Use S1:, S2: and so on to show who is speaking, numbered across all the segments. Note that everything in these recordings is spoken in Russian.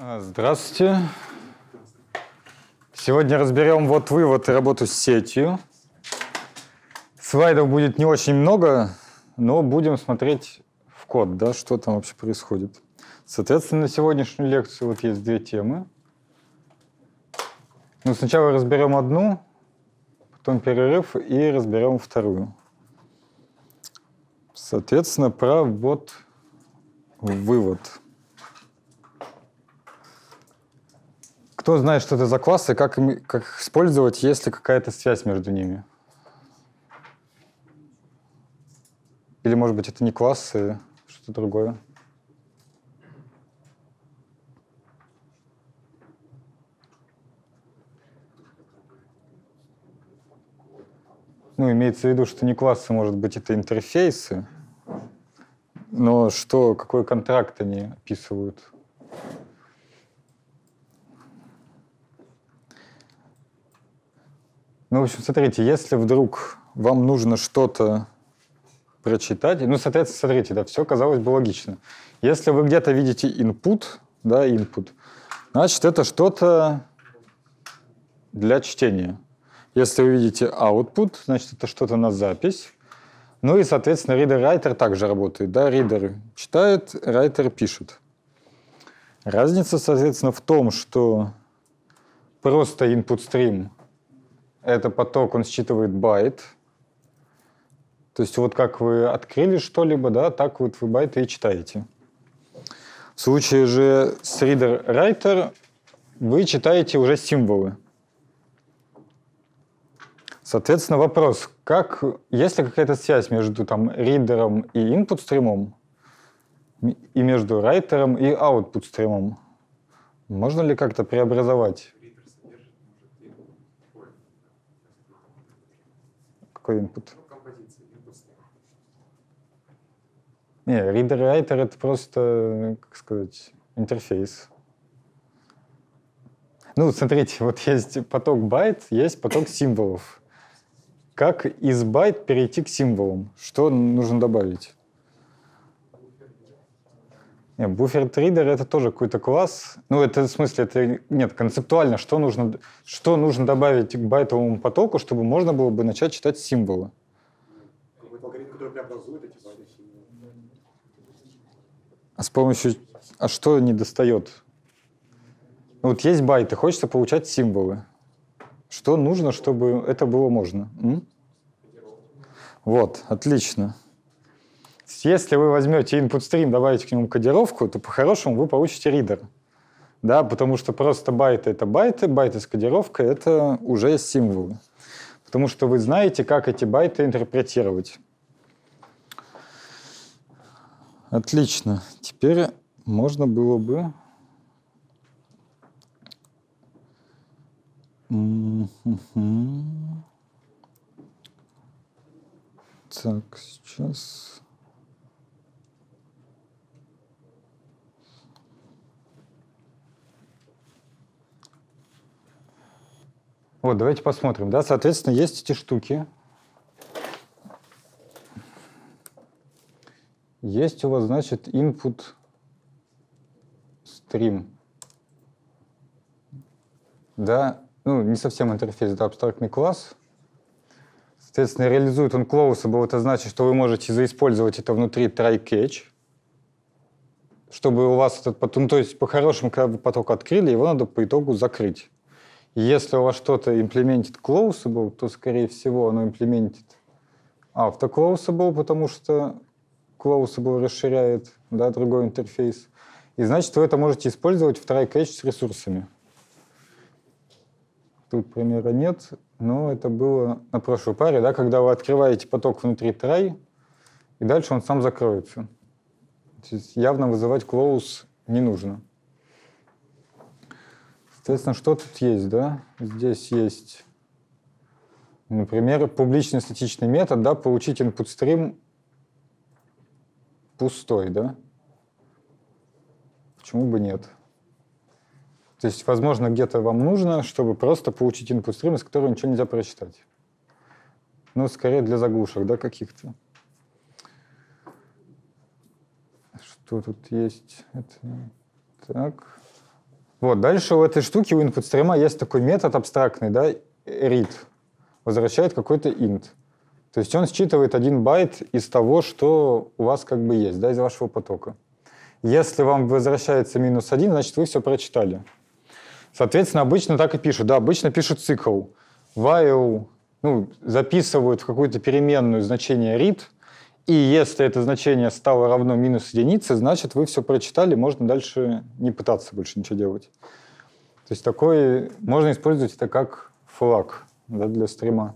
S1: А, здравствуйте. Сегодня разберем вот вывод и работу с сетью. Слайдов будет не очень много, но будем смотреть в код, да, что там вообще происходит. Соответственно, на сегодняшнюю лекцию вот есть две темы. Но ну, сначала разберем одну, потом перерыв и разберем вторую. Соответственно, про вот вывод. кто знает, что это за классы, как, им, как их использовать, есть ли какая-то связь между ними? Или, может быть, это не классы, что-то другое? Ну, имеется в виду, что не классы, может быть, это интерфейсы, но что, какой контракт они описывают? Ну, в общем, смотрите, если вдруг вам нужно что-то прочитать, ну, соответственно, смотрите, да, все казалось бы логично. Если вы где-то видите input, да, input, значит, это что-то для чтения. Если вы видите output, значит, это что-то на запись. Ну и, соответственно, reader-writer также работает. Да? Reader читает, writer пишет. Разница, соответственно, в том, что просто input stream это поток, он считывает байт. То есть вот как вы открыли что-либо, да, так вот вы байты и читаете. В случае же с Reader Writer вы читаете уже символы. Соответственно, вопрос, как, есть ли какая-то связь между там ридером и input стримом и между райтером и output стримом? Можно ли как-то преобразовать Какой input? Не, reader-writer — это просто, как сказать, интерфейс. Ну, смотрите, вот есть поток байт, есть поток символов. Как из байт перейти к символам? Что нужно добавить? Нет, буфер-трейдер — это тоже какой-то класс. Ну, это в смысле, это нет, концептуально, что нужно, что нужно добавить к байтовому потоку, чтобы можно было бы начать читать символы. А с помощью... А что не достает? Ну, вот есть байты, хочется получать символы. Что нужно, чтобы это было можно? М? Вот, отлично. Если вы возьмете input stream, добавите к нему кодировку, то по-хорошему вы получите ридер. Да, потому что просто байты — это байты, байты с кодировкой — это уже символы. Потому что вы знаете, как эти байты интерпретировать. Отлично. Теперь можно было бы... Так, сейчас... Вот, давайте посмотрим. Да? Соответственно, есть эти штуки. Есть у вас, значит, input stream. Да, ну, не совсем интерфейс, да абстрактный класс. Соответственно, реализует он closable, это значит, что вы можете заиспользовать это внутри try-catch, чтобы у вас этот потом, ну, то есть по-хорошему, когда вы поток открыли, его надо по итогу закрыть. Если у вас что-то имплементит closable, то, скорее всего, оно имплементит автоклоусабл, потому что closable расширяет да, другой интерфейс. И значит, вы это можете использовать в try-catch с ресурсами. Тут примера нет, но это было на прошлой паре, да, когда вы открываете поток внутри try, и дальше он сам закроется. То есть явно вызывать close не нужно. Соответственно, что тут есть, да? Здесь есть, например, публичный статичный метод, да, получить input stream пустой, да? Почему бы нет? То есть, возможно, где-то вам нужно, чтобы просто получить input stream, из которого ничего нельзя прочитать. Ну, скорее для заглушек, да, каких-то. Что тут есть? Это... Так. Вот, дальше у этой штуки, у input стрима есть такой метод абстрактный, да, read, возвращает какой-то int. То есть он считывает один байт из того, что у вас как бы есть, да, из вашего потока. Если вам возвращается минус один, значит, вы все прочитали. Соответственно, обычно так и пишут. Да, обычно пишут цикл. While ну, записывают в какую-то переменную значение read — и если это значение стало равно минус единице, значит, вы все прочитали, можно дальше не пытаться больше ничего делать. То есть такой, можно использовать это как флаг да, для стрима.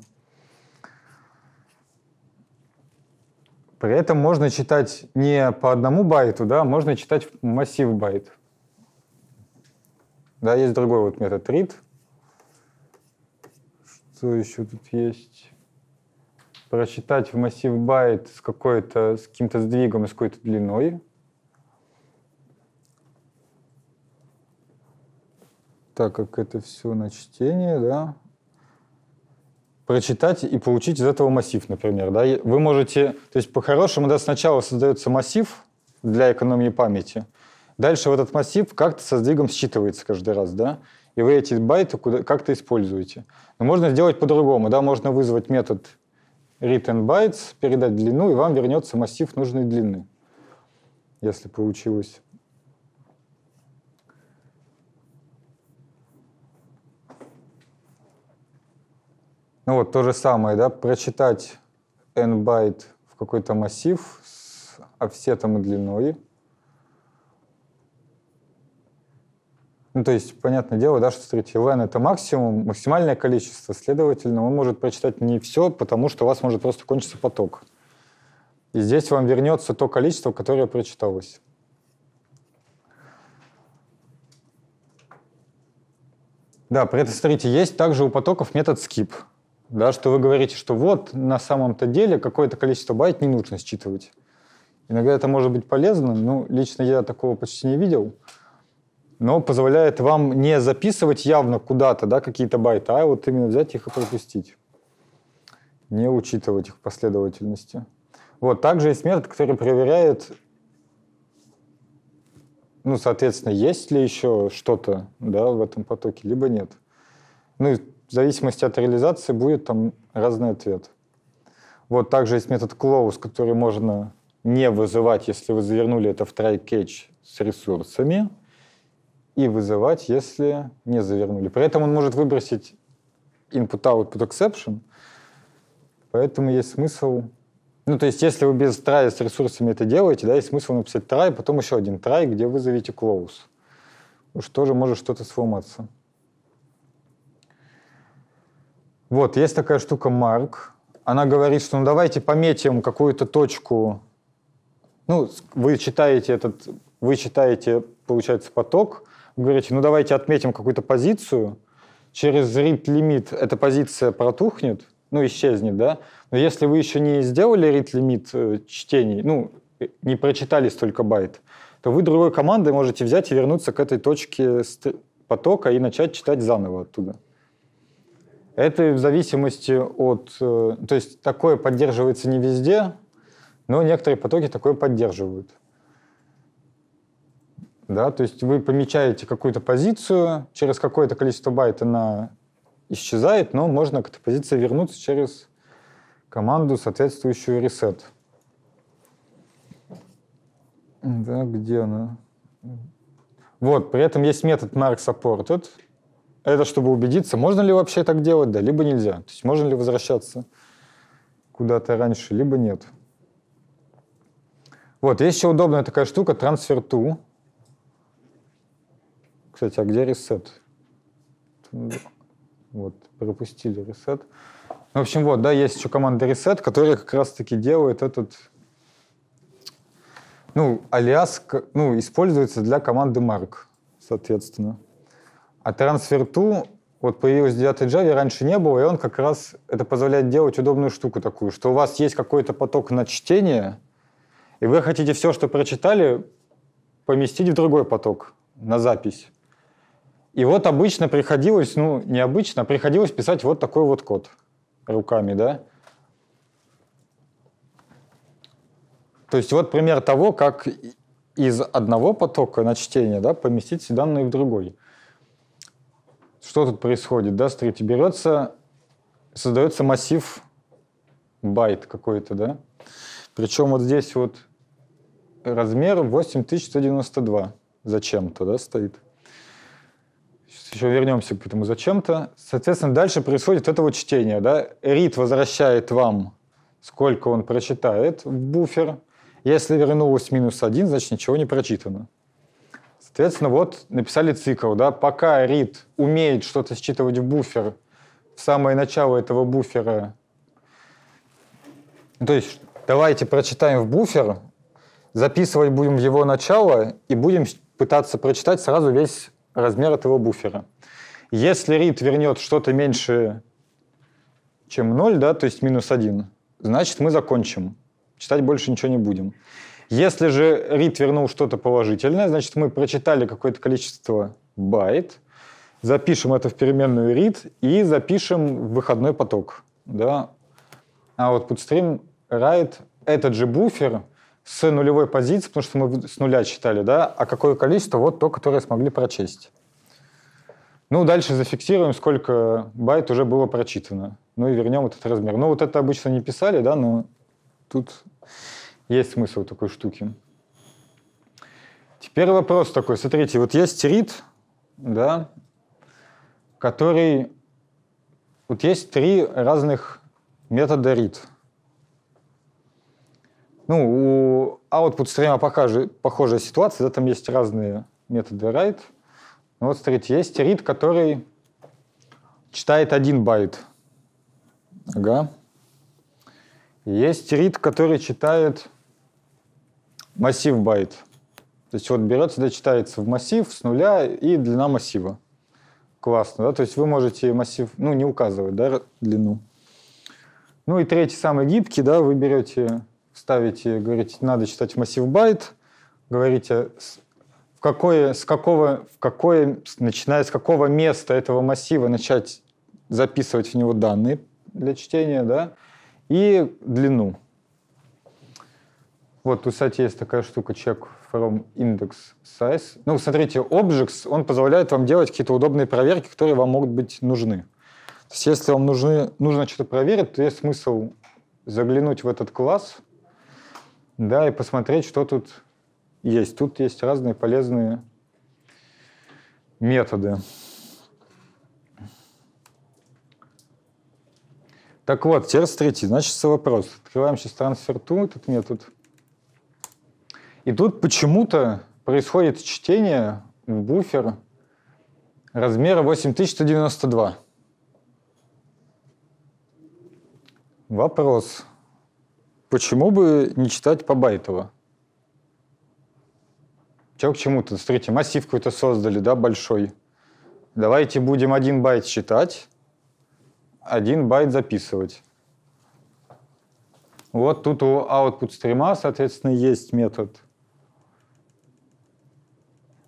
S1: При этом можно читать не по одному байту, да, а можно читать массив байт. Да, есть другой вот метод read. Что еще тут есть? просчитать в массив байт с, какой-то, с каким-то сдвигом и с какой-то длиной. Так как это все на чтение, да, прочитать и получить из этого массив, например. Да? Вы можете, то есть по-хорошему, да, сначала создается массив для экономии памяти, дальше в этот массив как-то со сдвигом считывается каждый раз, да, и вы эти байты как-то используете. Но можно сделать по-другому, да, можно вызвать метод read and bytes, передать длину, и вам вернется массив нужной длины, если получилось. Ну вот, то же самое, да, прочитать n байт в какой-то массив с офсетом и длиной – Ну, то есть, понятное дело, да, что, смотрите, len — это максимум, максимальное количество. Следовательно, он может прочитать не все, потому что у вас может просто кончиться поток. И здесь вам вернется то количество, которое прочиталось. Да, при этом, смотрите, есть также у потоков метод skip. Да, что вы говорите, что вот на самом-то деле какое-то количество байт не нужно считывать. Иногда это может быть полезно, но лично я такого почти не видел но позволяет вам не записывать явно куда-то да, какие-то байты, а вот именно взять их и пропустить, не учитывать их последовательности. Вот, также есть метод, который проверяет, ну, соответственно, есть ли еще что-то да, в этом потоке, либо нет. Ну, в зависимости от реализации будет там разный ответ. Вот также есть метод close, который можно не вызывать, если вы завернули это в try-catch с ресурсами и вызывать, если не завернули. При этом он может выбросить input out под exception, поэтому есть смысл... Ну, то есть, если вы без try с ресурсами это делаете, да, есть смысл написать try, потом еще один try, где вызовите close. Уж тоже может что-то сломаться. Вот, есть такая штука mark. Она говорит, что ну давайте пометим какую-то точку. Ну, вы читаете этот, вы читаете, получается, поток, вы говорите, ну давайте отметим какую-то позицию, через read лимит эта позиция протухнет, ну, исчезнет, да? Но если вы еще не сделали read лимит э, чтений, ну, э, не прочитали столько байт, то вы другой командой можете взять и вернуться к этой точке потока и начать читать заново оттуда. Это в зависимости от... Э, то есть такое поддерживается не везде, но некоторые потоки такое поддерживают да, то есть вы помечаете какую-то позицию, через какое-то количество байт она исчезает, но можно к этой позиции вернуться через команду, соответствующую ресет. Да, где она? Вот, при этом есть метод mark supported. Это чтобы убедиться, можно ли вообще так делать, да, либо нельзя. То есть можно ли возвращаться куда-то раньше, либо нет. Вот, есть еще удобная такая штука transfer to кстати, а где ресет? Вот, пропустили ресет. В общем, вот, да, есть еще команда ресет, которая как раз-таки делает этот, ну, алиас, ну, используется для команды Mark, соответственно. А Transfer to, вот появилась в 9 Java, раньше не было, и он как раз, это позволяет делать удобную штуку такую, что у вас есть какой-то поток на чтение, и вы хотите все, что прочитали, поместить в другой поток, на запись. И вот обычно приходилось, ну, необычно, а приходилось писать вот такой вот код руками, да. То есть вот пример того, как из одного потока на чтение да, поместить все данные в другой. Что тут происходит? Да, смотрите, берется, создается массив байт какой-то, да? Причем вот здесь вот размер 8192 зачем-то, да, стоит еще вернемся к этому зачем-то. Соответственно, дальше происходит это вот чтение. Да? рид возвращает вам, сколько он прочитает в буфер. Если вернулось минус один, значит ничего не прочитано. Соответственно, вот написали цикл. Да? Пока рид умеет что-то считывать в буфер, в самое начало этого буфера... Ну, то есть давайте прочитаем в буфер, записывать будем его начало и будем пытаться прочитать сразу весь размер этого буфера. Если read вернет что-то меньше, чем 0, да, то есть минус 1, значит мы закончим. Читать больше ничего не будем. Если же read вернул что-то положительное, значит мы прочитали какое-то количество байт, запишем это в переменную read и запишем в выходной поток. Да? А вот putstream write этот же буфер с нулевой позиции, потому что мы с нуля читали, да, а какое количество, вот то, которое смогли прочесть. Ну, дальше зафиксируем, сколько байт уже было прочитано. Ну и вернем этот размер. Ну, вот это обычно не писали, да, но тут есть смысл такой штуки. Теперь вопрос такой, смотрите, вот есть рит, да, который... Вот есть три разных метода рит. Ну, у output а стрима похожая, похожая ситуация, да, там есть разные методы write. Ну, вот, смотрите, есть read, который читает один байт. Ага. Есть read, который читает массив байт. То есть вот берется, да, читается в массив с нуля и длина массива. Классно, да? То есть вы можете массив, ну, не указывать, да, длину. Ну и третий, самый гибкий, да, вы берете ставите, говорите, надо читать массив байт, говорите, в какое, с какого, в какое, начиная с какого места этого массива начать записывать в него данные для чтения, да, и длину. Вот, у сайта есть такая штука чек from index size. Ну, смотрите, objects, он позволяет вам делать какие-то удобные проверки, которые вам могут быть нужны. То есть, если вам нужны, нужно что-то проверить, то есть смысл заглянуть в этот класс — да, и посмотреть, что тут есть. Тут есть разные полезные методы. Так вот, терс третий, значит, вопрос. Открываем сейчас трансфер to, этот метод. И тут почему-то происходит чтение в буфер размера 8192. Вопрос. Почему бы не читать Побайтова? Че к чему-то? Смотрите, массив какой-то создали, да, большой. Давайте будем один байт читать, один байт записывать. Вот тут у output стрима, соответственно, есть метод.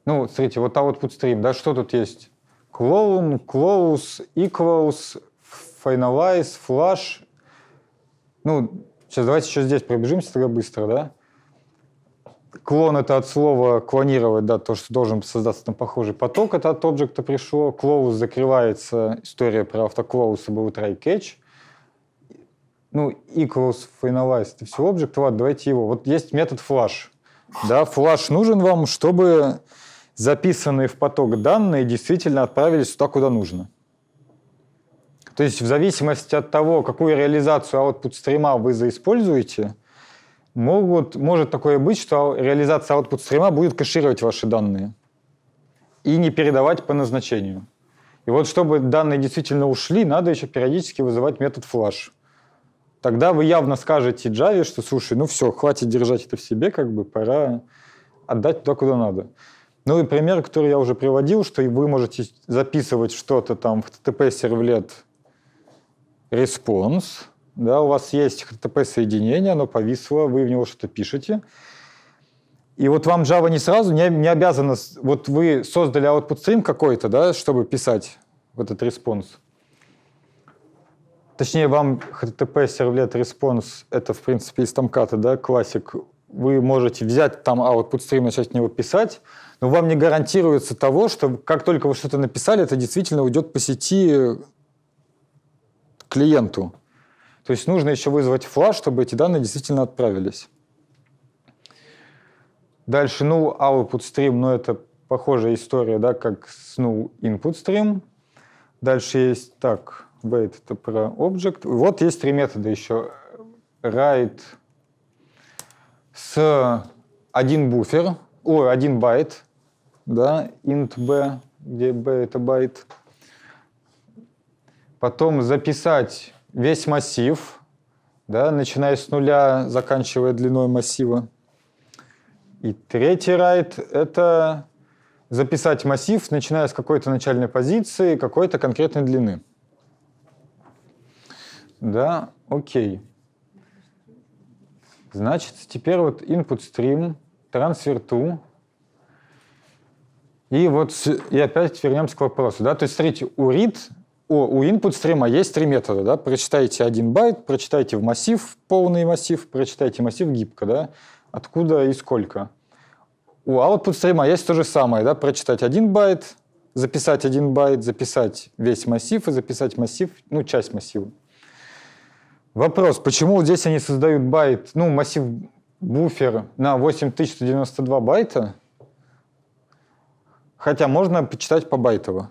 S1: Ну, смотрите, вот output stream, да, что тут есть? Clone, close, equals, finalize, flash. Ну, Сейчас давайте еще здесь пробежимся тогда быстро, да? Клон — это от слова клонировать, да, то, что должен создаться там похожий поток, это от объекта пришло. Клоус закрывается, история про автоклоуса был try catch. Ну, equals finalized, это все объект. Ладно, давайте его. Вот есть метод flash. Да, флаш нужен вам, чтобы записанные в поток данные действительно отправились туда, куда нужно. То есть в зависимости от того, какую реализацию output стрима вы заиспользуете, могут, может такое быть, что реализация output стрима будет кэшировать ваши данные и не передавать по назначению. И вот чтобы данные действительно ушли, надо еще периодически вызывать метод flash. Тогда вы явно скажете Java, что слушай, ну все, хватит держать это в себе, как бы пора отдать туда, куда надо. Ну и пример, который я уже приводил, что вы можете записывать что-то там в TTP-сервлет респонс, да, у вас есть HTTP-соединение, оно повисло, вы в него что-то пишете, и вот вам Java не сразу, не, не обязана, вот вы создали output stream какой-то, да, чтобы писать вот этот респонс. Точнее, вам HTTP servlet response, это, в принципе, из тамката, да, классик. Вы можете взять там output stream, начать в него писать, но вам не гарантируется того, что как только вы что-то написали, это действительно уйдет по сети клиенту. То есть нужно еще вызвать флаг, чтобы эти данные действительно отправились. Дальше, ну, output stream, ну, это похожая история, да, как с ну, input stream. Дальше есть, так, wait, это про object. Вот есть три метода еще. Write с один буфер, ой, один байт, да, int b, где b это байт потом записать весь массив, да, начиная с нуля, заканчивая длиной массива. И третий райт — это записать массив, начиная с какой-то начальной позиции, какой-то конкретной длины. Да, окей. Значит, теперь вот input stream, transfer to. И вот и опять вернемся к вопросу. Да? То есть, смотрите, у read у, у input стрима есть три метода, да, прочитайте один байт, прочитайте в массив, полный массив, прочитайте массив гибко, да, откуда и сколько. У output стрима есть то же самое, да, прочитать один байт, записать один байт, записать весь массив и записать массив, ну, часть массива. Вопрос, почему здесь они создают байт, ну, массив буфер на 8192 байта, хотя можно почитать по байтово.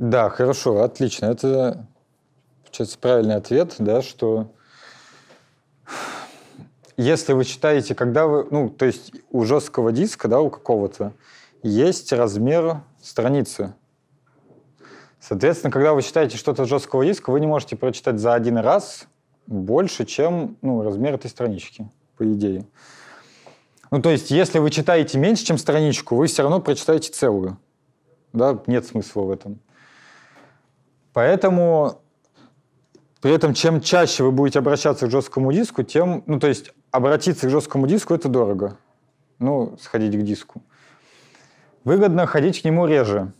S1: Да, хорошо, отлично. Это, получается, правильный ответ, да, что если вы читаете, когда вы, ну, то есть у жесткого диска, да, у какого-то, есть размер страницы. Соответственно, когда вы читаете что-то жесткого диска, вы не можете прочитать за один раз больше, чем ну, размер этой странички, по идее. Ну, то есть, если вы читаете меньше, чем страничку, вы все равно прочитаете целую. Да, нет смысла в этом. Поэтому при этом чем чаще вы будете обращаться к жесткому диску, тем, ну то есть обратиться к жесткому диску это дорого. Ну, сходить к диску. Выгодно ходить к нему реже.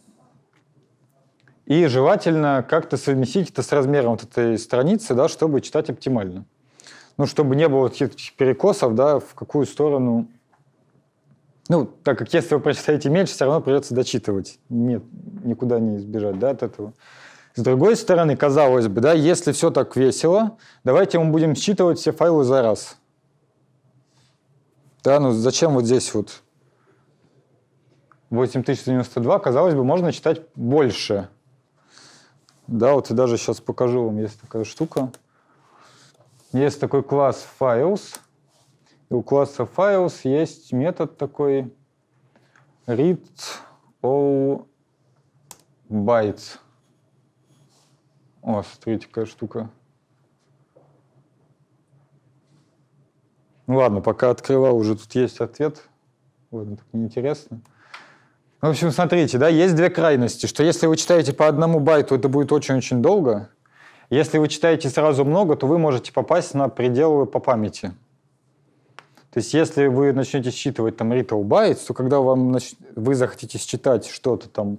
S1: И желательно как-то совместить это с размером вот этой страницы, да, чтобы читать оптимально. Ну, чтобы не было таких перекосов, да, в какую сторону. Ну, так как если вы прочитаете меньше, все равно придется дочитывать. Нет, никуда не избежать, да, от этого. С другой стороны, казалось бы, да, если все так весело, давайте мы будем считывать все файлы за раз. Да, ну зачем вот здесь вот 8092, казалось бы, можно читать больше. Да, вот я даже сейчас покажу вам, есть такая штука. Есть такой класс files, и у класса files есть метод такой read all bytes. О, смотрите, какая штука. Ну ладно, пока открывал, уже тут есть ответ. Ладно, так неинтересно. Ну, в общем, смотрите, да, есть две крайности, что если вы читаете по одному байту, это будет очень-очень долго. Если вы читаете сразу много, то вы можете попасть на пределы по памяти. То есть если вы начнете считывать там retail байт, то когда вам нач... вы захотите считать что-то там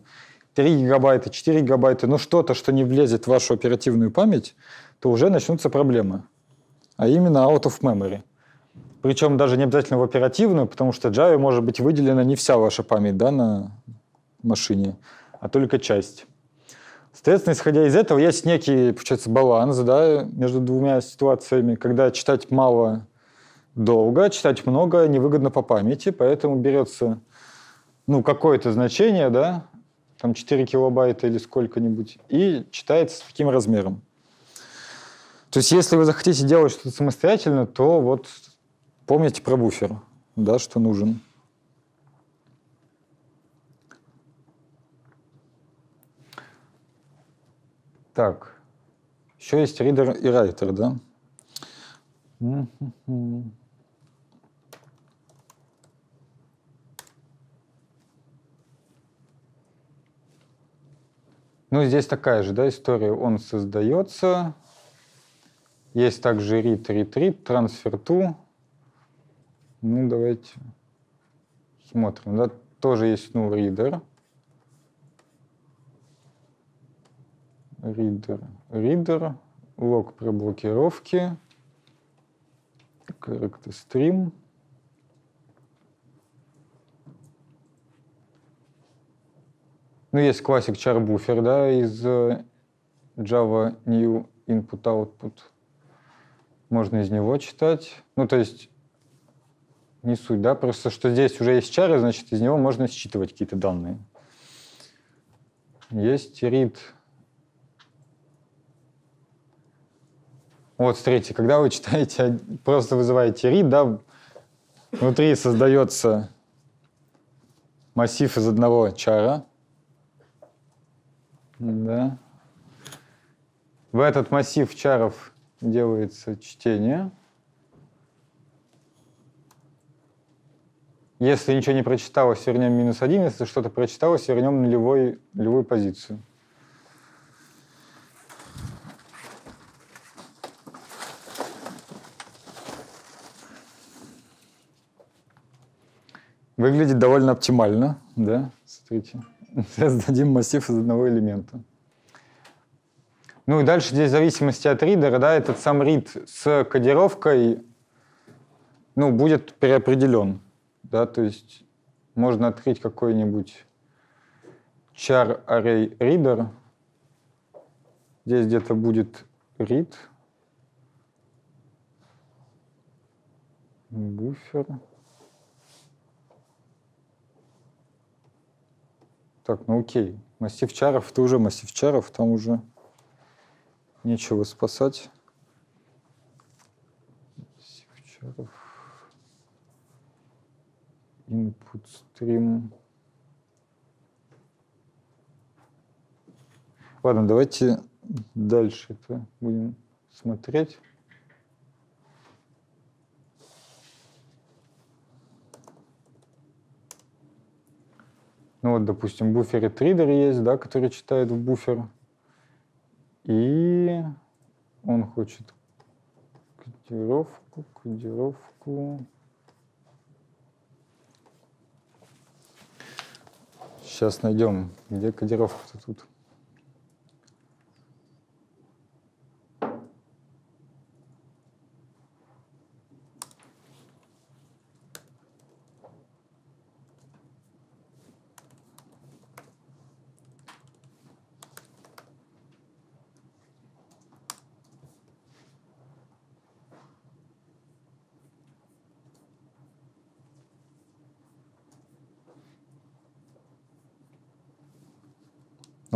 S1: 3 гигабайта, 4 гигабайта, ну что-то, что не влезет в вашу оперативную память, то уже начнутся проблемы. А именно out of memory. Причем даже не обязательно в оперативную, потому что Java может быть выделена не вся ваша память да, на машине, а только часть. Соответственно, исходя из этого, есть некий, получается, баланс да, между двумя ситуациями, когда читать мало долго, читать много невыгодно по памяти, поэтому берется ну, какое-то значение, да, там 4 килобайта или сколько-нибудь, и читается с таким размером. То есть если вы захотите делать что-то самостоятельно, то вот помните про буфер, да, что нужен. Так, еще есть ридер и райтер, да? Mm-hmm. Ну, здесь такая же да, история. Он создается. Есть также read, read, transfer to. Ну, давайте смотрим. Да, тоже есть ну reader. Reader, reader, лог про блокировки, correct stream. Ну, есть классик char да, из э, Java New Input Output. Можно из него читать. Ну, то есть не суть, да, просто что здесь уже есть чары, значит, из него можно считывать какие-то данные. Есть read. Вот, смотрите, когда вы читаете, а, просто вызываете read, да, внутри создается массив из одного чара, да. В этот массив чаров делается чтение. Если ничего не прочиталось, вернем минус один. Если что-то прочиталось, вернем нулевой, нулевую позицию. Выглядит довольно оптимально, да, смотрите создадим массив из одного элемента. Ну и дальше здесь в зависимости от ридера, да, этот сам рид с кодировкой ну, будет переопределен. Да, то есть можно открыть какой-нибудь char array reader. Здесь где-то будет read. Буфер. Так, ну окей. Массив чаров, это уже массив чаров, там уже нечего спасать. Массив чаров. Input stream. Ладно, давайте дальше это будем смотреть. Ну вот, допустим, в буфере тридер есть, да, который читает в буфер. И он хочет кодировку, кодировку. Сейчас найдем, где кодировка-то тут.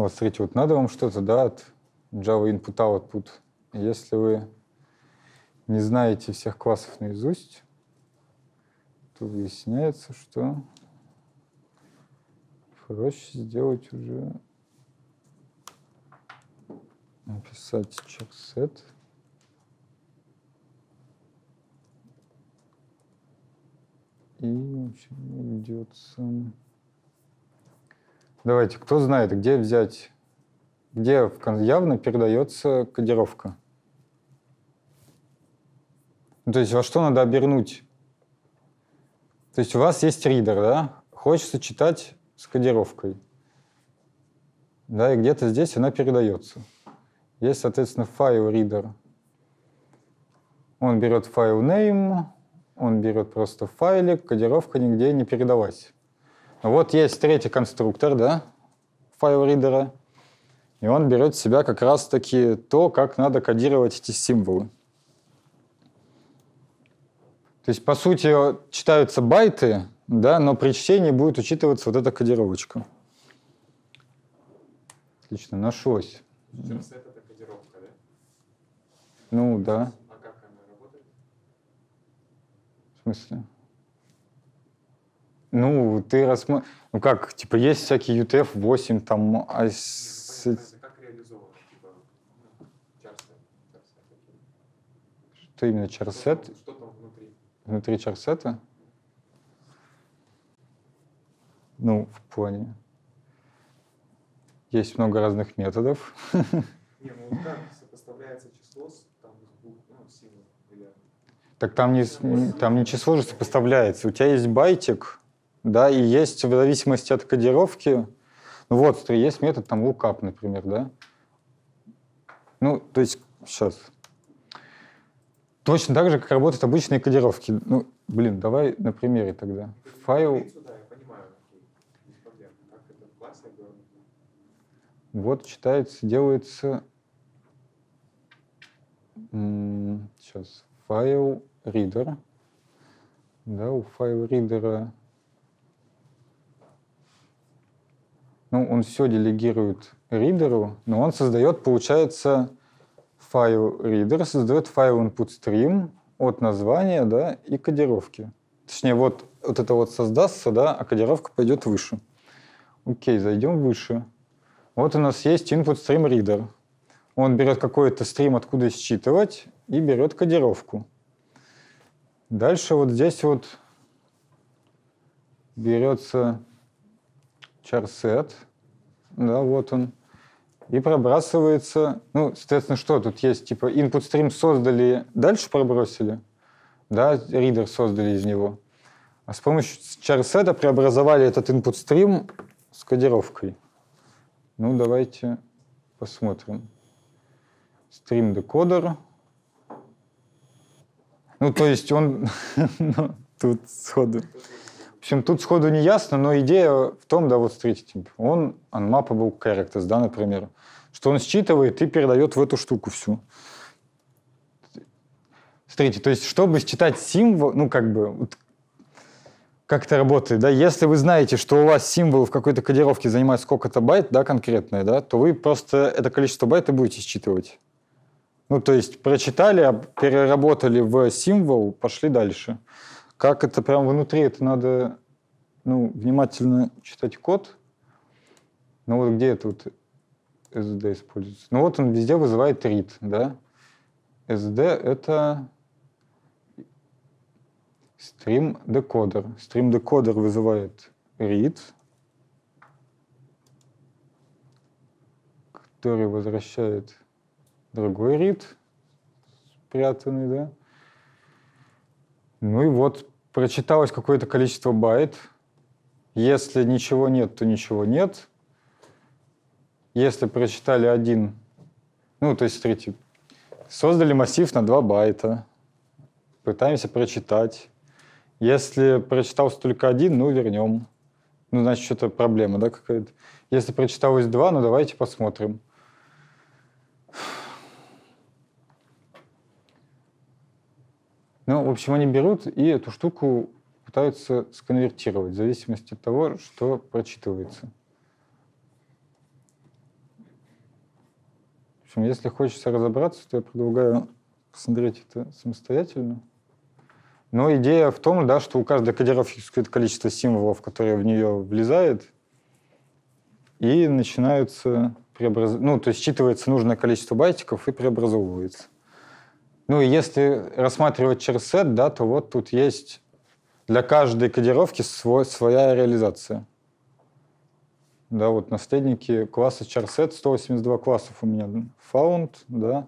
S1: вот смотрите, вот надо вам что-то, да, от Java Input Output. Если вы не знаете всех классов наизусть, то выясняется, что проще сделать уже написать чек-сет. И очень идет сам Давайте, кто знает, где взять, где явно передается кодировка? Ну, то есть во что надо обернуть? То есть у вас есть ридер, да? Хочется читать с кодировкой. Да, и где-то здесь она передается. Есть, соответственно, файл ридер. Он берет файл name, он берет просто файлик, кодировка нигде не передалась. Вот есть третий конструктор, да, файл-ридера, и он берет в себя как раз-таки то, как надо кодировать эти символы. То есть, по сути, читаются байты, да, но при чтении будет учитываться вот эта кодировочка. Отлично, нашлось. Интерсет — это кодировка, да? Ну, да. А как она работает? В смысле? Ну, ты рассматриваешь... Ну как, типа, есть всякие UTF-8, там... А... Что именно чарсет? Что там внутри? Внутри чарсета? Ну, в плане. Есть много разных методов.
S2: Не, ну как сопоставляется число
S1: с там, ну, символов? Так там не, там не число же сопоставляется. У тебя есть байтик, да, и есть в зависимости от кодировки, ну вот, есть метод там lookup, например, да. Ну, то есть, сейчас. Точно так же, как работают обычные кодировки. Ну, блин, давай на примере тогда. Файл... Вот, читается, делается... Сейчас, файл reader. Да, у файл ридера ну, он все делегирует ридеру, но он создает, получается, файл reader, создает файл input stream от названия да, и кодировки. Точнее, вот, вот это вот создастся, да, а кодировка пойдет выше. Окей, зайдем выше. Вот у нас есть input stream reader. Он берет какой-то стрим, откуда считывать, и берет кодировку. Дальше вот здесь вот берется charset да, вот он, и пробрасывается, ну, соответственно, что тут есть, типа, input stream создали, дальше пробросили, да, ридер создали из него, а с помощью чарсета преобразовали этот input stream с кодировкой. Ну, давайте посмотрим. Стрим декодер. Ну, то есть он ну, тут сходу общем, тут сходу не ясно, но идея в том, да, вот смотрите, типа, он unmappable characters, да, например, что он считывает и передает в эту штуку всю. Смотрите, то есть, чтобы считать символ, ну, как бы, вот, как это работает, да, если вы знаете, что у вас символ в какой-то кодировке занимает сколько-то байт, да, конкретное, да, то вы просто это количество байт и будете считывать. Ну, то есть, прочитали, переработали в символ, пошли дальше. Как это прям внутри, это надо ну, внимательно читать код. Ну вот где это вот SSD используется? Ну вот он везде вызывает read, да? SD это stream decoder. Stream decoder вызывает read, который возвращает другой read, спрятанный, да? Ну и вот, прочиталось какое-то количество байт. Если ничего нет, то ничего нет. Если прочитали один, ну, то есть, смотрите, создали массив на 2 байта, пытаемся прочитать. Если прочитался только один, ну, вернем. Ну, значит, что-то проблема, да, какая-то. Если прочиталось два, ну, давайте посмотрим. Ну, в общем, они берут и эту штуку пытаются сконвертировать в зависимости от того, что прочитывается. В общем, если хочется разобраться, то я предлагаю посмотреть это самостоятельно. Но идея в том, да, что у каждой кодировки есть какое-то количество символов, которые в нее влезает, и начинается преобраз... ну, то есть считывается нужное количество байтиков и преобразовывается. Ну, и если рассматривать через сет, да, то вот тут есть для каждой кодировки свой, своя реализация. Да, вот наследники класса чарсет, 182 классов у меня found, да,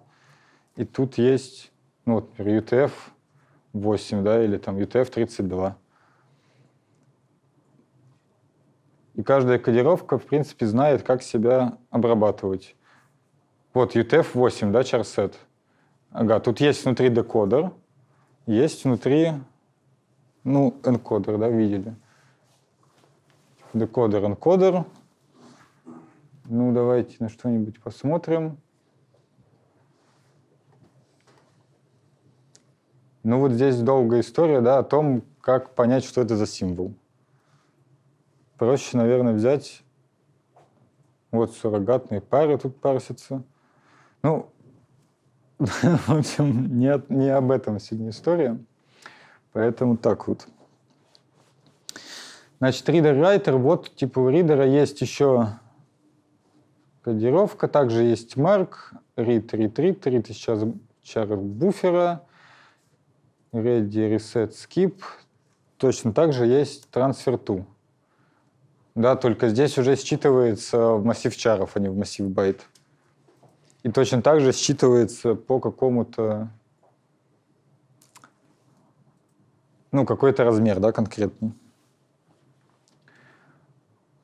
S1: и тут есть, ну, вот, например, UTF 8, да, или там UTF 32. И каждая кодировка, в принципе, знает, как себя обрабатывать. Вот UTF 8, да, чарсет – Ага, тут есть внутри декодер, есть внутри, ну, энкодер, да, видели. Декодер, энкодер. Ну, давайте на что-нибудь посмотрим. Ну, вот здесь долгая история, да, о том, как понять, что это за символ. Проще, наверное, взять вот суррогатные пары тут парсятся. Ну, в общем, не, не об этом сегодня история. Поэтому так вот. Значит, reader writer вот типа у ридера есть еще кодировка, также есть mark, read, read, read, read сейчас char буфера, ready, reset, skip. Точно так же есть transfer to. Да, только здесь уже считывается в массив чаров, а не в массив байт. И точно так же считывается по какому-то ну, какой-то размер, да, конкретный.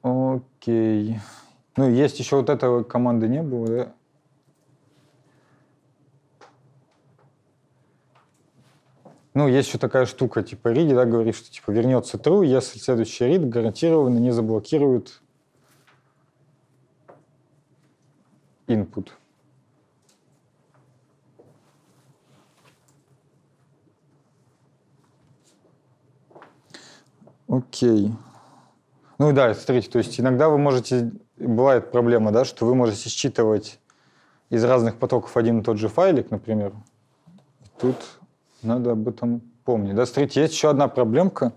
S1: Окей. Ну, есть еще вот этого команды не было, да? Ну, есть еще такая штука, типа read, да, говорит, что типа вернется true, если следующий read гарантированно не заблокирует input. Окей. Ну да, смотрите, то есть иногда вы можете, бывает проблема, да, что вы можете считывать из разных потоков один и тот же файлик, например. Тут надо об этом помнить. Да, смотрите, есть еще одна проблемка,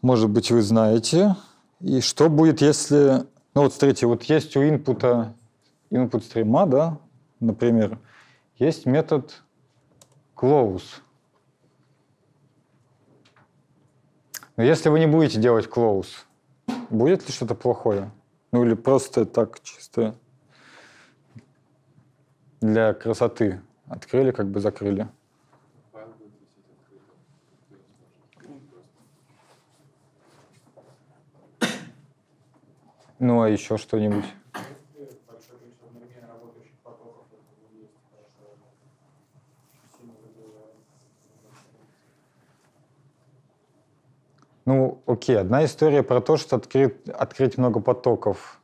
S1: может быть, вы знаете. И что будет, если... Ну вот, смотрите, вот есть у инпута, input стрима, да, например, есть метод close. Но если вы не будете делать клоуз, будет ли что-то плохое? Ну или просто так чисто для красоты. Открыли, как бы закрыли. Ну а еще что-нибудь? Ну, окей, одна история про то, что открыть, открыть много потоков.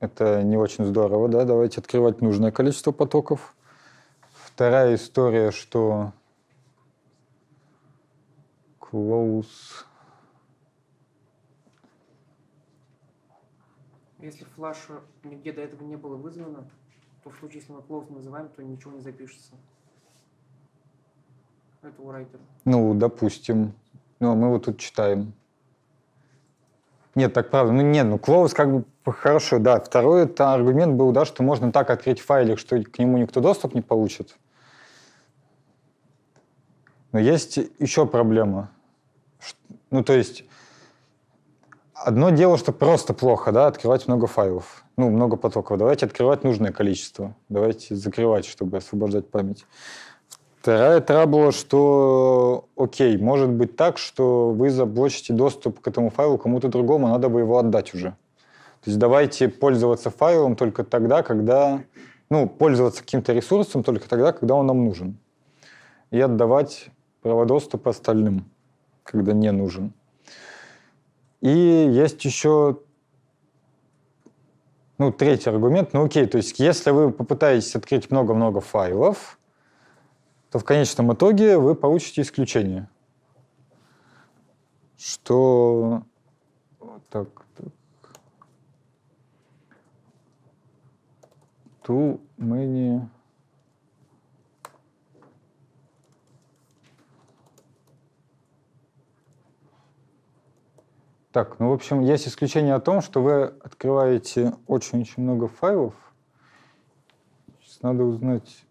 S1: Это не очень здорово, да? Давайте открывать нужное количество потоков. Вторая история, что close.
S2: Если флаш нигде до этого не было вызвано, то в случае, если мы close называем, то ничего не запишется. Это у райтера.
S1: Ну, допустим. Ну, а мы вот тут читаем. Нет, так правда. Ну, нет, ну, Клоус как бы хорошо, да. Второй это аргумент был, да, что можно так открыть файлик, что к нему никто доступ не получит. Но есть еще проблема. Ну, то есть, одно дело, что просто плохо, да, открывать много файлов, ну, много потоков. Давайте открывать нужное количество. Давайте закрывать, чтобы освобождать память. Вторая трабла, что окей, может быть так, что вы заблочите доступ к этому файлу кому-то другому, надо бы его отдать уже. То есть давайте пользоваться файлом только тогда, когда... Ну, пользоваться каким-то ресурсом только тогда, когда он нам нужен. И отдавать право доступа остальным, когда не нужен. И есть еще ну, третий аргумент. Ну, окей, то есть если вы попытаетесь открыть много-много файлов, то в конечном итоге вы получите исключение. Что... Так, так. мы не, Так, ну, в общем, есть исключение о том, что вы открываете очень-очень много файлов. Сейчас надо узнать...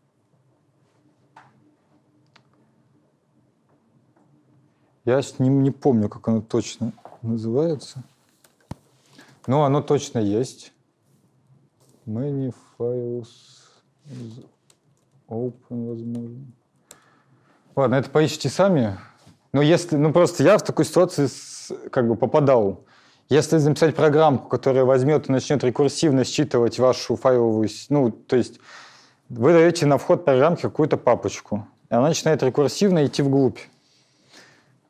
S1: Я с ним не помню, как оно точно называется. Но оно точно есть. Many files open, возможно. Ладно, это поищите сами. Но если, ну просто я в такую ситуацию как бы попадал. Если написать программку, которая возьмет и начнет рекурсивно считывать вашу файловую, ну, то есть вы даете на вход программки какую-то папочку, и она начинает рекурсивно идти вглубь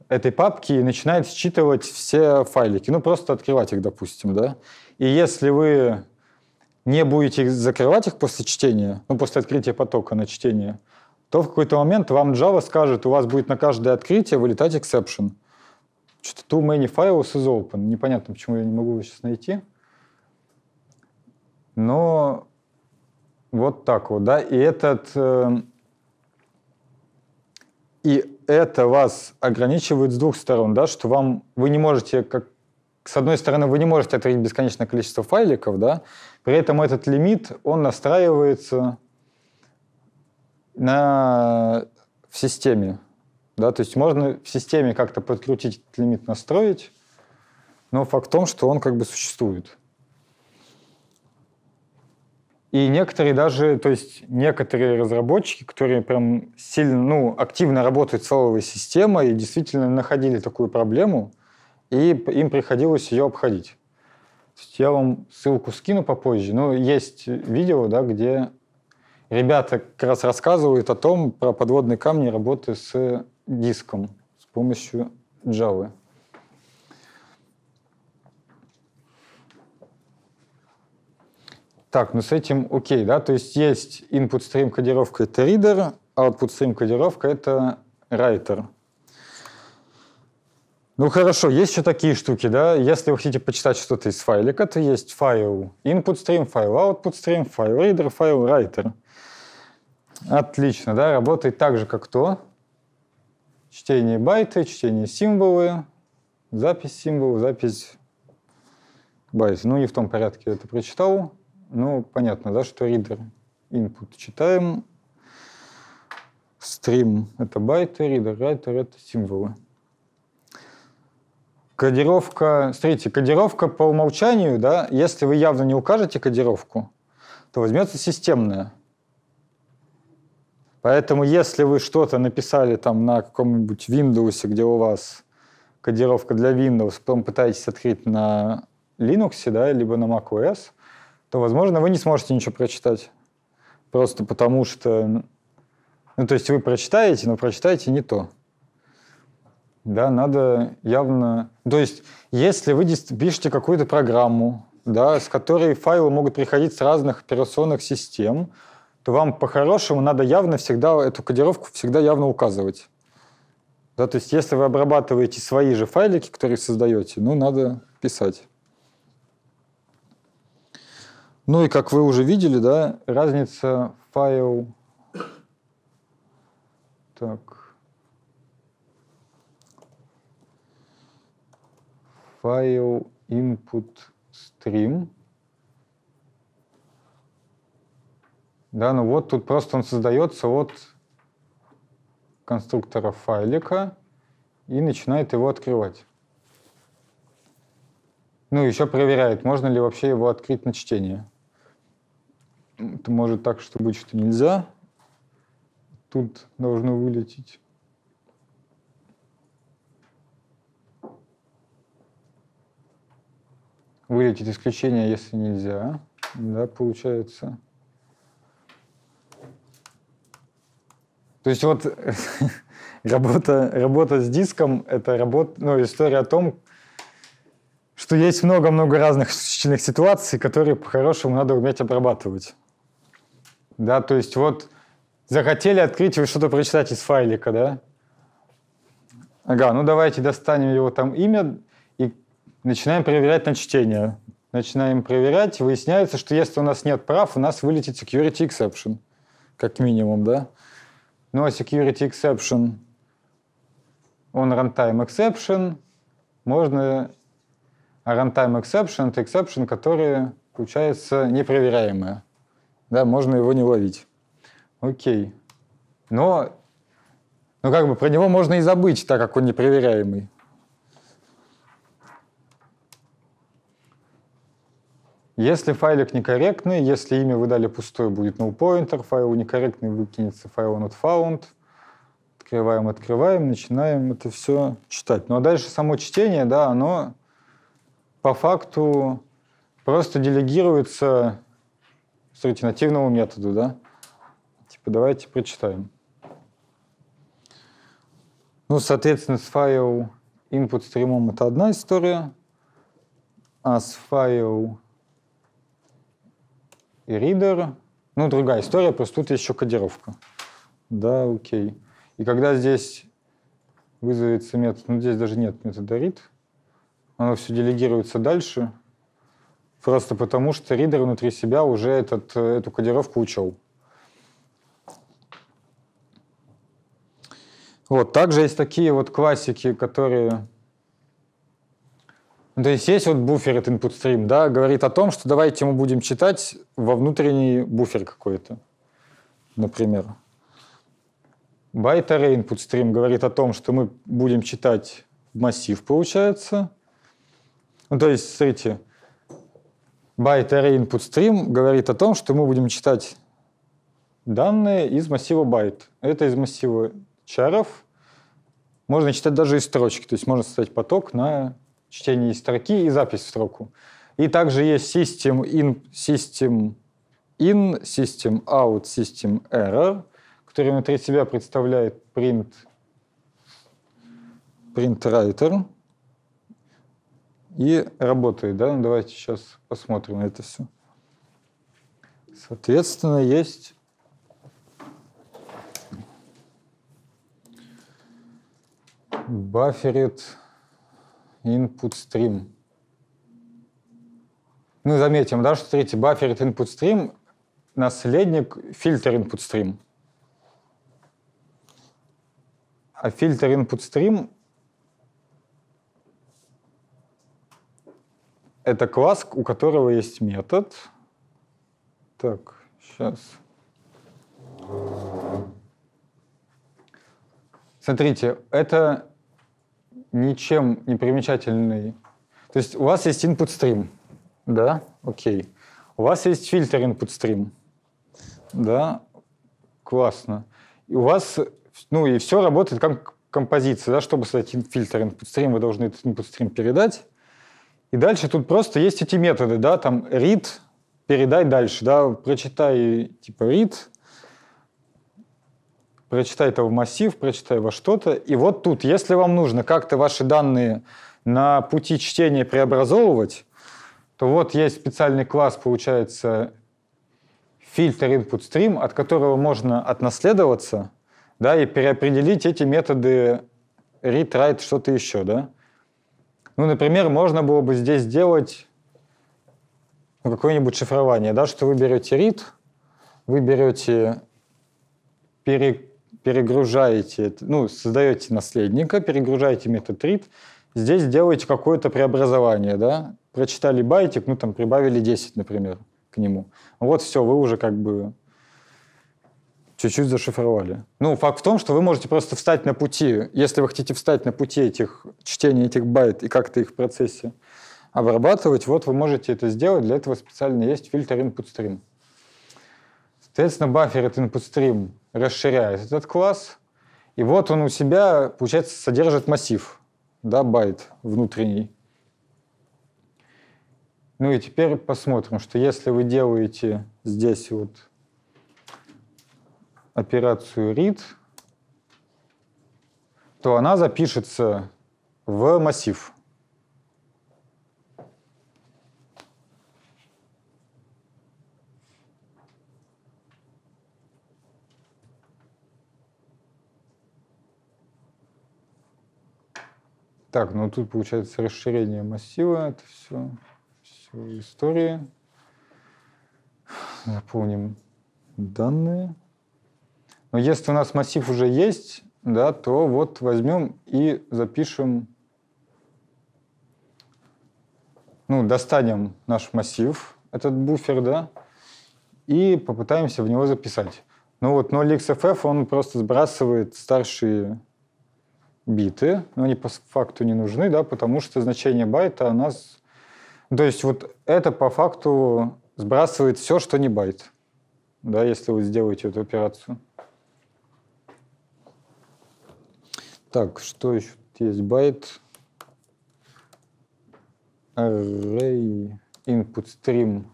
S1: этой папки и начинает считывать все файлики. Ну, просто открывать их, допустим, да. И если вы не будете закрывать их после чтения, ну, после открытия потока на чтение, то в какой-то момент вам Java скажет, у вас будет на каждое открытие вылетать exception. Что-то too many files is open. Непонятно, почему я не могу его сейчас найти. Но вот так вот, да. И этот... Э, и это вас ограничивает с двух сторон, да, что вам вы не можете как с одной стороны, вы не можете открыть бесконечное количество файликов, да, при этом этот лимит, он настраивается на, в системе. Да, то есть можно в системе как-то подкрутить этот лимит, настроить, но факт в том, что он как бы существует. И некоторые даже, то есть некоторые разработчики, которые прям сильно, ну, активно работают с файловой системой, действительно находили такую проблему, и им приходилось ее обходить. Я вам ссылку скину попозже. Ну, есть видео, да, где ребята как раз рассказывают о том, про подводные камни работы с диском с помощью Java. Так, ну с этим окей, да? То есть есть input stream кодировка — это reader, а output stream кодировка — это writer. Ну хорошо, есть еще такие штуки, да? Если вы хотите почитать что-то из файлика, то есть файл input stream, файл output stream, файл reader, файл writer. Отлично, да? Работает так же, как то. Чтение байты, чтение символы, запись символов, запись байт. Ну, не в том порядке я это прочитал. Ну, понятно, да, что ридер. Input читаем. Стрим — это байты, ридер, райтер — это символы. Кодировка, смотрите, кодировка по умолчанию, да, если вы явно не укажете кодировку, то возьмется системная. Поэтому если вы что-то написали там на каком-нибудь Windows, где у вас кодировка для Windows, потом пытаетесь открыть на Linux, да, либо на macOS, то, возможно, вы не сможете ничего прочитать. Просто потому что... Ну, то есть вы прочитаете, но прочитаете не то. Да, надо явно... То есть если вы пишете какую-то программу, да, с которой файлы могут приходить с разных операционных систем, то вам по-хорошему надо явно всегда, эту кодировку всегда явно указывать. Да, то есть если вы обрабатываете свои же файлики, которые создаете, ну, надо писать. Ну и как вы уже видели, да, разница файл... Так. Файл input stream. Да, ну вот тут просто он создается от конструктора файлика и начинает его открывать. Ну, еще проверяет, можно ли вообще его открыть на чтение. Это может так, что быть, что нельзя. Тут должно вылететь. Вылетит исключение, если нельзя. Да, получается. То есть вот работа, работа с диском – это работа, ну, история о том, что есть много-много разных ситуаций, которые по-хорошему надо уметь обрабатывать да, то есть вот захотели открыть, вы что-то прочитать из файлика, да? Ага, ну давайте достанем его там имя и начинаем проверять на чтение. Начинаем проверять, выясняется, что если у нас нет прав, у нас вылетит security exception, как минимум, да? Ну а security exception, он runtime exception, можно... А runtime exception — это exception, которые, получается, непроверяемые да, можно его не ловить. Окей. Но, ну как бы про него можно и забыть, так как он непроверяемый. Если файлик некорректный, если имя вы дали пустое, будет null pointer, файл некорректный, выкинется файл not found. Открываем, открываем, начинаем это все читать. Ну а дальше само чтение, да, оно по факту просто делегируется с ретинативному методу, да? Типа, давайте прочитаем. Ну, соответственно, с файл input стримом это одна история, а с файл и reader, ну, другая история, просто тут еще кодировка. Да, окей. И когда здесь вызовется метод, ну, здесь даже нет метода read, оно все делегируется дальше, Просто потому, что ридер внутри себя уже этот, э, эту кодировку учел. Вот, также есть такие вот классики, которые... Ну, то есть есть вот буфер от input stream, да, говорит о том, что давайте мы будем читать во внутренний буфер какой-то, например. Byte array input stream говорит о том, что мы будем читать в массив, получается. Ну, то есть, смотрите, Byte Array Input Stream говорит о том, что мы будем читать данные из массива байт. Это из массива чаров. Можно читать даже из строчки, то есть можно создать поток на чтение из строки и запись в строку. И также есть system in, system in, system out, system error, который внутри себя представляет print, print writer и работает, да? Ну, давайте сейчас посмотрим это все. Соответственно, есть buffered input stream. Мы заметим, да, что третий buffered input stream наследник фильтр input stream. А фильтр input stream это класс, у которого есть метод. Так, сейчас. Смотрите, это ничем не примечательный. То есть у вас есть input stream, да, окей. У вас есть фильтр input stream, да, классно. И у вас, ну и все работает как композиция, да, чтобы создать фильтр input stream, вы должны этот input stream передать. И дальше тут просто есть эти методы, да, там read, передай дальше, да, прочитай типа read, прочитай это в массив, прочитай во что-то. И вот тут, если вам нужно как-то ваши данные на пути чтения преобразовывать, то вот есть специальный класс, получается, фильтр input stream, от которого можно отнаследоваться, да, и переопределить эти методы read, write, что-то еще, да. Ну, например, можно было бы здесь сделать ну, какое-нибудь шифрование, да, что вы берете read, вы берете, пере, перегружаете, ну, создаете наследника, перегружаете метод read, здесь делаете какое-то преобразование, да, прочитали байтик, ну, там, прибавили 10, например, к нему. Вот все, вы уже как бы чуть-чуть зашифровали. Ну, факт в том, что вы можете просто встать на пути, если вы хотите встать на пути этих чтения этих байт и как-то их в процессе обрабатывать, вот вы можете это сделать. Для этого специально есть фильтр input stream. Соответственно, баферит input stream расширяет этот класс, и вот он у себя, получается, содержит массив, да, байт внутренний. Ну и теперь посмотрим, что если вы делаете здесь вот операцию read, то она запишется в массив. Так, ну тут получается расширение массива, это все, все истории. Заполним данные. Но если у нас массив уже есть, да, то вот возьмем и запишем, ну, достанем наш массив, этот буфер, да, и попытаемся в него записать. Ну вот 0xff, он просто сбрасывает старшие биты, но они по факту не нужны, да, потому что значение байта у нас... То есть вот это по факту сбрасывает все, что не байт, да, если вы сделаете эту операцию. Так, что еще тут есть? Байт array input stream.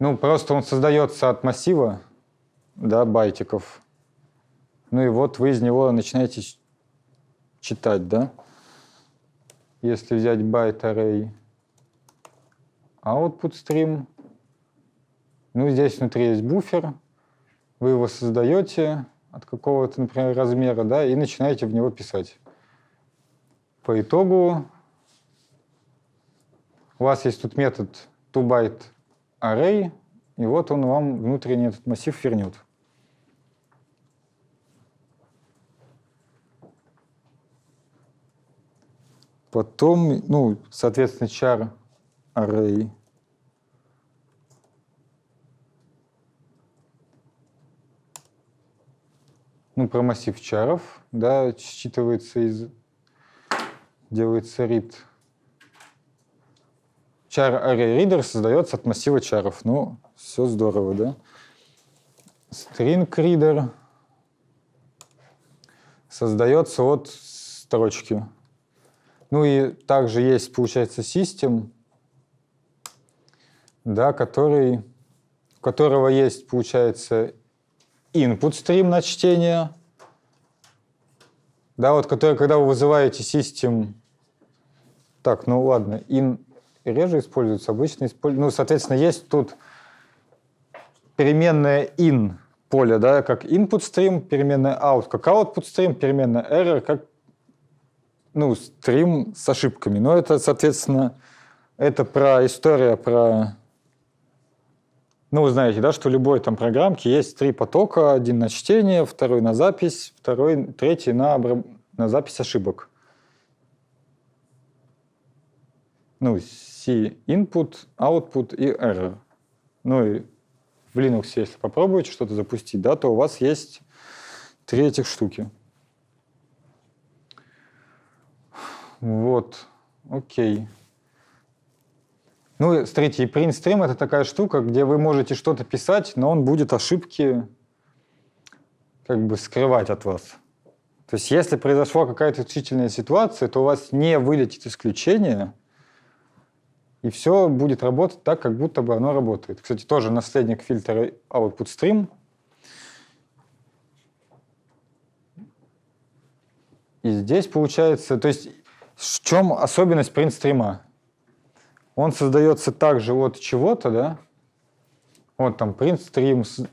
S1: Ну, просто он создается от массива, да, байтиков. Ну и вот вы из него начинаете читать, да? Если взять байт array output stream, ну, здесь внутри есть буфер, вы его создаете, от какого-то, например, размера, да, и начинаете в него писать. По итогу у вас есть тут метод byte array, и вот он вам внутренний этот массив вернет. Потом, ну, соответственно, char array ну, про массив чаров, да, считывается из... делается рид. Чар array reader создается от массива чаров. Ну, все здорово, да? String reader создается от строчки. Ну и также есть, получается, систем, да, который, у которого есть, получается, input stream на чтение, да, вот который, когда вы вызываете систем, так, ну ладно, in реже используется, обычно используется, ну, соответственно, есть тут переменная in поле, да, как input stream, переменная out, как output stream, переменная error, как, ну, стрим с ошибками. Но это, соответственно, это про история про ну, вы знаете, да, что в любой там программке есть три потока. Один на чтение, второй на запись, второй, третий на, обра... на запись ошибок. Ну, C input, output и error. Ну и в Linux, если попробуете что-то запустить, да, то у вас есть три этих штуки. Вот, окей. Okay. Ну, смотрите, и принт-стрим — это такая штука, где вы можете что-то писать, но он будет ошибки как бы скрывать от вас. То есть если произошла какая-то исключительная ситуация, то у вас не вылетит исключение, и все будет работать так, как будто бы оно работает. Кстати, тоже наследник фильтра Output Stream. И здесь получается, то есть в чем особенность принт стрима? Он создается также от чего-то, да? Вот там print streams,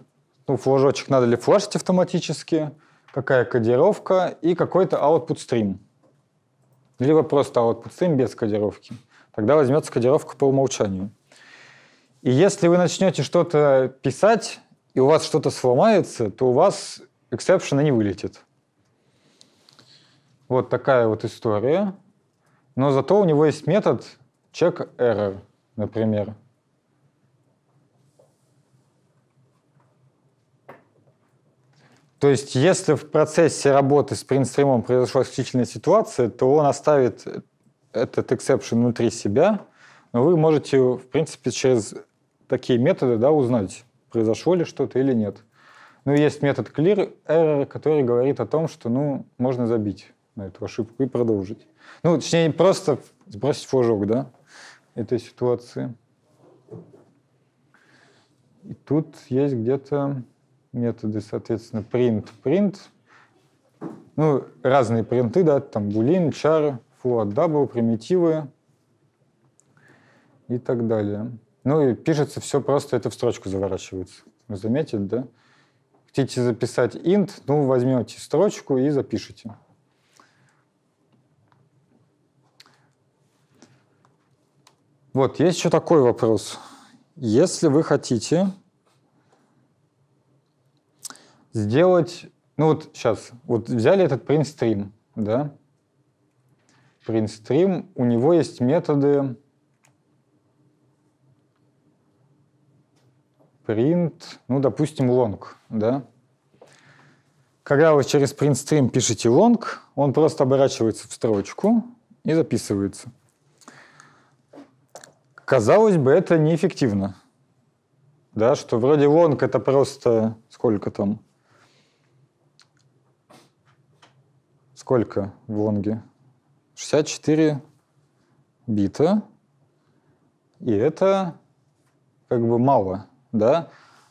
S1: ну, флажочек надо ли флажить автоматически, какая кодировка и какой-то output stream. Либо просто output stream без кодировки. Тогда возьмется кодировка по умолчанию. И если вы начнете что-то писать, и у вас что-то сломается, то у вас эксепшена не вылетит. Вот такая вот история. Но зато у него есть метод Check error, например. То есть, если в процессе работы с принтстримом произошла исключительная ситуация, то он оставит этот exception внутри себя, но вы можете, в принципе, через такие методы да, узнать, произошло ли что-то или нет. Ну, есть метод clear error, который говорит о том, что, ну, можно забить на эту ошибку и продолжить. Ну, точнее, просто сбросить флажок, да? этой ситуации. И тут есть где-то методы, соответственно, print, print, ну, разные принты, да, там булин, char, float double, примитивы и так далее. Ну и пишется все просто, это в строчку заворачивается. Вы заметили, да? Хотите записать int, ну, возьмете строчку и запишите. Вот, есть еще такой вопрос. Если вы хотите сделать, ну вот сейчас, вот взяли этот printstream, да, printstream, у него есть методы print, ну, допустим, long, да. Когда вы через printstream пишете long, он просто оборачивается в строчку и записывается – Казалось бы, это неэффективно. Да, что вроде лонг это просто сколько там? Сколько в лонге? 64 бита. И это как бы мало, да?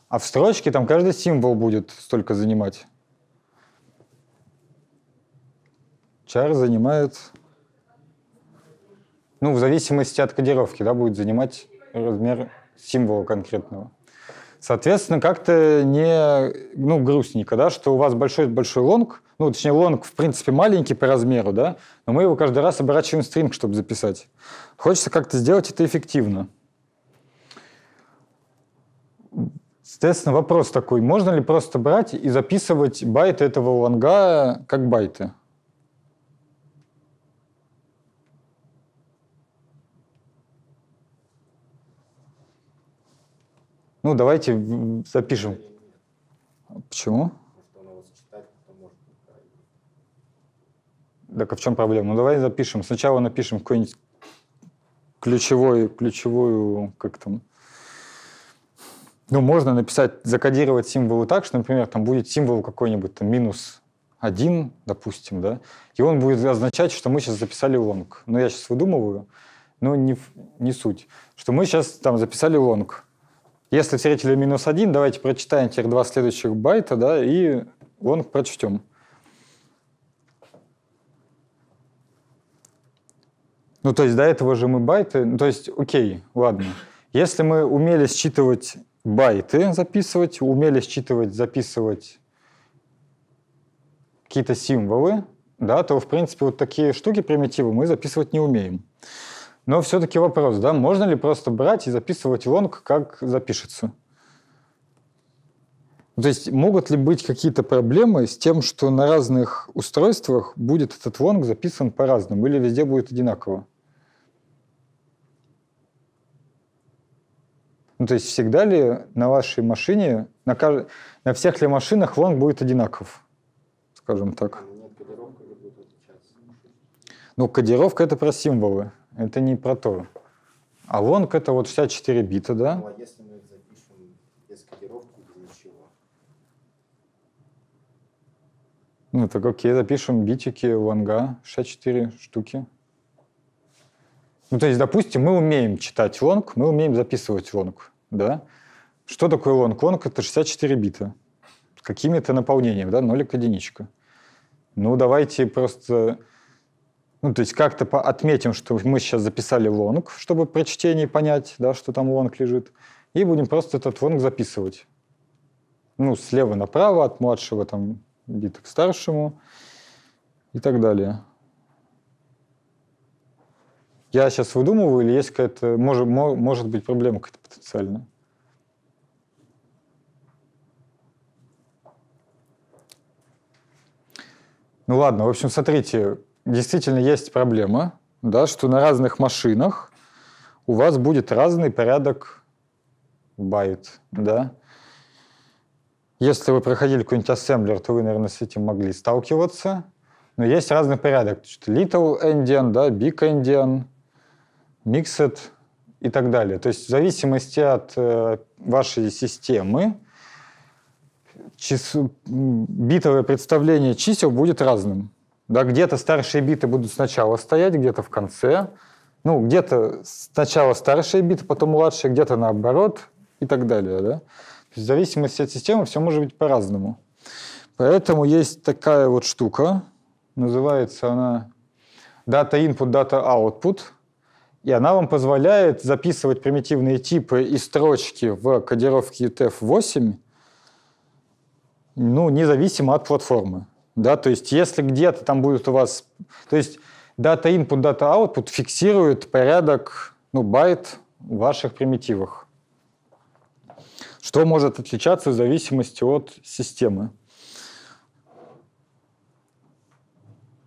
S1: А в строчке там каждый символ будет столько занимать. Чар занимает ну, в зависимости от кодировки, да, будет занимать размер символа конкретного. Соответственно, как-то не, ну, грустненько, да, что у вас большой-большой лонг, ну, точнее, лонг, в принципе, маленький по размеру, да, но мы его каждый раз оборачиваем в стринг, чтобы записать. Хочется как-то сделать это эффективно. Соответственно, вопрос такой, можно ли просто брать и записывать байты этого лонга как байты? Ну, давайте запишем. Почему? Так а в чем проблема? Ну, давай запишем. Сначала напишем какой-нибудь ключевой, ключевую, как там, ну, можно написать, закодировать символы так, что, например, там будет символ какой-нибудь, там, минус один, допустим, да, и он будет означать, что мы сейчас записали лонг. Ну, я сейчас выдумываю, но не, не суть. Что мы сейчас там записали лонг. Если встретили минус один, давайте прочитаем тех два следующих байта, да, и он прочтем. Ну, то есть до этого же мы байты... Ну, то есть, окей, ладно. Если мы умели считывать байты, записывать, умели считывать, записывать какие-то символы, да, то, в принципе, вот такие штуки, примитивы, мы записывать не умеем. Но все-таки вопрос, да, можно ли просто брать и записывать лонг, как запишется? Ну, то есть могут ли быть какие-то проблемы с тем, что на разных устройствах будет этот лонг записан по-разному или везде будет одинаково? Ну, то есть всегда ли на вашей машине, на, кажд... на всех ли машинах лонг будет одинаков, скажем так? Ну, кодировка это про символы. Это не про то. А лонг — это вот 64 бита, да? Ну,
S2: а если мы запишем без кодировки, без ничего?
S1: Ну, так окей, запишем битики лонга, 64 штуки. Ну, то есть, допустим, мы умеем читать лонг, мы умеем записывать лонг, да? Что такое лонг? Лонг — это 64 бита какими-то наполнениями, да, нолик, единичка. Ну, давайте просто ну, то есть как-то отметим, что мы сейчас записали лонг, чтобы при чтении понять, да, что там лонг лежит, и будем просто этот лонг записывать. Ну, слева направо, от младшего там бита к старшему и так далее. Я сейчас выдумываю, или есть какая-то... Может, может быть проблема какая-то потенциальная? Ну ладно, в общем, смотрите, действительно есть проблема, да, что на разных машинах у вас будет разный порядок байт, да. Если вы проходили какой-нибудь ассемблер, то вы, наверное, с этим могли сталкиваться. Но есть разный порядок. Little endian, да, big endian, mixed и так далее. То есть в зависимости от э, вашей системы чис... битовое представление чисел будет разным. Да, где-то старшие биты будут сначала стоять, где-то в конце. Ну, где-то сначала старшие биты, потом младшие, где-то наоборот и так далее. Да? То есть в зависимости от системы все может быть по-разному. Поэтому есть такая вот штука, называется она Data Input, Data Output, и она вам позволяет записывать примитивные типы и строчки в кодировке UTF-8, ну, независимо от платформы. Да, то есть если где-то там будет у вас... То есть data input, data output фиксирует порядок ну, байт в ваших примитивах, что может отличаться в зависимости от системы.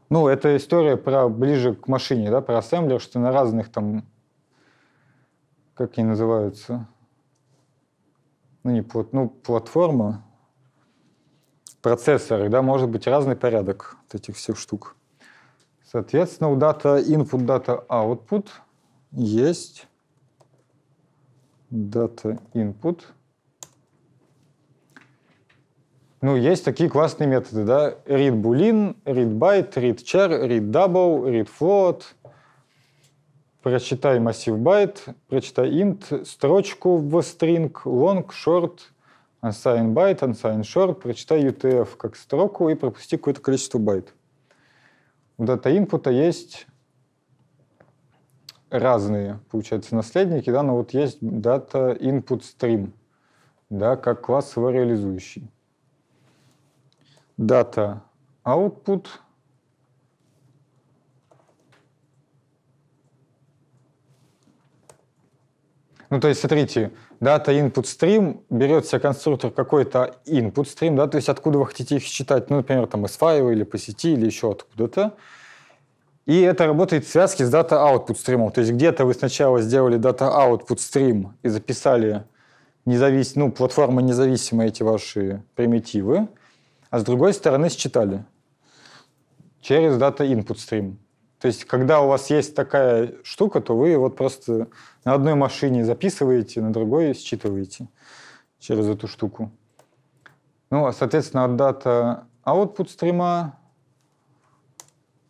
S1: Ну, это история про ближе к машине, да, про ассемблер, что на разных там, как они называются, ну, не плат, ну, платформа, процессорах, да, может быть разный порядок вот этих всех штук. Соответственно, у дата input, дата output есть дата input. Ну, есть такие классные методы, да, read boolean, read byte, read char, read double, read float, прочитай массив байт, прочитай int, строчку в string, long, short – unsigned byte, unsigned short, прочитай UTF как строку и пропусти какое-то количество байт. У дата input есть разные, получается, наследники, да, но вот есть дата input stream, да, как класс его реализующий. Дата output ну, то есть, смотрите, Data input stream берет себе конструктор какой-то input stream, да, то есть откуда вы хотите их считать, ну, например, там из файла или по сети или еще откуда-то. И это работает в связке с data output стримом. То есть где-то вы сначала сделали data output stream и записали независ... ну, платформы независимые эти ваши примитивы, а с другой стороны считали через data input stream. То есть, когда у вас есть такая штука, то вы вот просто на одной машине записываете, на другой считываете через эту штуку. Ну, а, соответственно, от дата output стрима,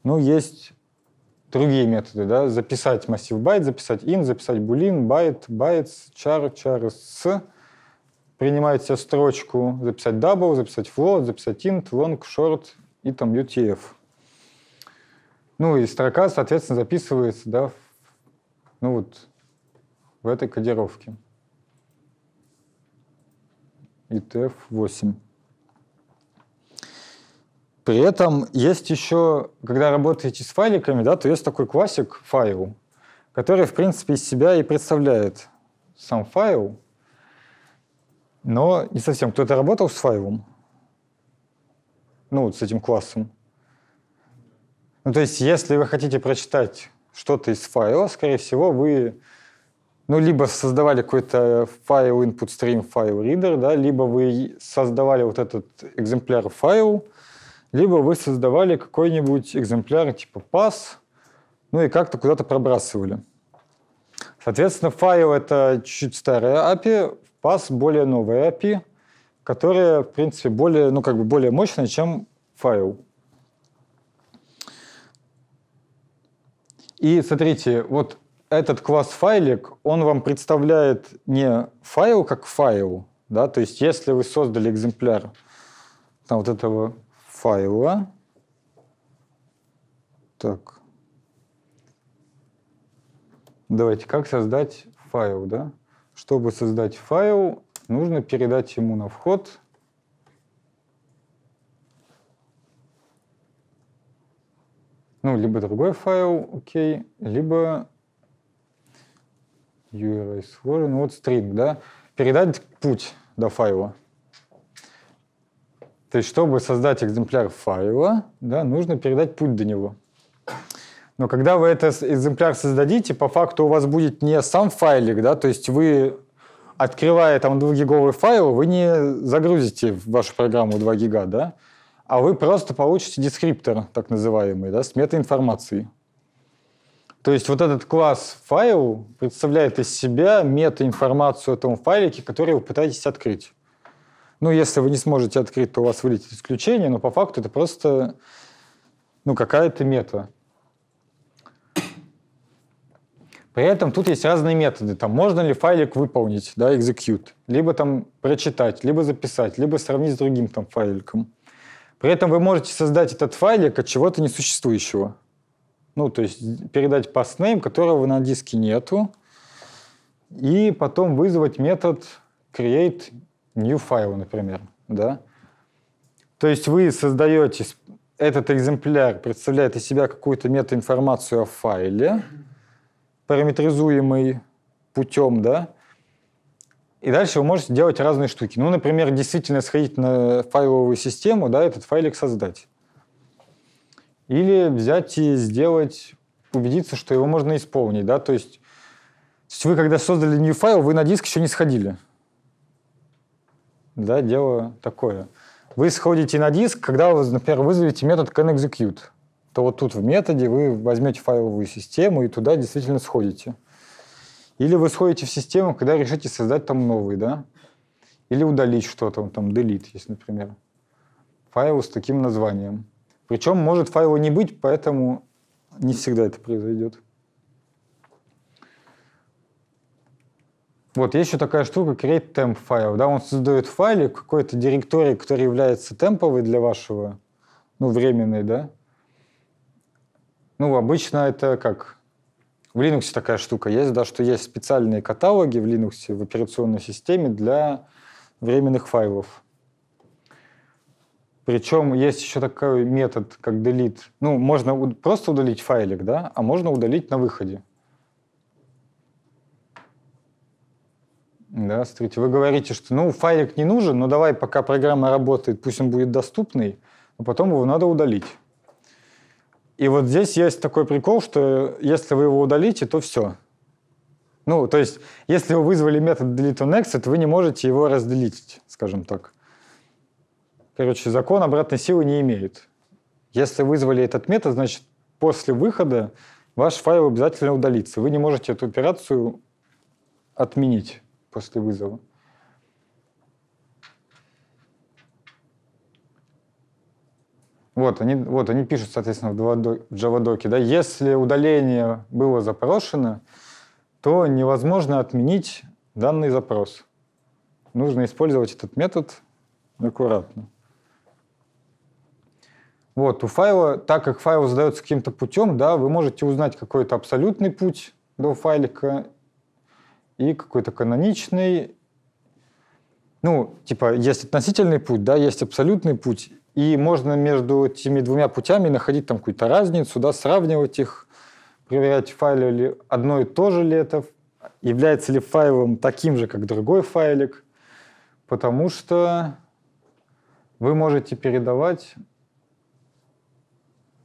S1: ну, есть другие методы, да, записать массив байт, записать int, записать boolean, байт, байт, char, char, с, принимать себе строчку, записать double, записать float, записать int, long, short и там utf. Ну и строка, соответственно, записывается, да, в, ну вот в этой кодировке. ITF-8. При этом есть еще, когда работаете с файликами, да, то есть такой классик файл, который, в принципе, из себя и представляет сам файл, но не совсем. Кто-то работал с файлом? Ну, вот с этим классом. Ну, то есть, если вы хотите прочитать что-то из файла, скорее всего, вы ну, либо создавали какой-то файл input stream, файл reader, да, либо вы создавали вот этот экземпляр файл, либо вы создавали какой-нибудь экземпляр типа pass, ну и как-то куда-то пробрасывали. Соответственно, файл — это чуть-чуть старая API, pass — более новая API, которая, в принципе, более, ну, как бы более мощная, чем файл. И смотрите, вот этот класс файлик, он вам представляет не файл как файл, да, то есть если вы создали экземпляр там, вот этого файла, так, давайте, как создать файл, да? Чтобы создать файл, нужно передать ему на вход ну, либо другой файл, окей, либо URI сложен, ну, вот стринг, да, передать путь до файла. То есть, чтобы создать экземпляр файла, да, нужно передать путь до него. Но когда вы этот экземпляр создадите, по факту у вас будет не сам файлик, да, то есть вы, открывая там 2-гиговый файл, вы не загрузите в вашу программу 2 гига, да, а вы просто получите дескриптор, так называемый, да, с метаинформацией. То есть вот этот класс файл представляет из себя метаинформацию о том файлике, который вы пытаетесь открыть. Ну, если вы не сможете открыть, то у вас вылетит исключение, но по факту это просто ну, какая-то мета. При этом тут есть разные методы. Там можно ли файлик выполнить, да, execute, либо там прочитать, либо записать, либо сравнить с другим там файликом. При этом вы можете создать этот файлик от чего-то несуществующего. Ну, то есть передать постнейм, которого на диске нету, и потом вызвать метод create new file, например. Да? То есть вы создаете этот экземпляр представляет из себя какую-то метаинформацию о файле, параметризуемый путем, да, и дальше вы можете делать разные штуки. Ну, например, действительно сходить на файловую систему, да, этот файлик создать. Или взять и сделать, убедиться, что его можно исполнить, да, то есть, то есть вы, когда создали new файл, вы на диск еще не сходили. Да, дело такое. Вы сходите на диск, когда вы, например, вызовете метод canExecute, то вот тут в методе вы возьмете файловую систему и туда действительно сходите. Или вы сходите в систему, когда решите создать там новый, да? Или удалить что-то, там delete есть, например. Файл с таким названием. Причем может файла не быть, поэтому не всегда это произойдет. Вот, есть еще такая штука create temp файл. Да, он создает файлик какой-то директории, который является темповой для вашего, ну, временной, да. Ну, обычно это как? В Linux такая штука есть, да, что есть специальные каталоги в Linux, в операционной системе для временных файлов. Причем есть еще такой метод, как delete. Ну, можно просто удалить файлик, да, а можно удалить на выходе. Да, смотрите, вы говорите, что ну, файлик не нужен, но давай, пока программа работает, пусть он будет доступный, а потом его надо удалить. И вот здесь есть такой прикол, что если вы его удалите, то все. Ну, то есть, если вы вызвали метод delete on exit, вы не можете его разделить, скажем так. Короче, закон обратной силы не имеет. Если вызвали этот метод, значит, после выхода ваш файл обязательно удалится. Вы не можете эту операцию отменить после вызова. Вот они, вот они пишут, соответственно, в JavaDoc, да, если удаление было запрошено, то невозможно отменить данный запрос. Нужно использовать этот метод аккуратно. Вот, у файла, так как файл задается каким-то путем, да, вы можете узнать какой-то абсолютный путь до файлика и какой-то каноничный. Ну, типа, есть относительный путь, да, есть абсолютный путь, и можно между этими двумя путями находить там какую-то разницу, да, сравнивать их, проверять файлы ли одно и то же ли это, является ли файлом таким же, как другой файлик, потому что вы можете передавать...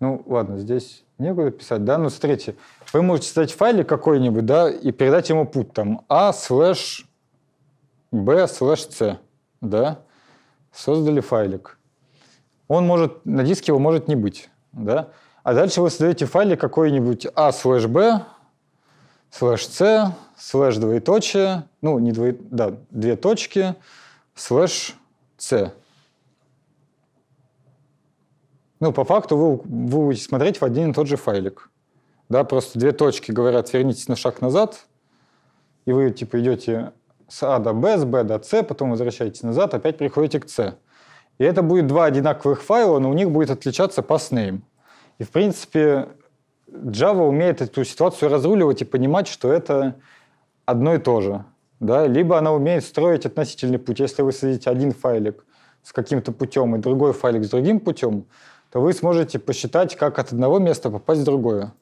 S1: Ну, ладно, здесь некуда писать, да? Ну, смотрите, вы можете создать файлик какой-нибудь, да, и передать ему путь там а слэш б слэш с, да? Создали файлик он может, на диске его может не быть. Да? А дальше вы создаете файлик какой-нибудь a а слэш b, слэш c, слэш двоеточие, ну, не двое, да, две точки, слэш c. Ну, по факту вы, вы будете смотреть в один и тот же файлик. Да, просто две точки говорят, вернитесь на шаг назад, и вы, типа, идете с А до Б, с Б до С, потом возвращаетесь назад, опять приходите к С. И это будет два одинаковых файла, но у них будет отличаться pass И, в принципе, Java умеет эту ситуацию разруливать и понимать, что это одно и то же. Да? Либо она умеет строить относительный путь. Если вы садите один файлик с каким-то путем и другой файлик с другим путем, то вы сможете посчитать, как от одного места попасть в другое.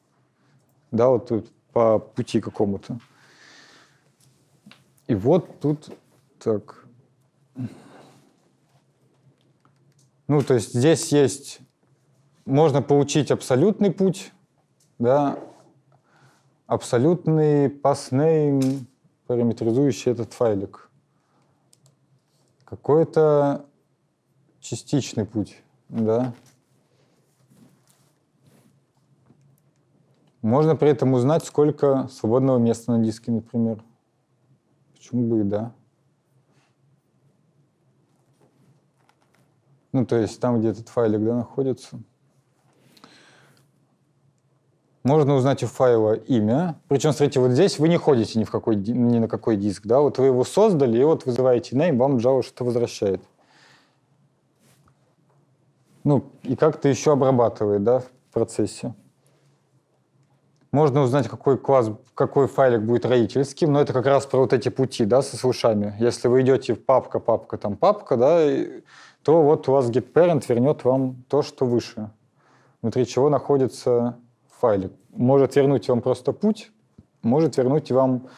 S1: Да, вот тут по пути какому-то. И вот тут так. Ну, то есть здесь есть... Можно получить абсолютный путь, да, абсолютный паснейм, параметризующий этот файлик. Какой-то частичный путь, да. Можно при этом узнать, сколько свободного места на диске, например. Почему бы и да. Ну, то есть там, где этот файлик да, находится. Можно узнать у файла имя. Причем, смотрите, вот здесь вы не ходите ни, в какой, ни на какой диск. Да? Вот вы его создали, и вот вызываете name, вам Java что-то возвращает. Ну, и как-то еще обрабатывает да, в процессе. Можно узнать, какой класс, какой файлик будет родительским, но это как раз про вот эти пути, да, со слушами. Если вы идете в папка, папка, там папка, да, то вот у вас getParent вернет вам то, что выше, внутри чего находится файлик. Может вернуть вам просто путь, может вернуть вам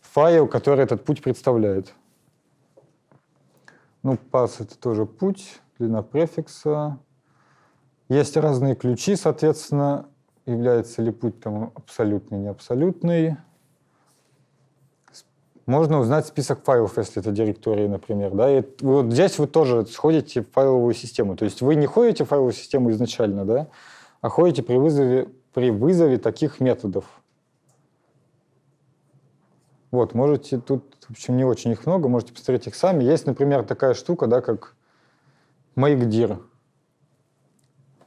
S1: файл, который этот путь представляет. Ну, pass — это тоже путь, длина префикса. Есть разные ключи, соответственно, является ли путь там абсолютный, не абсолютный. Можно узнать список файлов, если это директории, например. Да? И вот здесь вы тоже сходите в файловую систему. То есть вы не ходите в файловую систему изначально, да? а ходите при вызове, при вызове таких методов. Вот, можете тут, в общем, не очень их много, можете посмотреть их сами. Есть, например, такая штука, да, как makedir.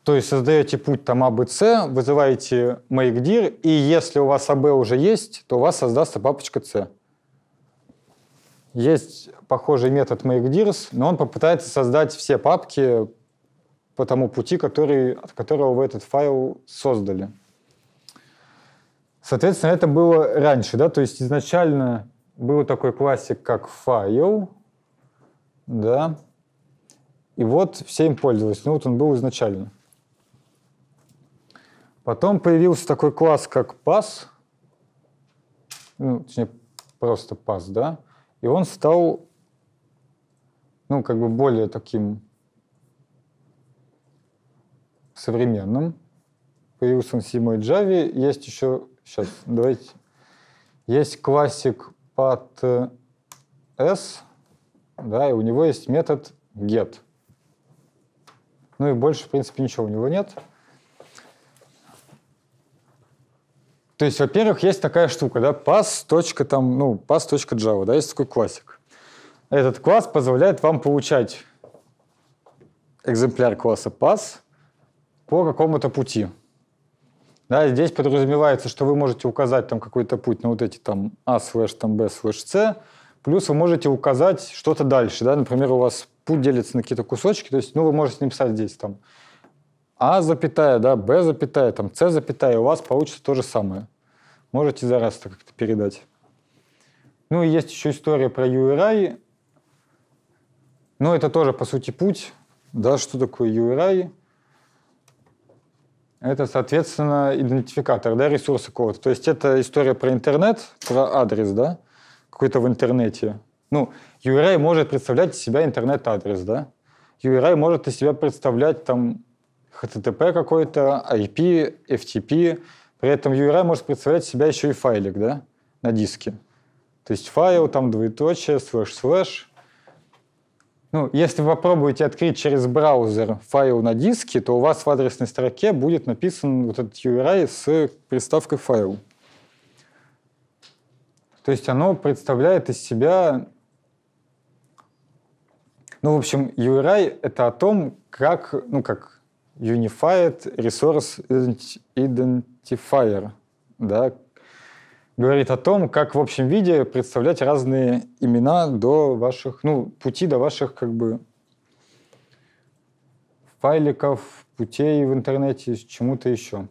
S1: То есть создаете путь там ABC, а, вызываете makedir, и если у вас AB а, уже есть, то у вас создастся папочка C. Есть похожий метод MakeDirs, но он попытается создать все папки по тому пути, который, от которого вы этот файл создали. Соответственно, это было раньше, да, то есть изначально был такой классик, как файл, да, и вот все им пользовались, ну вот он был изначально. Потом появился такой класс, как пас, ну, точнее, просто пас, да, и он стал, ну, как бы более таким современным. Появился он в седьмой Java. Есть еще, сейчас, давайте, есть классик под э, S, да, и у него есть метод get. Ну и больше, в принципе, ничего у него нет. То есть, во-первых, есть такая штука, да, pass. Там, ну, pass.java, да, есть такой классик. Этот класс позволяет вам получать экземпляр класса pass по какому-то пути. Да, здесь подразумевается, что вы можете указать там какой-то путь на вот эти там а слэш, там b слэш c, плюс вы можете указать что-то дальше, да, например, у вас путь делится на какие-то кусочки, то есть, ну, вы можете написать здесь там а запятая, да, Б запятая, там, С запятая, у вас получится то же самое. Можете за раз так как-то передать. Ну и есть еще история про URI. Но это тоже, по сути, путь. Да, что такое URI? Это, соответственно, идентификатор, да, ресурса какого-то. То есть это история про интернет, про адрес, да, какой-то в интернете. Ну, URI может представлять из себя интернет-адрес, да. URI может из себя представлять там HTTP какой-то, IP, FTP. При этом URI может представлять себя еще и файлик да, на диске. То есть файл, там двоеточие, слэш-слэш. Ну, если вы попробуете открыть через браузер файл на диске, то у вас в адресной строке будет написан вот этот URI с приставкой «файл». То есть оно представляет из себя... Ну, в общем, URI — это о том, как, ну, как Unified Resource Identifier, да, говорит о том, как в общем виде представлять разные имена до ваших, ну, пути до ваших, как бы, файликов, путей в интернете, чему-то еще.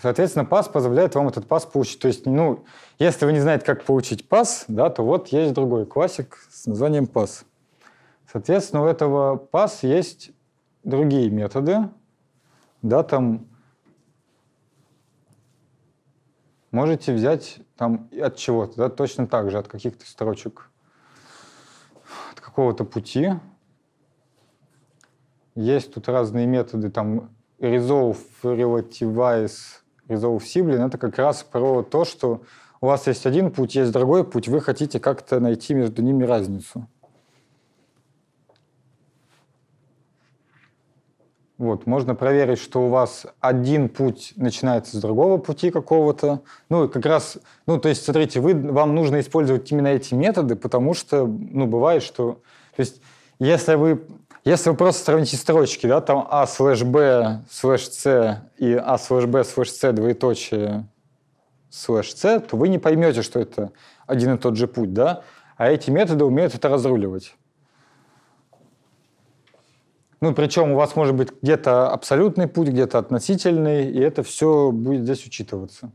S1: Соответственно, пас позволяет вам этот пас получить. То есть, ну, если вы не знаете, как получить пас, да, то вот есть другой классик с названием пас. Соответственно, у этого пас есть другие методы. Да, там можете взять там от чего-то, да, точно так же, от каких-то строчек, от какого-то пути. Есть тут разные методы, там resolve, relativize, resolve sibling, это как раз про то, что у вас есть один путь, есть другой путь, вы хотите как-то найти между ними разницу. Вот, можно проверить, что у вас один путь начинается с другого пути какого-то. Ну, как раз, ну, то есть, смотрите, вы, вам нужно использовать именно эти методы, потому что, ну, бывает, что... То есть, если вы, если вы просто сравните строчки, да, там А слэш Б слэш С и А слэш Б слэш С двоеточие слэш С, то вы не поймете, что это один и тот же путь, да? А эти методы умеют это разруливать. Ну, причем у вас может быть где-то абсолютный путь, где-то относительный, и это все будет здесь учитываться.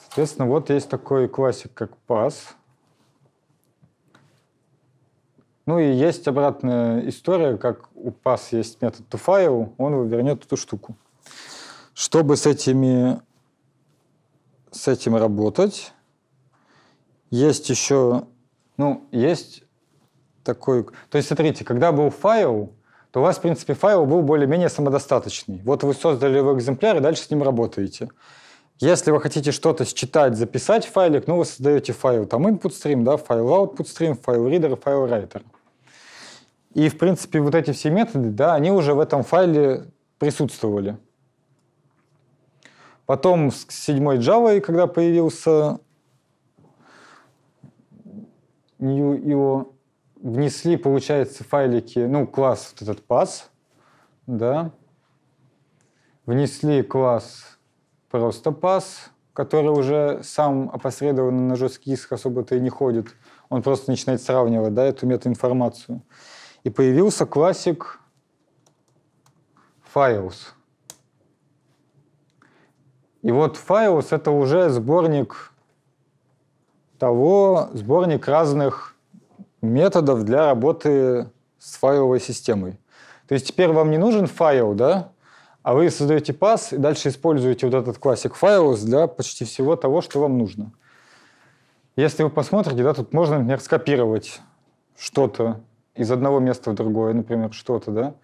S1: Соответственно, вот есть такой классик, как пас. Ну и есть обратная история, как у пас есть метод toFile, он вывернет эту штуку. Чтобы с, этими, с этим работать, есть еще, ну, есть такой... То есть, смотрите, когда был файл, то у вас, в принципе, файл был более-менее самодостаточный. Вот вы создали его экземпляр, и дальше с ним работаете. Если вы хотите что-то считать, записать файлик, ну, вы создаете файл там input stream, да, файл output stream, файл reader, файл writer. И, в принципе, вот эти все методы, да, они уже в этом файле присутствовали. Потом с седьмой Java, когда появился New IO, внесли, получается, файлики, ну, класс, вот этот пас, да, внесли класс просто пас, который уже сам опосредованно на жесткий диск особо-то и не ходит. Он просто начинает сравнивать, да, эту метаинформацию. И появился классик files. И вот files — это уже сборник того, сборник разных методов для работы с файловой системой. То есть теперь вам не нужен файл, да? А вы создаете пас и дальше используете вот этот классик файл для почти всего того, что вам нужно. Если вы посмотрите, да, тут можно, например, скопировать что-то из одного места в другое, например, что-то, да?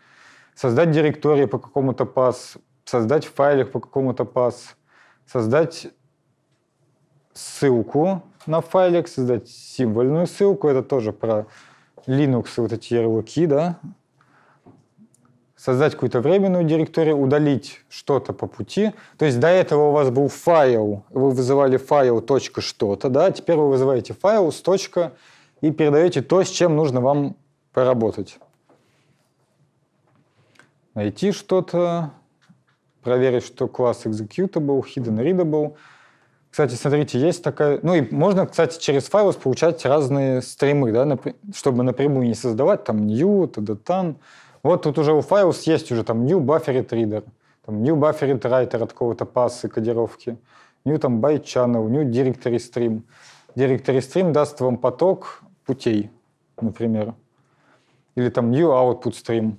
S1: Создать директорию по какому-то пас, создать файлик по какому-то пас, создать ссылку, на файлик, создать символьную ссылку. Это тоже про Linux вот эти ярлыки, да. Создать какую-то временную директорию, удалить что-то по пути. То есть до этого у вас был файл, вы вызывали файл что-то, да, теперь вы вызываете файл с точка и передаете то, с чем нужно вам поработать. Найти что-то, проверить, что класс executable, hidden readable — кстати, смотрите, есть такая... Ну и можно, кстати, через файлос получать разные стримы, да, нап... чтобы напрямую не создавать там new, тогда тан. Вот тут уже у файлос есть уже там new buffered reader, там new buffered writer от какого-то пассы кодировки, new там by channel, new directory stream. Directory stream даст вам поток путей, например. Или там new output stream.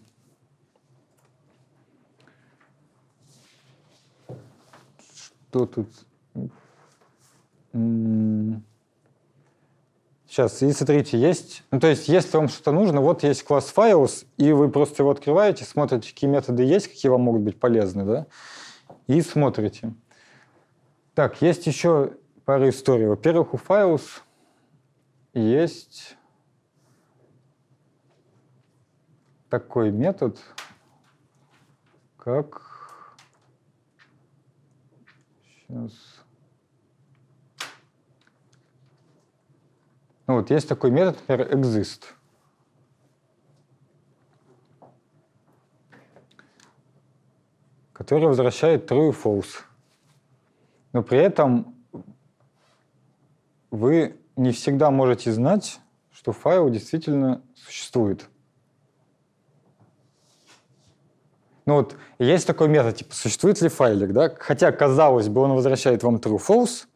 S1: Что тут? Сейчас, и смотрите, есть... Ну, то есть, если вам что-то нужно, вот есть класс files, и вы просто его открываете, смотрите, какие методы есть, какие вам могут быть полезны, да, и смотрите. Так, есть еще пара историй. Во-первых, у files есть такой метод, как... Сейчас... Ну вот есть такой метод, например, exist. который возвращает true и false. Но при этом вы не всегда можете знать, что файл действительно существует. Ну вот есть такой метод, типа, существует ли файлик, да? Хотя, казалось бы, он возвращает вам true-false,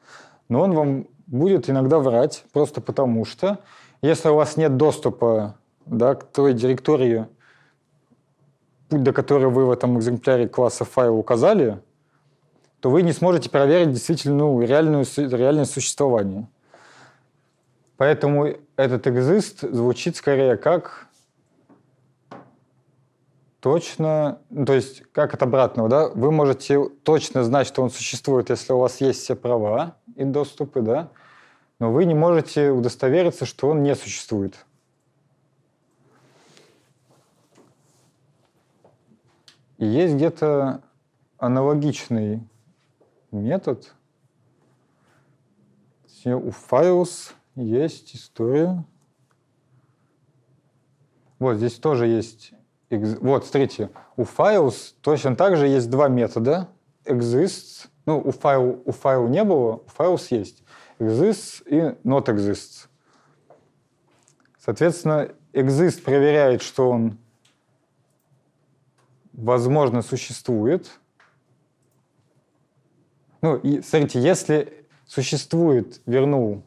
S1: но он вам будет иногда врать, просто потому что, если у вас нет доступа да, к той директории, путь до которой вы в этом экземпляре класса файла указали, то вы не сможете проверить действительно ну, реальную, реальное существование. Поэтому этот exist звучит скорее как точно, ну, то есть как от обратного, да, вы можете точно знать, что он существует, если у вас есть все права, и доступы, да, но вы не можете удостовериться, что он не существует. И есть где-то аналогичный метод. У files есть история. Вот здесь тоже есть... Вот, смотрите, у files точно так же есть два метода. exists ну, у файл, у файл не было, у файлс есть. Exists и not exists. Соответственно, exist проверяет, что он, возможно, существует. Ну, и, смотрите, если существует, вернул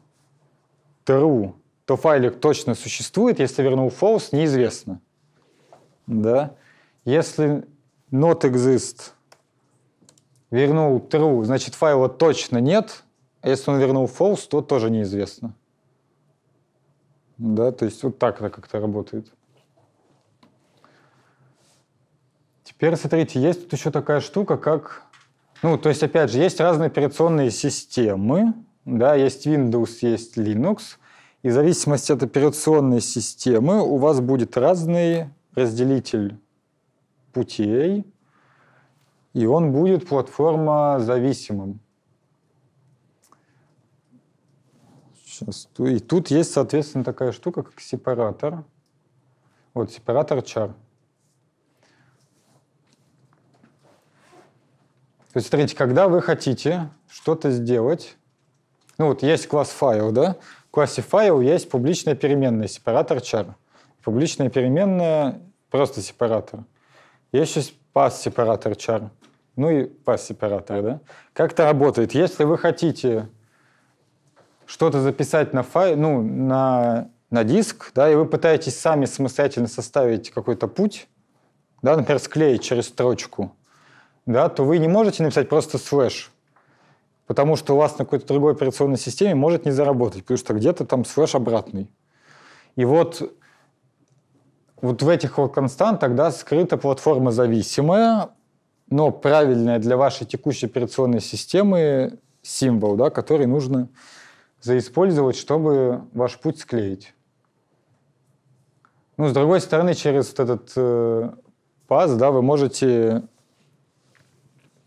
S1: true, то файлик точно существует, если вернул false, неизвестно. Да? Если not exist вернул true, значит файла точно нет. А если он вернул false, то тоже неизвестно. Да, то есть вот так это как-то работает. Теперь, смотрите, есть тут еще такая штука, как... Ну, то есть, опять же, есть разные операционные системы, да, есть Windows, есть Linux, и в зависимости от операционной системы у вас будет разный разделитель путей, и он будет платформа зависимым. Сейчас. И тут есть, соответственно, такая штука, как сепаратор. Вот сепаратор чар. То есть, смотрите, когда вы хотите что-то сделать, ну вот есть класс файл, да? В классе файл есть публичная переменная, сепаратор чар. Публичная переменная просто сепаратор. Есть еще пас сепаратор чар ну и пас-сепаратор, да? Как это работает? Если вы хотите что-то записать на файл, ну, на, на диск, да, и вы пытаетесь сами самостоятельно составить какой-то путь, да, например, склеить через строчку, да, то вы не можете написать просто слэш, потому что у вас на какой-то другой операционной системе может не заработать, потому что где-то там слэш обратный. И вот вот в этих вот константах да, скрыта платформа зависимая, но правильное для вашей текущей операционной системы символ, да, который нужно заиспользовать, чтобы ваш путь склеить. Ну, с другой стороны, через вот этот э, паз, да, вы можете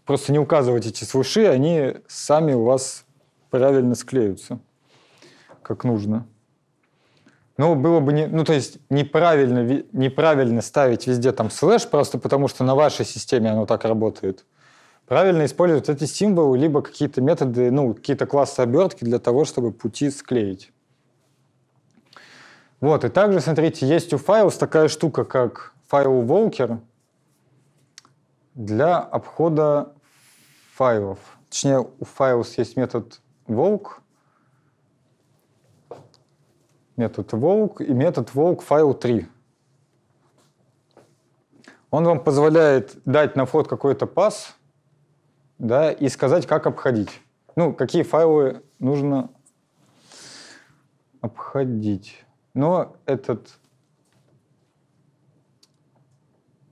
S1: просто не указывать эти свыши, они сами у вас правильно склеются, как нужно. Ну, было бы, не, ну, то есть неправильно, неправильно ставить везде там слэш, просто потому что на вашей системе оно так работает. Правильно использовать эти символы, либо какие-то методы, ну, какие-то классы обертки для того, чтобы пути склеить. Вот, и также, смотрите, есть у файлов такая штука, как файл волкер для обхода файлов. Точнее, у файлов есть метод волк, метод волк и метод волк файл 3. Он вам позволяет дать на вход какой-то пас да, и сказать, как обходить. Ну, какие файлы нужно обходить. Но этот...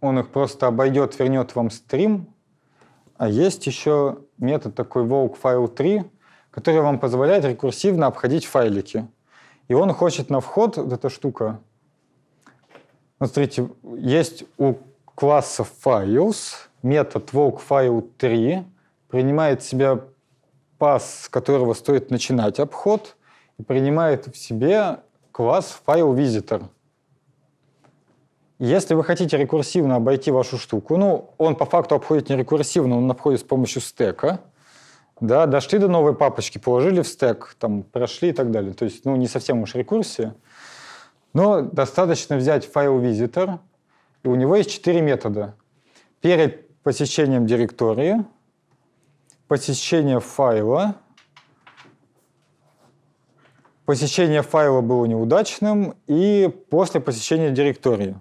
S1: Он их просто обойдет, вернет вам стрим. А есть еще метод такой волк файл 3, который вам позволяет рекурсивно обходить файлики. И он хочет на вход, вот эта штука, вот смотрите, есть у класса files метод walkFile3, принимает в себя пас, с которого стоит начинать обход, и принимает в себе класс FileVisitor. Если вы хотите рекурсивно обойти вашу штуку, ну, он по факту обходит не рекурсивно, он обходит с помощью стека, да, дошли до новой папочки, положили в стек, там, прошли и так далее. То есть, ну, не совсем уж рекурсия. Но достаточно взять файл визитор, и у него есть четыре метода. Перед посещением директории, посещение файла, посещение файла было неудачным, и после посещения директории.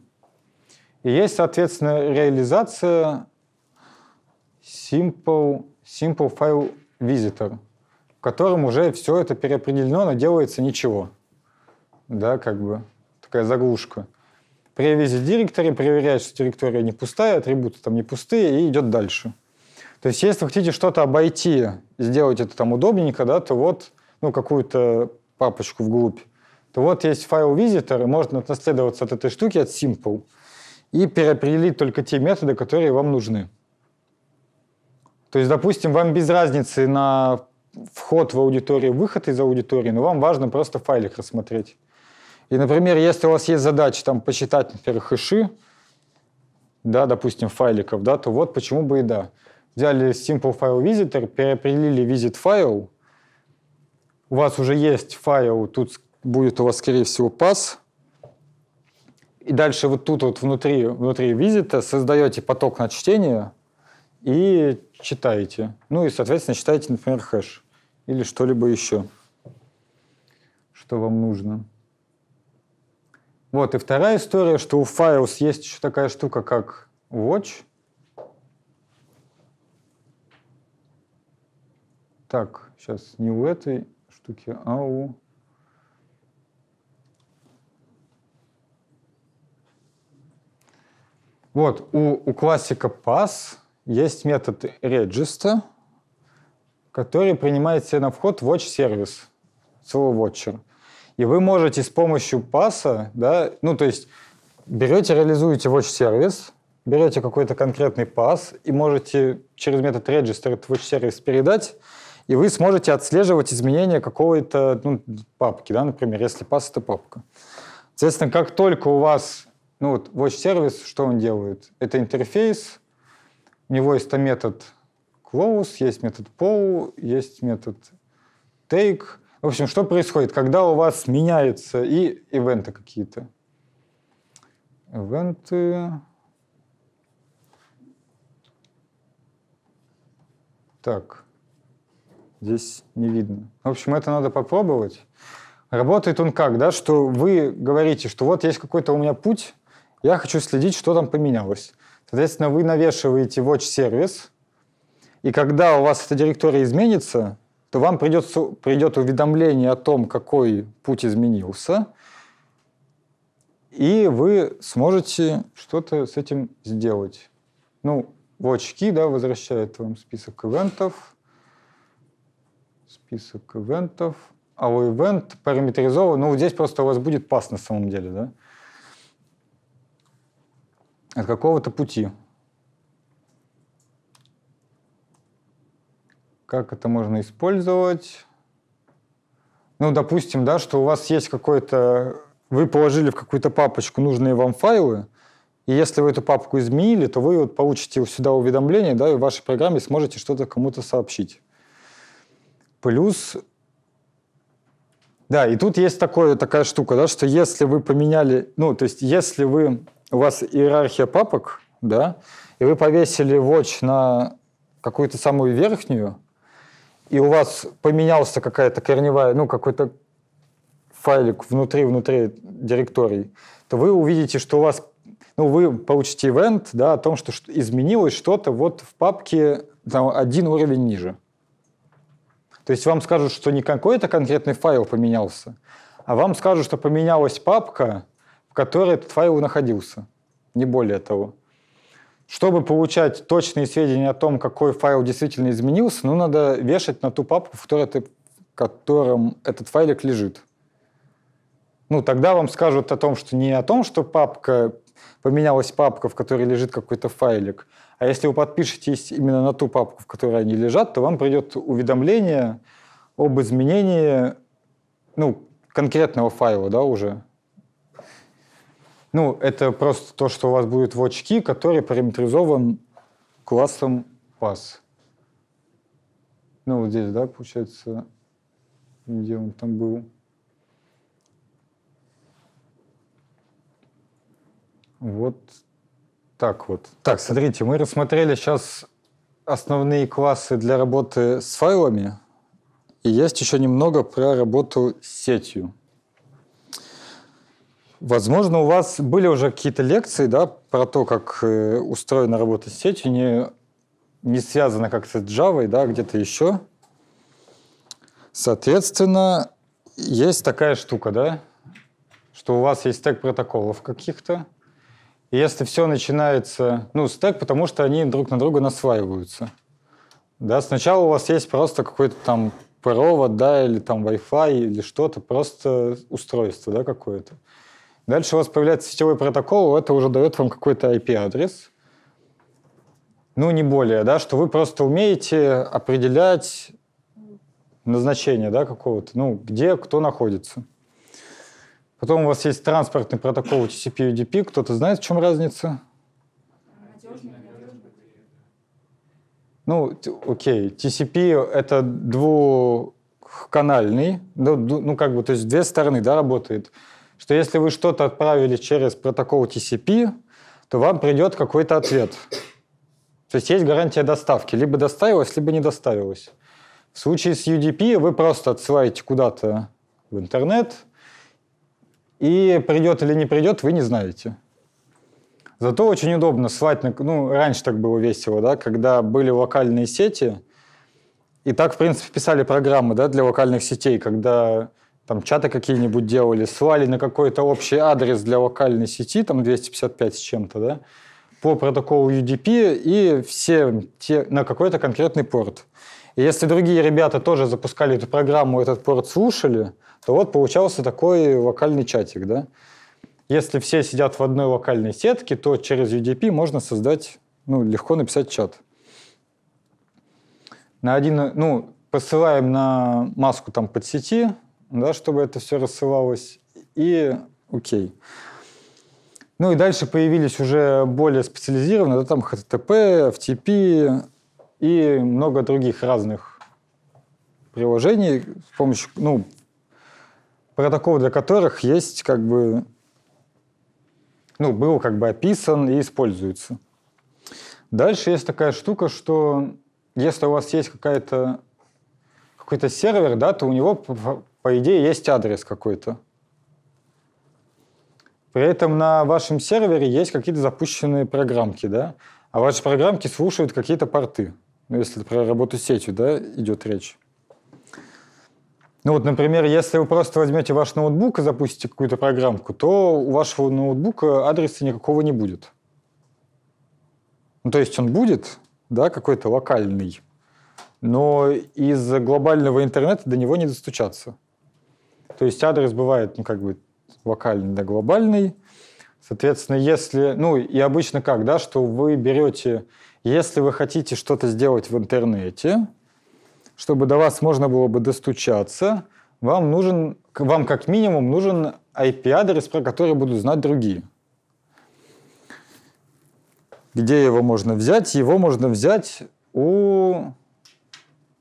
S1: И есть, соответственно, реализация simple, simple file визитор, в котором уже все это переопределено, но делается ничего. Да, как бы такая заглушка. При визит директоре проверяет, что директория не пустая, атрибуты там не пустые, и идет дальше. То есть, если вы хотите что-то обойти, сделать это там удобненько, да, то вот, ну, какую-то папочку вглубь, то вот есть файл визитор, и можно наследоваться от этой штуки, от simple, и переопределить только те методы, которые вам нужны. То есть, допустим, вам без разницы на вход в аудиторию, выход из аудитории, но вам важно просто файлик рассмотреть. И, например, если у вас есть задача там посчитать, например, хэши, да, допустим, файликов, да, то вот почему бы и да. Взяли Simple File Visitor, переопределили Visit файл, у вас уже есть файл, тут будет у вас, скорее всего, пас, и дальше вот тут вот внутри, внутри визита создаете поток на чтение, и читаете. Ну и, соответственно, читаете, например, хэш или что-либо еще, что вам нужно. Вот, и вторая история, что у Files есть еще такая штука, как Watch. Так, сейчас не у этой штуки, а у... Вот, у, у классика Pass есть метод register, который принимает себе на вход watch сервис, целый watcher. И вы можете с помощью паса, да, ну то есть берете, реализуете watch сервис, берете какой-то конкретный пас и можете через метод register этот watch сервис передать, и вы сможете отслеживать изменения какой-то ну, папки, да, например, если пас это папка. Соответственно, как только у вас ну вот watch сервис, что он делает? Это интерфейс, у него есть метод close, есть метод poll, есть метод take. В общем, что происходит, когда у вас меняются и ивенты какие-то? Ивенты... Так, здесь не видно. В общем, это надо попробовать. Работает он как, да, что вы говорите, что вот есть какой-то у меня путь, я хочу следить, что там поменялось. Соответственно, вы навешиваете watch-сервис, и когда у вас эта директория изменится, то вам придется, придет уведомление о том, какой путь изменился, и вы сможете что-то с этим сделать. Ну, Watch Key, да, возвращает вам список ивентов, список ивентов, а у ивент параметризован, ну, здесь просто у вас будет пас на самом деле, да, от какого-то пути. Как это можно использовать? Ну, допустим, да, что у вас есть какой-то... Вы положили в какую-то папочку нужные вам файлы, и если вы эту папку изменили, то вы вот получите сюда уведомление, да, и в вашей программе сможете что-то кому-то сообщить. Плюс, да, и тут есть такое, такая штука, да, что если вы поменяли, ну, то есть если вы у вас иерархия папок, да, и вы повесили watch на какую-то самую верхнюю, и у вас поменялся какая-то корневая, ну, какой-то файлик внутри, внутри директорий, то вы увидите, что у вас, ну, вы получите event, да, о том, что изменилось что-то вот в папке там, один уровень ниже. То есть вам скажут, что не какой-то конкретный файл поменялся, а вам скажут, что поменялась папка, в которой этот файл находился, не более того. Чтобы получать точные сведения о том, какой файл действительно изменился, ну, надо вешать на ту папку, в которой ты, в котором этот файлик лежит. Ну, тогда вам скажут о том, что не о том, что папка поменялась папка, в которой лежит какой-то файлик. А если вы подпишетесь именно на ту папку, в которой они лежат, то вам придет уведомление об изменении ну, конкретного файла да, уже. Ну, это просто то, что у вас будет в очки, который параметризован классом пас. Ну, вот здесь, да, получается, где он там был. Вот так вот. Так, смотрите, мы рассмотрели сейчас основные классы для работы с файлами. И есть еще немного про работу с сетью. Возможно, у вас были уже какие-то лекции да, про то, как э, устроена работа с сетью, не, не связано как-то с Java, да, где-то еще. Соответственно, есть такая штука, да, что у вас есть стек протоколов каких-то, и если все начинается, ну, стек, потому что они друг на друга насваиваются. Да, сначала у вас есть просто какой-то там провод, да, или там Wi-Fi, или что-то, просто устройство, да, какое-то. Дальше у вас появляется сетевой протокол, это уже дает вам какой-то IP-адрес. Ну, не более, да, что вы просто умеете определять назначение, да, какого-то, ну, где кто находится. Потом у вас есть транспортный протокол TCP и UDP. Кто-то знает, в чем разница? Ну, окей, okay. TCP — это двуканальный, ну, ну, как бы, то есть две стороны, да, работает что если вы что-то отправили через протокол TCP, то вам придет какой-то ответ. То есть есть гарантия доставки. Либо доставилось, либо не доставилось. В случае с UDP вы просто отсылаете куда-то в интернет, и придет или не придет, вы не знаете. Зато очень удобно слать, на, ну, раньше так было весело, да, когда были локальные сети, и так, в принципе, писали программы да, для локальных сетей, когда там чаты какие-нибудь делали, свали на какой-то общий адрес для локальной сети, там 255 с чем-то, да, по протоколу UDP и все те, на какой-то конкретный порт. И если другие ребята тоже запускали эту программу, этот порт слушали, то вот получался такой локальный чатик, да. Если все сидят в одной локальной сетке, то через UDP можно создать, ну, легко написать чат. На один, ну, посылаем на маску там под сети, да, чтобы это все рассылалось, и окей. Ну и дальше появились уже более специализированные, да, там HTTP, FTP и много других разных приложений, с помощью, ну, протоколов для которых есть как бы, ну, был как бы описан и используется. Дальше есть такая штука, что если у вас есть какая-то какой-то сервер, да, то у него по идее, есть адрес какой-то. При этом на вашем сервере есть какие-то запущенные программки, да? А ваши программки слушают какие-то порты. Ну, если про работу с сетью, да, идет речь. Ну вот, например, если вы просто возьмете ваш ноутбук и запустите какую-то программку, то у вашего ноутбука адреса никакого не будет. Ну, то есть он будет, да, какой-то локальный, но из глобального интернета до него не достучаться. То есть адрес бывает, ну, как бы, локальный да глобальный. Соответственно, если... Ну, и обычно как, да, что вы берете... Если вы хотите что-то сделать в интернете, чтобы до вас можно было бы достучаться, вам нужен... Вам как минимум нужен IP-адрес, про который будут знать другие. Где его можно взять? Его можно взять у...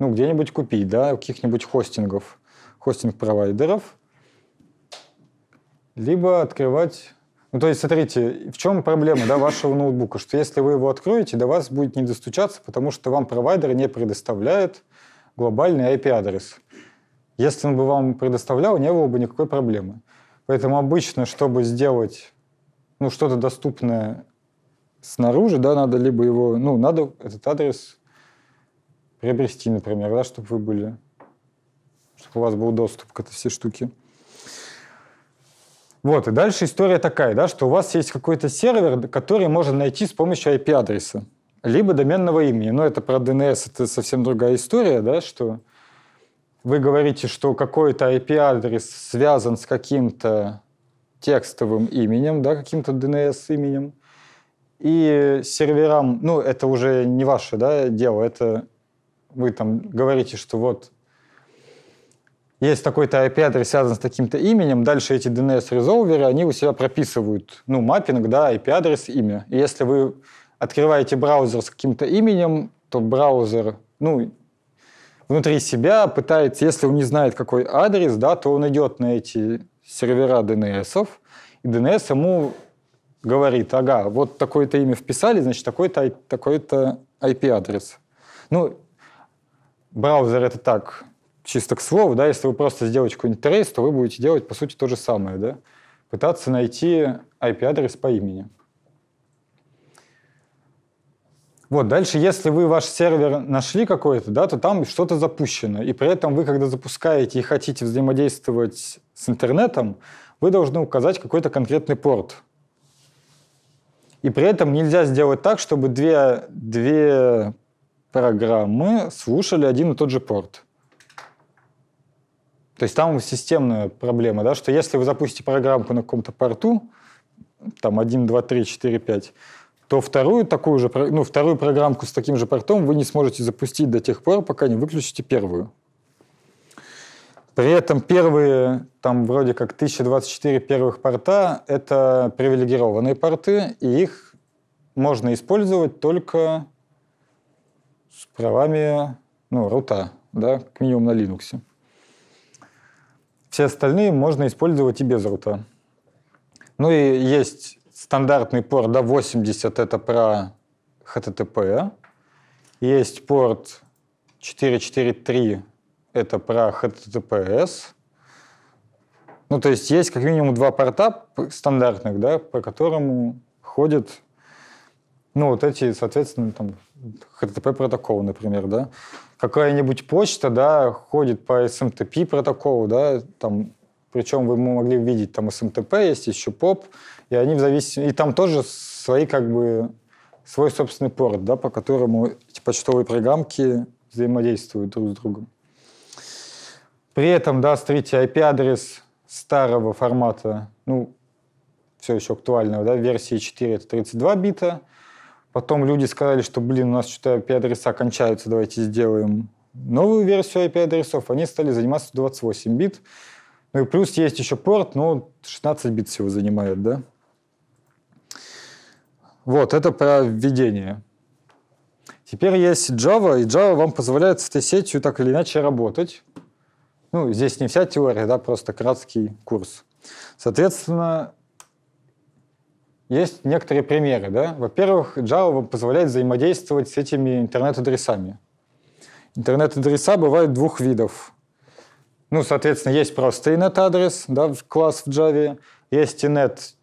S1: Ну, где-нибудь купить, да, у каких-нибудь хостингов хостинг-провайдеров, либо открывать... Ну, то есть, смотрите, в чем проблема да, вашего ноутбука? Что если вы его откроете, до вас будет не достучаться, потому что вам провайдер не предоставляет глобальный IP-адрес. Если он бы вам предоставлял, не было бы никакой проблемы. Поэтому обычно, чтобы сделать ну, что-то доступное снаружи, да, надо либо его, ну, надо этот адрес приобрести, например, да, чтобы вы были чтобы у вас был доступ к этой всей штуке. Вот, и дальше история такая, да, что у вас есть какой-то сервер, который можно найти с помощью IP-адреса, либо доменного имени. Но это про DNS, это совсем другая история, да, что вы говорите, что какой-то IP-адрес связан с каким-то текстовым именем, да, каким-то DNS-именем, и серверам, ну, это уже не ваше да, дело, это вы там говорите, что вот есть такой-то IP-адрес связан с таким-то именем, дальше эти DNS-резолверы, они у себя прописывают, ну, маппинг, да, IP-адрес, имя. И если вы открываете браузер с каким-то именем, то браузер, ну, внутри себя пытается, если он не знает, какой адрес, да, то он идет на эти сервера DNS, и DNS ему говорит, ага, вот такое-то имя вписали, значит, такой-то такой IP-адрес. Ну, браузер это так чисто к слову, да, если вы просто сделаете какой-нибудь трейс, то вы будете делать, по сути, то же самое, да? Пытаться найти IP-адрес по имени. Вот, дальше, если вы ваш сервер нашли какой-то, да, то там что-то запущено. И при этом вы, когда запускаете и хотите взаимодействовать с интернетом, вы должны указать какой-то конкретный порт. И при этом нельзя сделать так, чтобы две, две программы слушали один и тот же порт. То есть там системная проблема, да, что если вы запустите программку на каком-то порту, там 1, 2, 3, 4, 5, то вторую такую же, ну, вторую программку с таким же портом вы не сможете запустить до тех пор, пока не выключите первую. При этом первые, там вроде как 1024 первых порта, это привилегированные порты, и их можно использовать только с правами ну, рута, да, к минимум на Linux. Все остальные можно использовать и без рута. Ну и есть стандартный порт до да, 80, это про HTTP. Есть порт 443, это про HTTPS. Ну, то есть есть как минимум два порта стандартных, да, по которому ходят, ну, вот эти, соответственно, там, HTTP протоколы, например, да какая-нибудь почта, да, ходит по SMTP эм протоколу, да, там, причем вы могли увидеть, там SMTP эм есть, еще POP, и они в зависимости, и там тоже свои, как бы, свой собственный порт, да, по которому эти почтовые программки взаимодействуют друг с другом. При этом, да, смотрите, IP-адрес старого формата, ну, все еще актуального, да, версии 4 это 32 бита, Потом люди сказали, что, блин, у нас что-то IP-адреса кончаются, давайте сделаем новую версию IP-адресов. Они стали заниматься 28 бит. Ну и плюс есть еще порт, но 16 бит всего занимает, да? Вот, это про введение. Теперь есть Java, и Java вам позволяет с этой сетью так или иначе работать. Ну, здесь не вся теория, да, просто краткий курс. Соответственно, есть некоторые примеры. Да? Во-первых, Java позволяет взаимодействовать с этими интернет-адресами. Интернет-адреса бывают двух видов. Ну, соответственно, есть просто инет-адрес, да, класс в Java, есть инет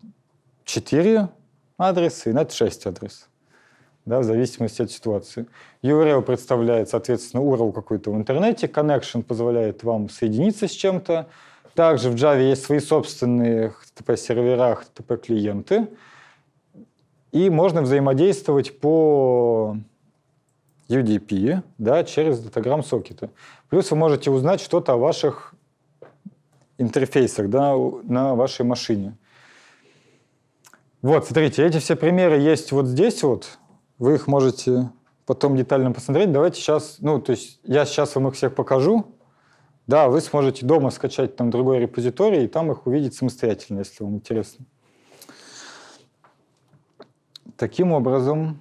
S1: 4 адрес и инет 6 адрес, да, в зависимости от ситуации. URL представляет, соответственно, URL какой-то в интернете, connection позволяет вам соединиться с чем-то, также в Java есть свои собственные HTTP-сервера, HTTP-клиенты. И можно взаимодействовать по UDP да, через датаграмм сокеты. Плюс вы можете узнать что-то о ваших интерфейсах да, на вашей машине. Вот, смотрите, эти все примеры есть вот здесь вот. Вы их можете потом детально посмотреть. Давайте сейчас, ну, то есть я сейчас вам их всех покажу. Да, вы сможете дома скачать там другой репозиторий и там их увидеть самостоятельно, если вам интересно таким образом...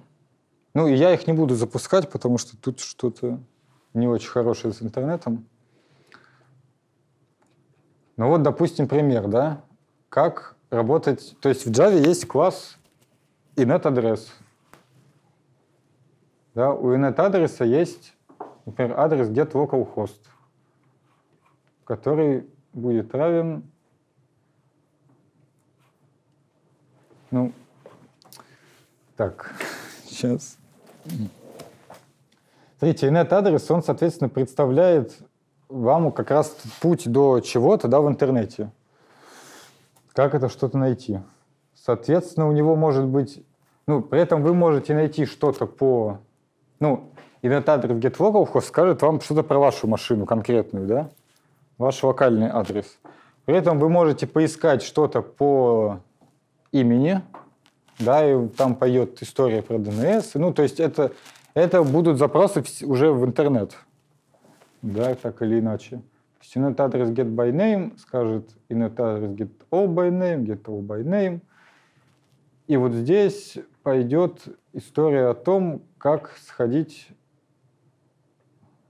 S1: Ну, и я их не буду запускать, потому что тут что-то не очень хорошее с интернетом. Ну вот, допустим, пример, да? Как работать... То есть в Java есть класс init-адрес. Да, у init-адреса есть, например, адрес get-localhost, который будет равен... Ну, так, сейчас. Смотрите, инет-адрес, он, соответственно, представляет вам как раз путь до чего-то да, в интернете. Как это что-то найти? Соответственно, у него может быть... Ну, при этом вы можете найти что-то по... Ну, инет-адрес GetLocalhost скажет вам что-то про вашу машину конкретную, да? Ваш локальный адрес. При этом вы можете поискать что-то по имени, да, и там поет история про ДНС. Ну, то есть это, это будут запросы уже в интернет, да, так или иначе. То есть init адрес get by name скажет init адрес get all by name, get all by name. И вот здесь пойдет история о том, как сходить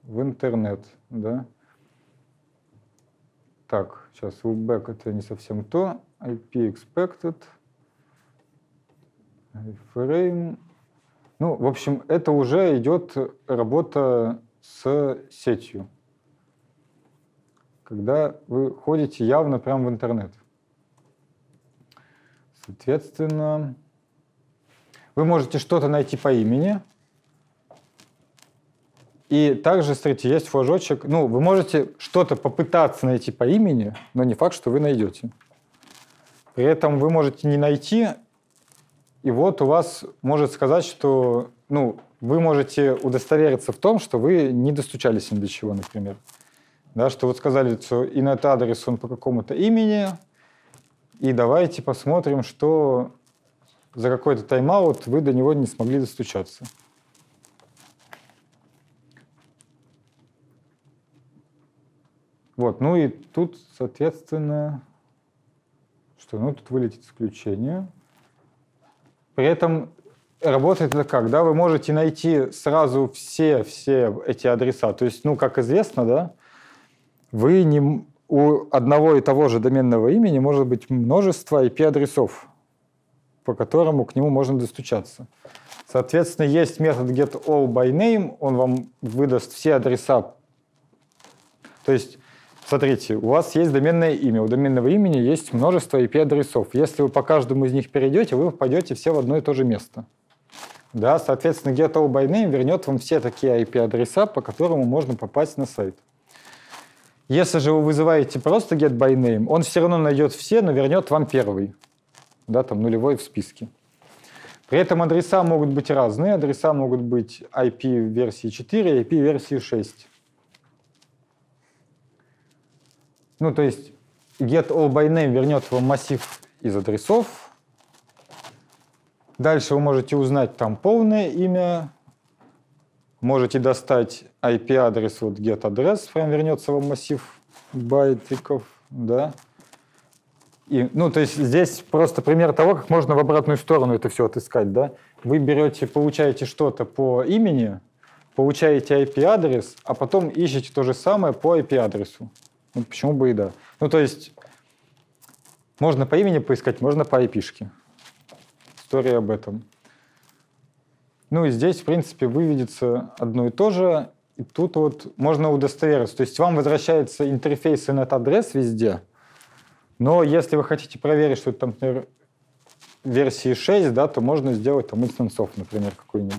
S1: в интернет, да. Так, сейчас webback это не совсем то. IP expected – Фрейм. Ну, в общем, это уже идет работа с сетью. Когда вы ходите явно прямо в интернет. Соответственно, вы можете что-то найти по имени. И также, смотрите, есть флажочек. Ну, вы можете что-то попытаться найти по имени, но не факт, что вы найдете. При этом вы можете не найти и вот у вас может сказать, что ну, вы можете удостовериться в том, что вы не достучались ни до чего, например. Да, что вот сказали, что и на этот адрес он по какому-то имени, и давайте посмотрим, что за какой-то тайм-аут вы до него не смогли достучаться. Вот, ну и тут, соответственно, что, ну тут вылетит исключение – при этом работает это как? Да, вы можете найти сразу все, все эти адреса. То есть, ну, как известно, да, вы не, у одного и того же доменного имени может быть множество IP-адресов, по которому к нему можно достучаться. Соответственно, есть метод get all by name, он вам выдаст все адреса. То есть Смотрите, у вас есть доменное имя. У доменного имени есть множество IP-адресов. Если вы по каждому из них перейдете, вы попадете все в одно и то же место. Да, соответственно, get all by name вернет вам все такие IP-адреса, по которым можно попасть на сайт. Если же вы вызываете просто get by name, он все равно найдет все, но вернет вам первый. Да, там нулевой в списке. При этом адреса могут быть разные. Адреса могут быть IP версии 4 IP версии 6. Ну, то есть get all by name вернет вам массив из адресов. Дальше вы можете узнать там полное имя, можете достать IP-адрес, вот get address, прям вернется вам массив байтиков, да. И, ну, то есть здесь просто пример того, как можно в обратную сторону это все отыскать, да. Вы берете, получаете что-то по имени, получаете IP-адрес, а потом ищете то же самое по IP-адресу. Ну, почему бы и да? Ну, то есть, можно по имени поискать, можно по айпишке. История об этом. Ну, и здесь, в принципе, выведется одно и то же. И тут вот можно удостовериться. То есть вам возвращается интерфейс и нет-адрес везде. Но если вы хотите проверить, что это, там, например, версии 6, да, то можно сделать там инстансов, например, какой-нибудь.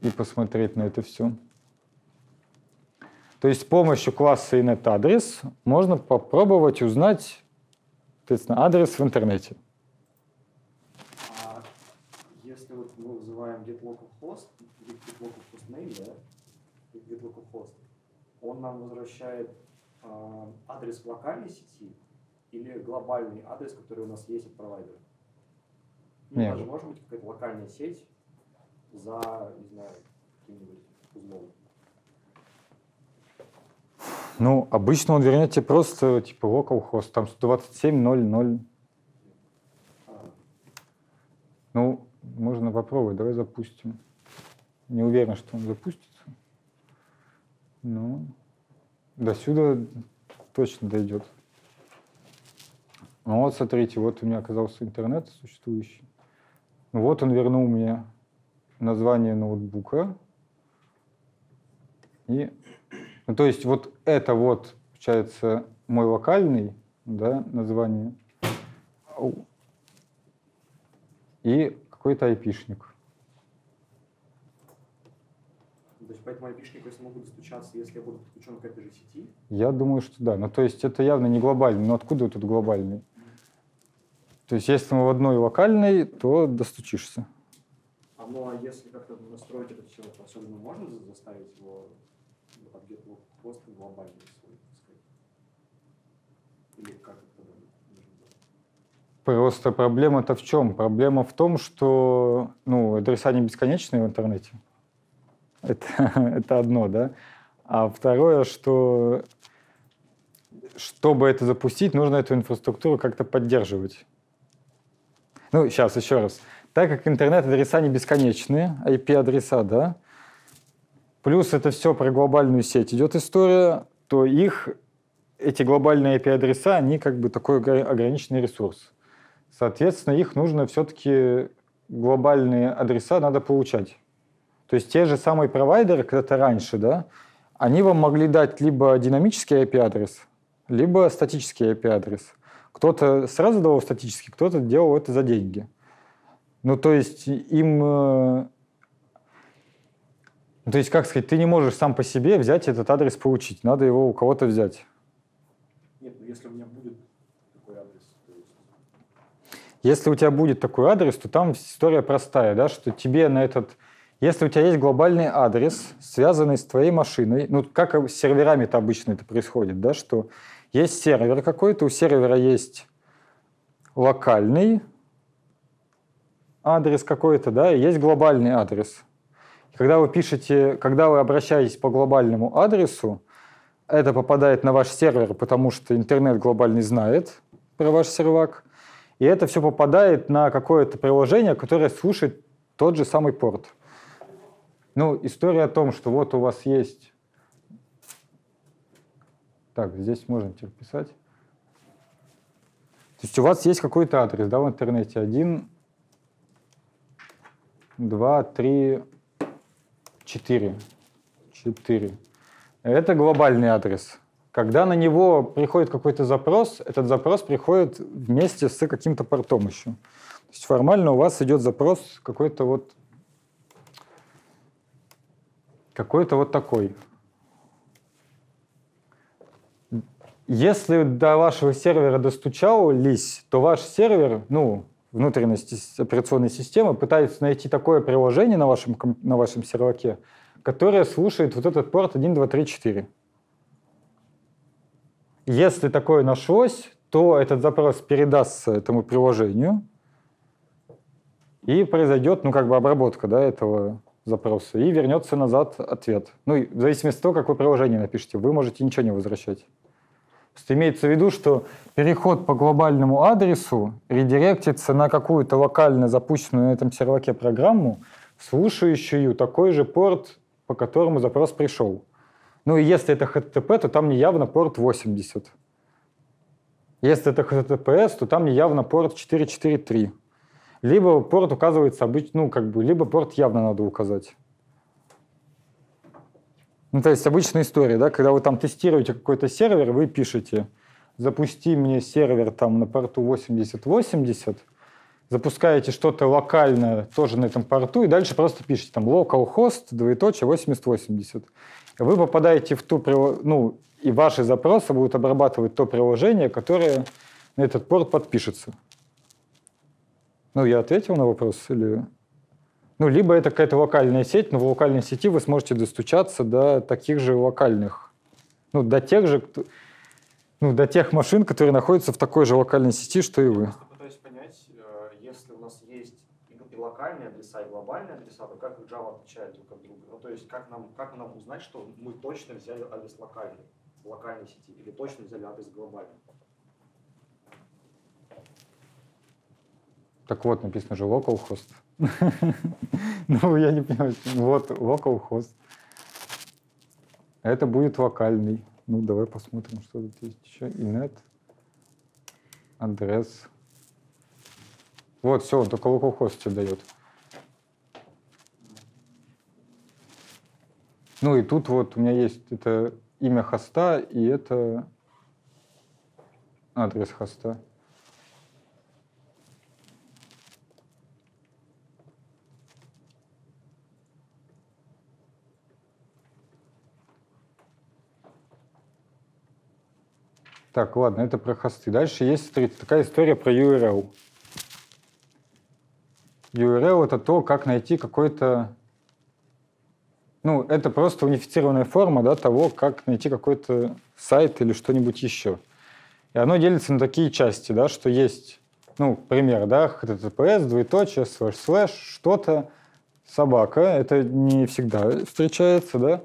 S1: И посмотреть на это все. То есть с помощью класса inet адрес можно попробовать узнать соответственно, адрес в интернете.
S2: А если вот мы вызываем getlocalhost, getlocalhostname, да, getlocalhost, он нам возвращает э, адрес локальной сети или глобальный адрес, который у нас есть от провайдера? Ну, Нет. даже может быть какая-то локальная сеть за, не знаю, каким-нибудь узлом.
S1: Ну, обычно он вернет тебе просто, типа, local host, там 127.0.0. Ну, можно попробовать, давай запустим. Не уверен, что он запустится. Но ну, до сюда точно дойдет. Ну вот, смотрите, вот у меня оказался интернет существующий. Вот он вернул мне название ноутбука и ну, то есть вот это вот, получается, мой локальный, да, название. И какой-то айпишник.
S2: То есть поэтому айпишнику я смогу достучаться, если я буду подключен к этой же сети?
S1: Я думаю, что да. Ну, то есть это явно не глобальный. Но ну, откуда тут глобальный? То есть если мы в одной локальной, то достучишься.
S2: А ну а если как-то настроить это все особенно можно заставить его объект просто глобальный свой, так сказать? Или
S1: как это Просто проблема-то в чем? Проблема в том, что ну, адреса не бесконечные в интернете. Это, это одно, да? А второе, что чтобы это запустить, нужно эту инфраструктуру как-то поддерживать. Ну, сейчас еще раз. Так как интернет-адреса не бесконечные, IP-адреса, да, плюс это все про глобальную сеть идет история, то их, эти глобальные IP-адреса, они как бы такой ограниченный ресурс. Соответственно, их нужно все-таки глобальные адреса надо получать. То есть те же самые провайдеры когда-то раньше, да, они вам могли дать либо динамический IP-адрес, либо статический IP-адрес. Кто-то сразу давал статический, кто-то делал это за деньги. Ну, то есть им э, ну, то есть, как сказать, ты не можешь сам по себе взять этот адрес получить, надо его у кого-то взять.
S2: Нет, но ну, если у меня будет такой адрес, то
S1: есть... Если у тебя будет такой адрес, то там история простая, да, что тебе на этот... Если у тебя есть глобальный адрес, связанный с твоей машиной, ну, как с серверами это обычно это происходит, да, что есть сервер какой-то, у сервера есть локальный адрес какой-то, да, и есть глобальный адрес – когда вы пишете, когда вы обращаетесь по глобальному адресу, это попадает на ваш сервер, потому что интернет глобальный знает про ваш сервак, и это все попадает на какое-то приложение, которое слушает тот же самый порт. Ну, история о том, что вот у вас есть... Так, здесь можно теперь писать. То есть у вас есть какой-то адрес, да, в интернете? один, два, три. 4. 4. Это глобальный адрес. Когда на него приходит какой-то запрос, этот запрос приходит вместе с каким-то портом еще. То есть формально у вас идет запрос какой-то вот какой-то вот такой. Если до вашего сервера достучались, то ваш сервер, ну, внутренности операционной системы пытается найти такое приложение на вашем, на вашем серваке, которое слушает вот этот порт 1, 2, 3, 4. Если такое нашлось, то этот запрос передастся этому приложению, и произойдет, ну, как бы обработка да, этого запроса, и вернется назад ответ. Ну, в зависимости от того, какое приложение напишите, вы можете ничего не возвращать есть имеется в виду, что переход по глобальному адресу редиректится на какую-то локально запущенную на этом серваке программу, слушающую такой же порт, по которому запрос пришел. Ну и если это HTTP, то там не явно порт 80. Если это HTTPS, то там не явно порт 443. Либо порт указывается обычно, ну как бы, либо порт явно надо указать. Ну, то есть обычная история, да, когда вы там тестируете какой-то сервер, вы пишете, запусти мне сервер там на порту 8080, запускаете что-то локальное тоже на этом порту, и дальше просто пишете там localhost, двоеточие 8080. Вы попадаете в ту, ну, и ваши запросы будут обрабатывать то приложение, которое на этот порт подпишется. Ну, я ответил на вопрос или... Ну, либо это какая-то локальная сеть, но в локальной сети вы сможете достучаться до таких же локальных, ну, до тех же, ну, до тех машин, которые находятся в такой же локальной сети, что и вы. Я
S2: пытаюсь понять, э, если у нас есть и локальные адреса, и глобальные адреса, то как Java отличает друг от друга? Ну, то есть как нам, как нам узнать, что мы точно взяли адрес локальный, локальной сети, или точно взяли адрес глобальный?
S1: Так вот, написано же localhost. Ну, я не понимаю. Вот, local Это будет вокальный. Ну, давай посмотрим, что тут есть еще. Инет. Адрес. Вот, все, он только localhost тебе дает. Ну и тут вот у меня есть это имя хоста и это адрес хоста. Так, ладно, это про хосты. Дальше есть такая история про URL. URL — это то, как найти какой-то... Ну, это просто унифицированная форма да, того, как найти какой-то сайт или что-нибудь еще. И оно делится на такие части, да, что есть, ну, пример, да, https, двоеточие, слэш, слэш, что-то, собака, это не всегда встречается, да,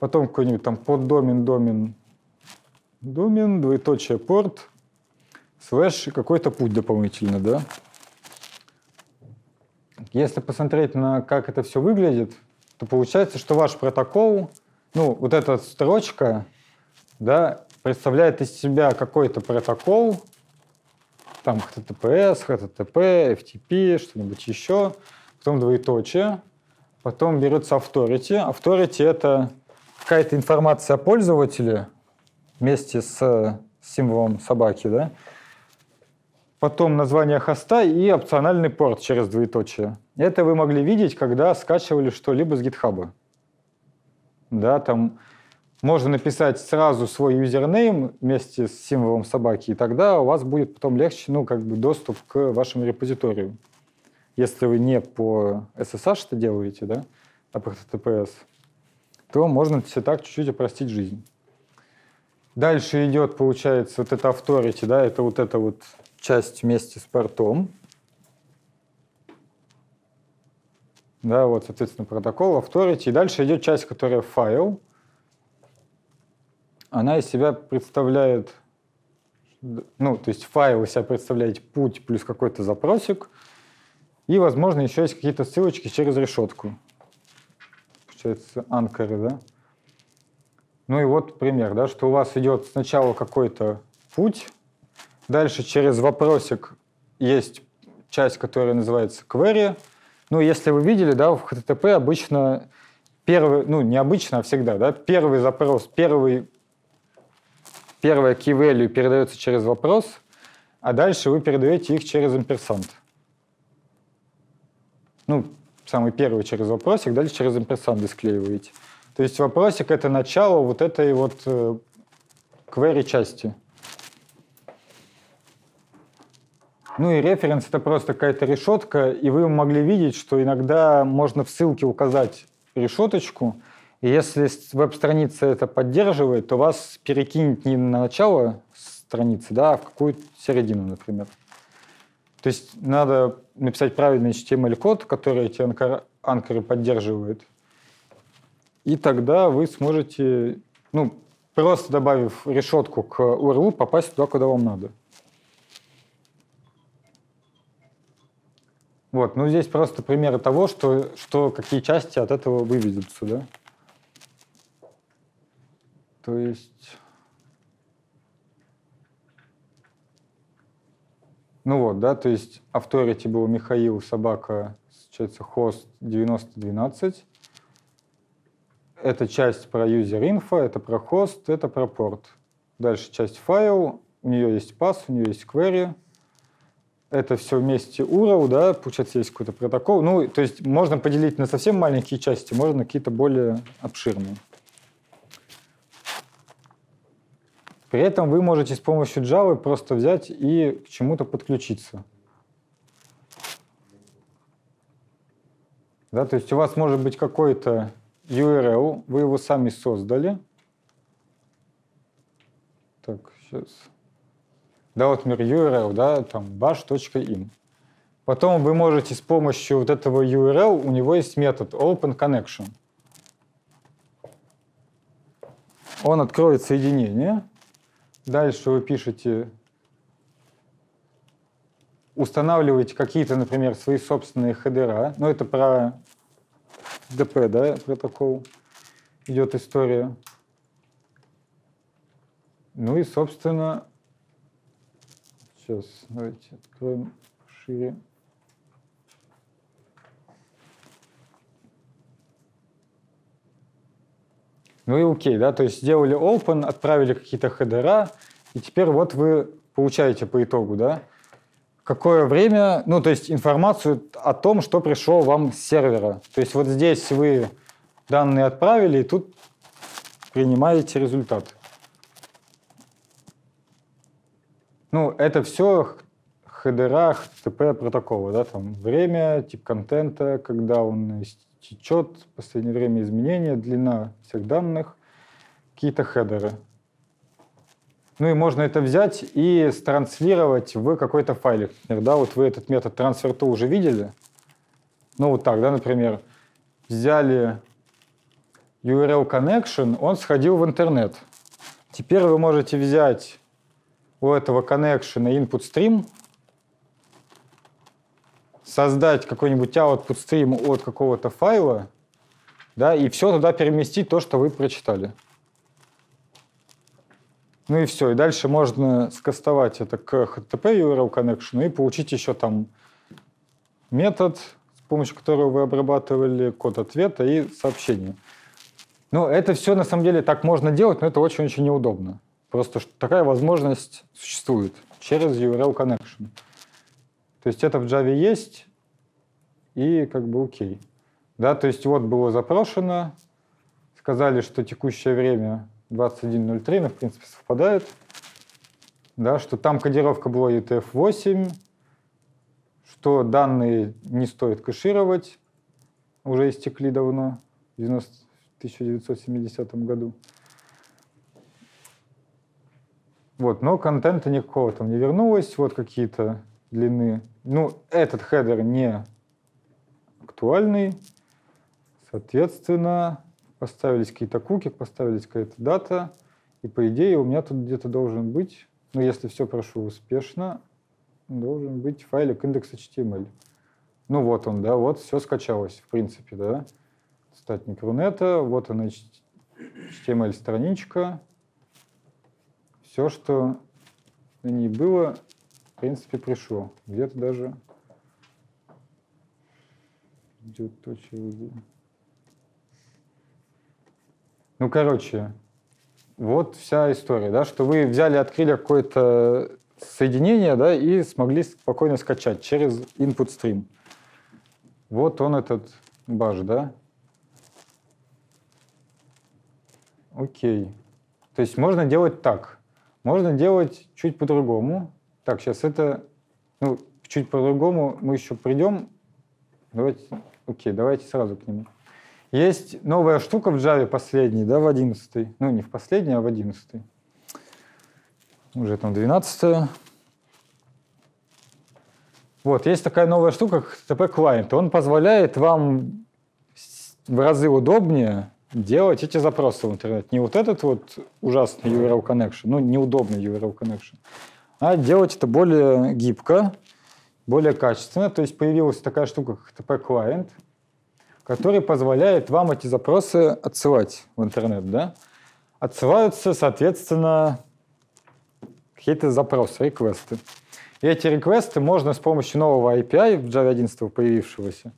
S1: потом какой-нибудь там поддомен, домен, Домен, двоеточие, порт, слэш и какой-то путь дополнительно, да? Если посмотреть на как это все выглядит, то получается, что ваш протокол, ну, вот эта строчка, да, представляет из себя какой-то протокол, там HTTPS, HTTP, FTP, что-нибудь еще, потом двоеточие, потом берется authority. Authority — это какая-то информация о пользователе, вместе с символом собаки, да? Потом название хоста и опциональный порт через двоеточие. Это вы могли видеть, когда скачивали что-либо с гитхаба. Да, там можно написать сразу свой юзернейм вместе с символом собаки, и тогда у вас будет потом легче, ну, как бы доступ к вашему репозиторию. Если вы не по SSH что делаете, да, а по HTTPS, то можно все так чуть-чуть упростить жизнь. Дальше идет, получается, вот это авторити, да, это вот эта вот часть вместе с портом. Да, вот, соответственно, протокол, авторити. И дальше идет часть, которая файл. Она из себя представляет, ну, то есть файл из себя представляет путь плюс какой-то запросик. И, возможно, еще есть какие-то ссылочки через решетку. Получается, анкеры, да? Ну и вот пример, да, что у вас идет сначала какой-то путь, дальше через вопросик есть часть, которая называется query. Ну, если вы видели, да, в HTTP обычно первый, ну, не обычно, а всегда, да, первый запрос, первый, первая key value передается через вопрос, а дальше вы передаете их через имперсант. Ну, самый первый через вопросик, дальше через имперсант склеиваете. То есть вопросик — это начало вот этой вот э, query-части. Ну и референс — это просто какая-то решетка, и вы могли видеть, что иногда можно в ссылке указать решеточку, и если веб-страница это поддерживает, то вас перекинет не на начало страницы, да, а в какую-то середину, например. То есть надо написать правильный HTML-код, который эти анкоры поддерживает — и тогда вы сможете, ну, просто добавив решетку к URL, попасть туда, куда вам надо. Вот, ну здесь просто примеры того, что, что какие части от этого выведутся, да? То есть... Ну вот, да, то есть авторити был Михаил Собака, получается, хост 9012. Это часть про user info, это про хост, это про порт. Дальше часть файл, у нее есть пас, у нее есть query. Это все вместе URL, да, получается, есть какой-то протокол. Ну, то есть можно поделить на совсем маленькие части, можно какие-то более обширные. При этом вы можете с помощью Java просто взять и к чему-то подключиться. Да, то есть у вас может быть какой-то URL, вы его сами создали. Так, сейчас. Да, вот мир URL, да, там bash.in. Потом вы можете с помощью вот этого URL, у него есть метод openConnection. Он откроет соединение. Дальше вы пишете, устанавливаете какие-то, например, свои собственные хедера. Но это про ДП, да, протокол, идет история. Ну и, собственно, сейчас давайте откроем шире. Ну и окей, да, то есть сделали open, отправили какие-то хедера, и теперь вот вы получаете по итогу, да, какое время, ну, то есть информацию о том, что пришло вам с сервера. То есть вот здесь вы данные отправили, и тут принимаете результат. Ну, это все хедера, ТП протокола, да, там время, тип контента, когда он течет, в последнее время изменения, длина всех данных, какие-то хедеры. Ну и можно это взять и транслировать в какой-то файлик. Например, да, вот вы этот метод transfer to уже видели. Ну вот так, да, например. Взяли URL connection, он сходил в интернет. Теперь вы можете взять у этого connection input stream, создать какой-нибудь output stream от какого-то файла, да, и все туда переместить то, что вы прочитали. Ну и все. И дальше можно скастовать это к HTTP URL connection и получить еще там метод, с помощью которого вы обрабатывали код ответа и сообщение. Ну, это все на самом деле так можно делать, но это очень-очень неудобно. Просто такая возможность существует через URL connection. То есть это в Java есть, и как бы окей. Да, то есть вот было запрошено, сказали, что текущее время 21.03, ну, в принципе, совпадает, да, что там кодировка была utf 8 что данные не стоит кэшировать, уже истекли давно, в 1970 году. Вот, но контента никакого там не вернулось, вот какие-то длины. Ну, этот хедер не актуальный, соответственно, поставились какие-то куки, поставились какая-то дата, и по идее у меня тут где-то должен быть, ну если все прошло успешно, должен быть файлик index.html. Ну вот он, да, вот все скачалось, в принципе, да. Статник Рунета, вот она HTML-страничка. Все, что на ней было, в принципе, пришло. Где-то даже... Где-то точно ну, короче, вот вся история, да, что вы взяли, открыли какое-то соединение, да, и смогли спокойно скачать через input stream. Вот он этот баш, да? Окей. То есть можно делать так. Можно делать чуть по-другому. Так, сейчас это... Ну, чуть по-другому мы еще придем. Давайте... Окей, давайте сразу к нему. Есть новая штука в Java последней, да, в 11. Ну, не в последней, а в 11. Уже там 12. Вот, есть такая новая штука, как TP Client. Он позволяет вам в разы удобнее делать эти запросы в интернет. Не вот этот вот ужасный URL connection, ну, неудобный URL connection, а делать это более гибко, более качественно. То есть появилась такая штука, как TP Client — который позволяет вам эти запросы отсылать в интернет. Да? Отсылаются, соответственно, какие-то запросы, реквесты. И эти реквесты можно с помощью нового API в Java 11 появившегося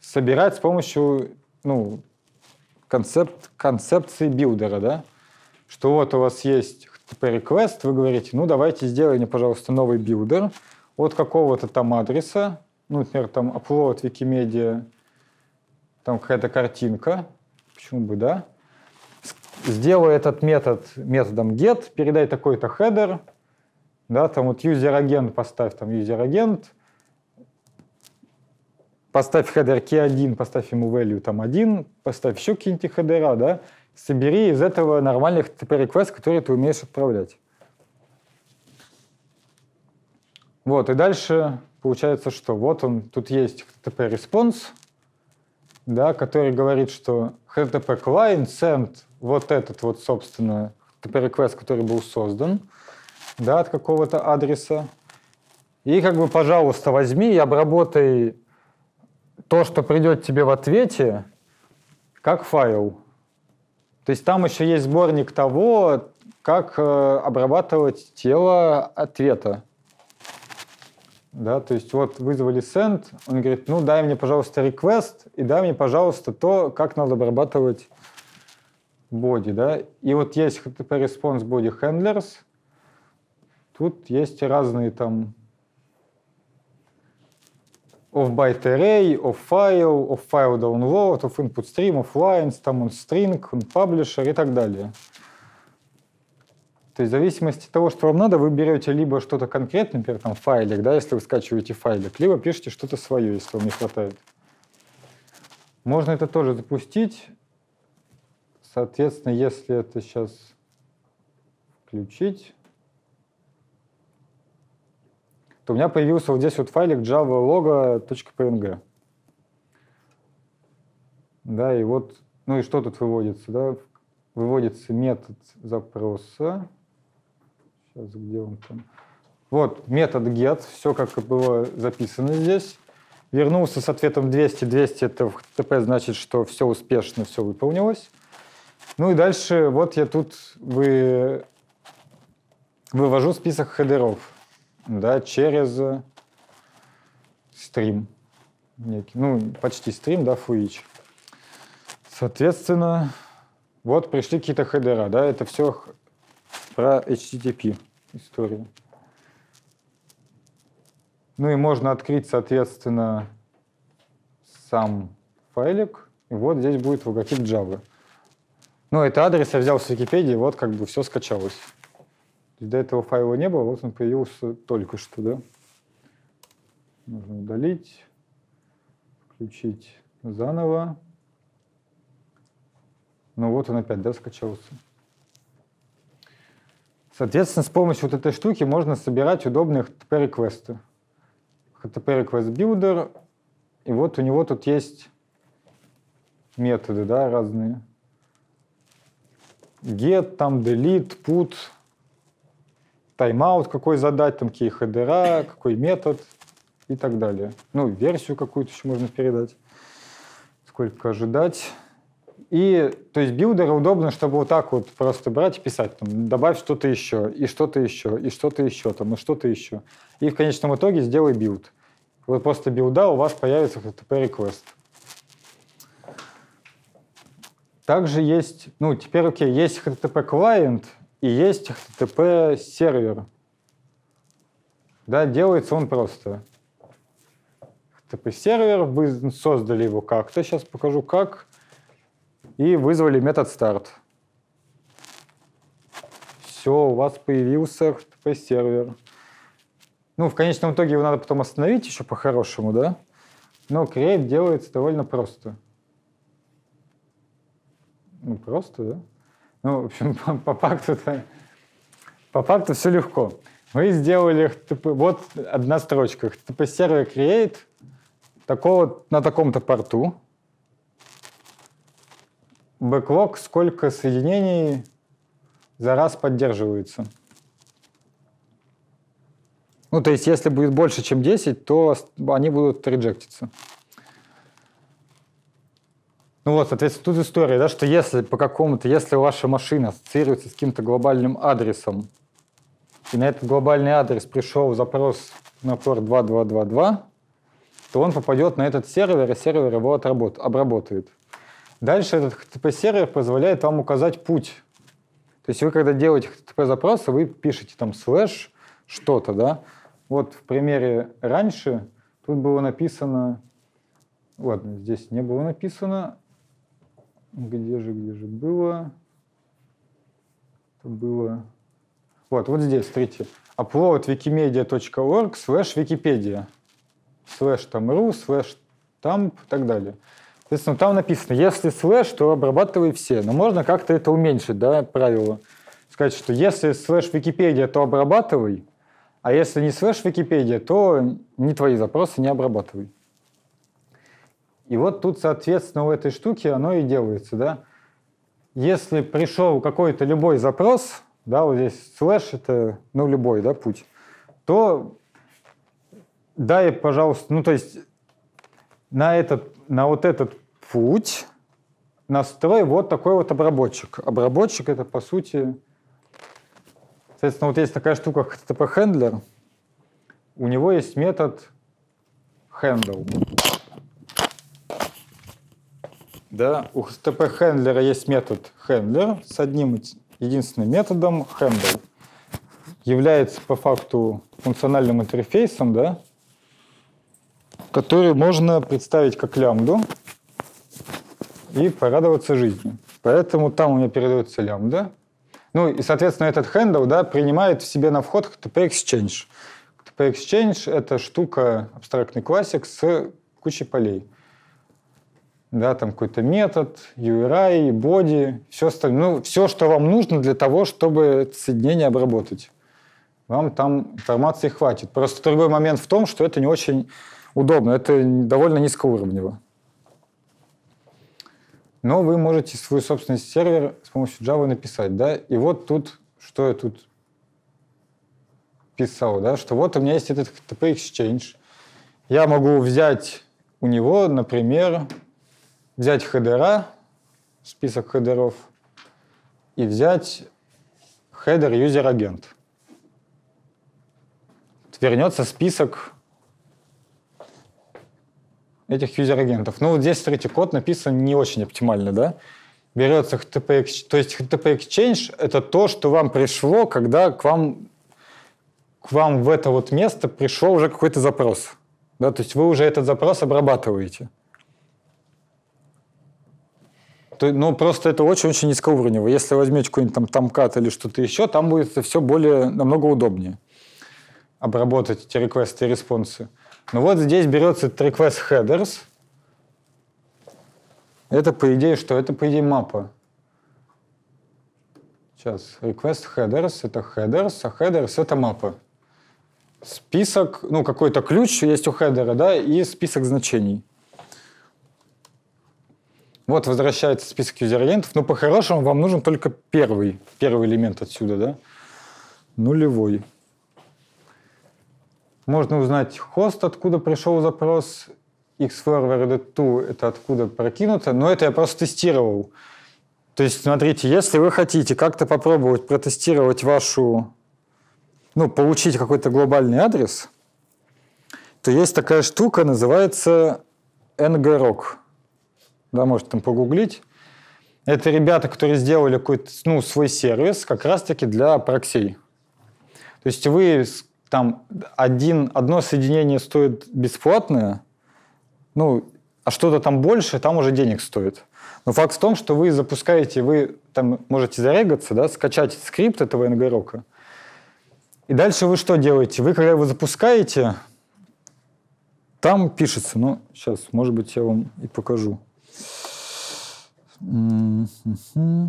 S1: собирать с помощью ну, концеп концепции билдера, да? Что вот у вас есть HTTP-реквест, типа вы говорите, ну давайте сделай мне, пожалуйста, новый билдер от какого-то там адреса, ну, например, там upload Wikimedia там какая-то картинка, почему бы, да? Сделаю этот метод методом get, передай такой-то header, да, там вот user agent поставь, там user agent, поставь header key 1, поставь ему value там 1, поставь еще какие-нибудь хедера, да, собери из этого нормальных TP request, которые ты умеешь отправлять. Вот, и дальше получается, что вот он, тут есть TP response, да, который говорит, что HTTP client send вот этот вот, собственно, HTTP request, который был создан, да, от какого-то адреса. И как бы, пожалуйста, возьми и обработай то, что придет тебе в ответе, как файл. То есть там еще есть сборник того, как э, обрабатывать тело ответа да, то есть вот вызвали send, он говорит, ну дай мне, пожалуйста, request и дай мне, пожалуйста, то, как надо обрабатывать body, да, и вот есть HTTP response body handlers, тут есть разные там of byte array, of file, of file download, of input stream, of lines, там он string, он publisher и так далее. То есть в зависимости от того, что вам надо, вы берете либо что-то конкретное, например, там файлик, да, если вы скачиваете файлик, либо пишете что-то свое, если вам не хватает. Можно это тоже запустить. Соответственно, если это сейчас включить, то у меня появился вот здесь вот файлик java.logo.png. Да, и вот, ну и что тут выводится, да? Выводится метод запроса, Сейчас, где он там? Вот метод get, все как было записано здесь. Вернулся с ответом 200. 200 это в HTTP значит, что все успешно, все выполнилось. Ну и дальше вот я тут вы... вывожу список хедеров да, через стрим. Некий, ну, почти стрим, да, фуич. Соответственно, вот пришли какие-то хедера, да, это все про HTTP историю. Ну и можно открыть, соответственно, сам файлик. И вот здесь будет логотип Java. Ну, это адрес я взял с Википедии, вот как бы все скачалось. До этого файла не было, вот он появился только что, да? Нужно удалить, включить заново. Ну вот он опять, да, скачался. Соответственно, с помощью вот этой штуки можно собирать удобные HTTP-реквесты. HTTP Request Builder, и вот у него тут есть методы да, разные. Get, там delete, put, timeout какой задать, там какие хедера, какой метод и так далее. Ну, версию какую-то еще можно передать. Сколько ожидать. И, то есть, билдеры удобно, чтобы вот так вот просто брать и писать, там, добавь что-то еще, и что-то еще, и что-то еще, там, и что-то еще. И в конечном итоге сделай билд. Вот просто билда у вас появится HTTP-реквест. Также есть, ну, теперь, окей, есть HTTP-клиент и есть HTTP-сервер. Да, делается он просто. HTTP-сервер, вы создали его как-то, сейчас покажу как и вызвали метод start. Все, у вас появился HTTP-сервер. Ну, в конечном итоге его надо потом остановить еще по-хорошему, да? Но create делается довольно просто. Ну, просто, да? Ну, в общем, по, по факту-то... По факту все легко. Вы сделали HTTP... Вот одна строчка. HTTP-сервер create такого, на таком-то порту бэклог, сколько соединений за раз поддерживается. Ну, то есть, если будет больше, чем 10, то они будут реджектиться. Ну вот, соответственно, тут история, да, что если по какому-то, если ваша машина ассоциируется с каким-то глобальным адресом, и на этот глобальный адрес пришел запрос на порт 2222, то он попадет на этот сервер, и сервер его отработает, обработает. Дальше этот HTTP-сервер позволяет вам указать путь. То есть вы, когда делаете HTTP-запросы, вы пишете там слэш что-то, да? Вот в примере раньше тут было написано... Ладно, здесь не было написано. Где же, где же было? Это было... Вот, вот здесь, смотрите. Upload wikimedia.org slash wikipedia. Slash там ru, slash там и так далее. Соответственно, там написано, если слэш, то обрабатывай все. Но можно как-то это уменьшить, да, правило. Сказать, что если слэш Википедия, то обрабатывай, а если не слэш Википедия, то не твои запросы не обрабатывай. И вот тут, соответственно, у этой штуки оно и делается, да. Если пришел какой-то любой запрос, да, вот здесь слэш, это, ну, любой, да, путь, то дай, пожалуйста, ну, то есть на, этот, на вот этот путь, настрой вот такой вот обработчик. Обработчик это по сути, соответственно, вот есть такая штука, как HTTP handler. У него есть метод handle. Да, у HTTP хендлера есть метод handler с одним единственным методом handle. Является по факту функциональным интерфейсом, да, который можно представить как лямбду и порадоваться жизни. Поэтому там у меня передается лямбда. Ну и, соответственно, этот handle, да, принимает в себе на вход HTTP Exchange. HTTP Exchange — это штука, абстрактный классик с кучей полей. Да, там какой-то метод, URI, body, все остальное. Ну, все, что вам нужно для того, чтобы это соединение обработать. Вам там информации хватит. Просто другой момент в том, что это не очень удобно. Это довольно низкоуровнево но вы можете свой собственный сервер с помощью Java написать, да, и вот тут, что я тут писал, да, что вот у меня есть этот HTTP Exchange, я могу взять у него, например, взять хедера, список хедеров, и взять хедер user-агент. Вернется список этих юзер-агентов. Ну, вот здесь, смотрите, код написан не очень оптимально, да? Берется HTTP Exchange, то есть HTTP Exchange — это то, что вам пришло, когда к вам, к вам в это вот место пришел уже какой-то запрос. Да, то есть вы уже этот запрос обрабатываете. То, ну, просто это очень-очень низкоуровнево. Если возьмете какой-нибудь там тамкат или что-то еще, там будет все более, намного удобнее обработать эти реквесты и респонсы. Ну вот здесь берется request headers. Это, по идее, что? Это, по идее, мапа. Сейчас, request headers — это headers, а headers — это мапа. Список, ну, какой-то ключ есть у хедера, да, и список значений. Вот возвращается список юзер но ну, по-хорошему вам нужен только первый, первый элемент отсюда, да, нулевой. Можно узнать хост, откуда пришел запрос, x forwarded to это откуда прокинуто, но это я просто тестировал. То есть, смотрите, если вы хотите как-то попробовать протестировать вашу, ну, получить какой-то глобальный адрес, то есть такая штука, называется ngrok. Да, можете там погуглить. Это ребята, которые сделали какой-то, ну, свой сервис как раз-таки для проксей. То есть вы там один, одно соединение стоит бесплатное, ну, а что-то там больше, там уже денег стоит. Но факт в том, что вы запускаете, вы там можете зарегаться, да, скачать скрипт этого нгрока. И дальше вы что делаете? Вы, когда его запускаете, там пишется, ну, сейчас, может быть, я вам и покажу. Mm-hmm.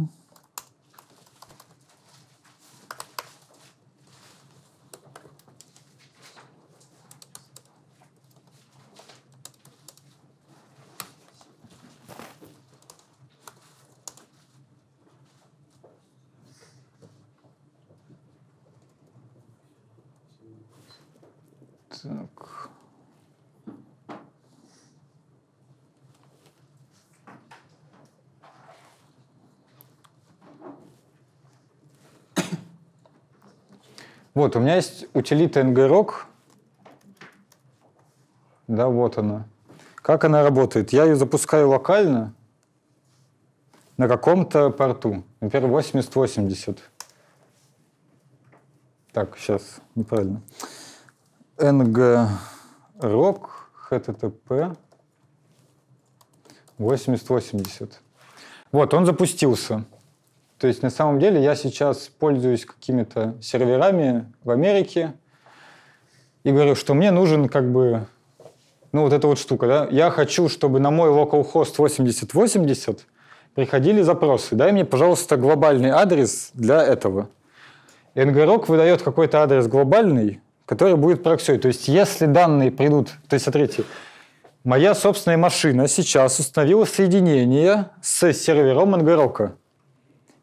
S1: Вот, у меня есть утилита ngrok. Да, вот она. Как она работает? Я ее запускаю локально на каком-то порту. Например, 8080. Так, сейчас, неправильно. ngrok http 8080. Вот, он запустился. То есть на самом деле я сейчас пользуюсь какими-то серверами в Америке и говорю, что мне нужен как бы, ну вот эта вот штука, да, я хочу, чтобы на мой localhost 8080 приходили запросы, дай мне, пожалуйста, глобальный адрес для этого. НГРОК выдает какой-то адрес глобальный, который будет проксией. То есть если данные придут... То есть смотрите, моя собственная машина сейчас установила соединение с сервером НГРОКа.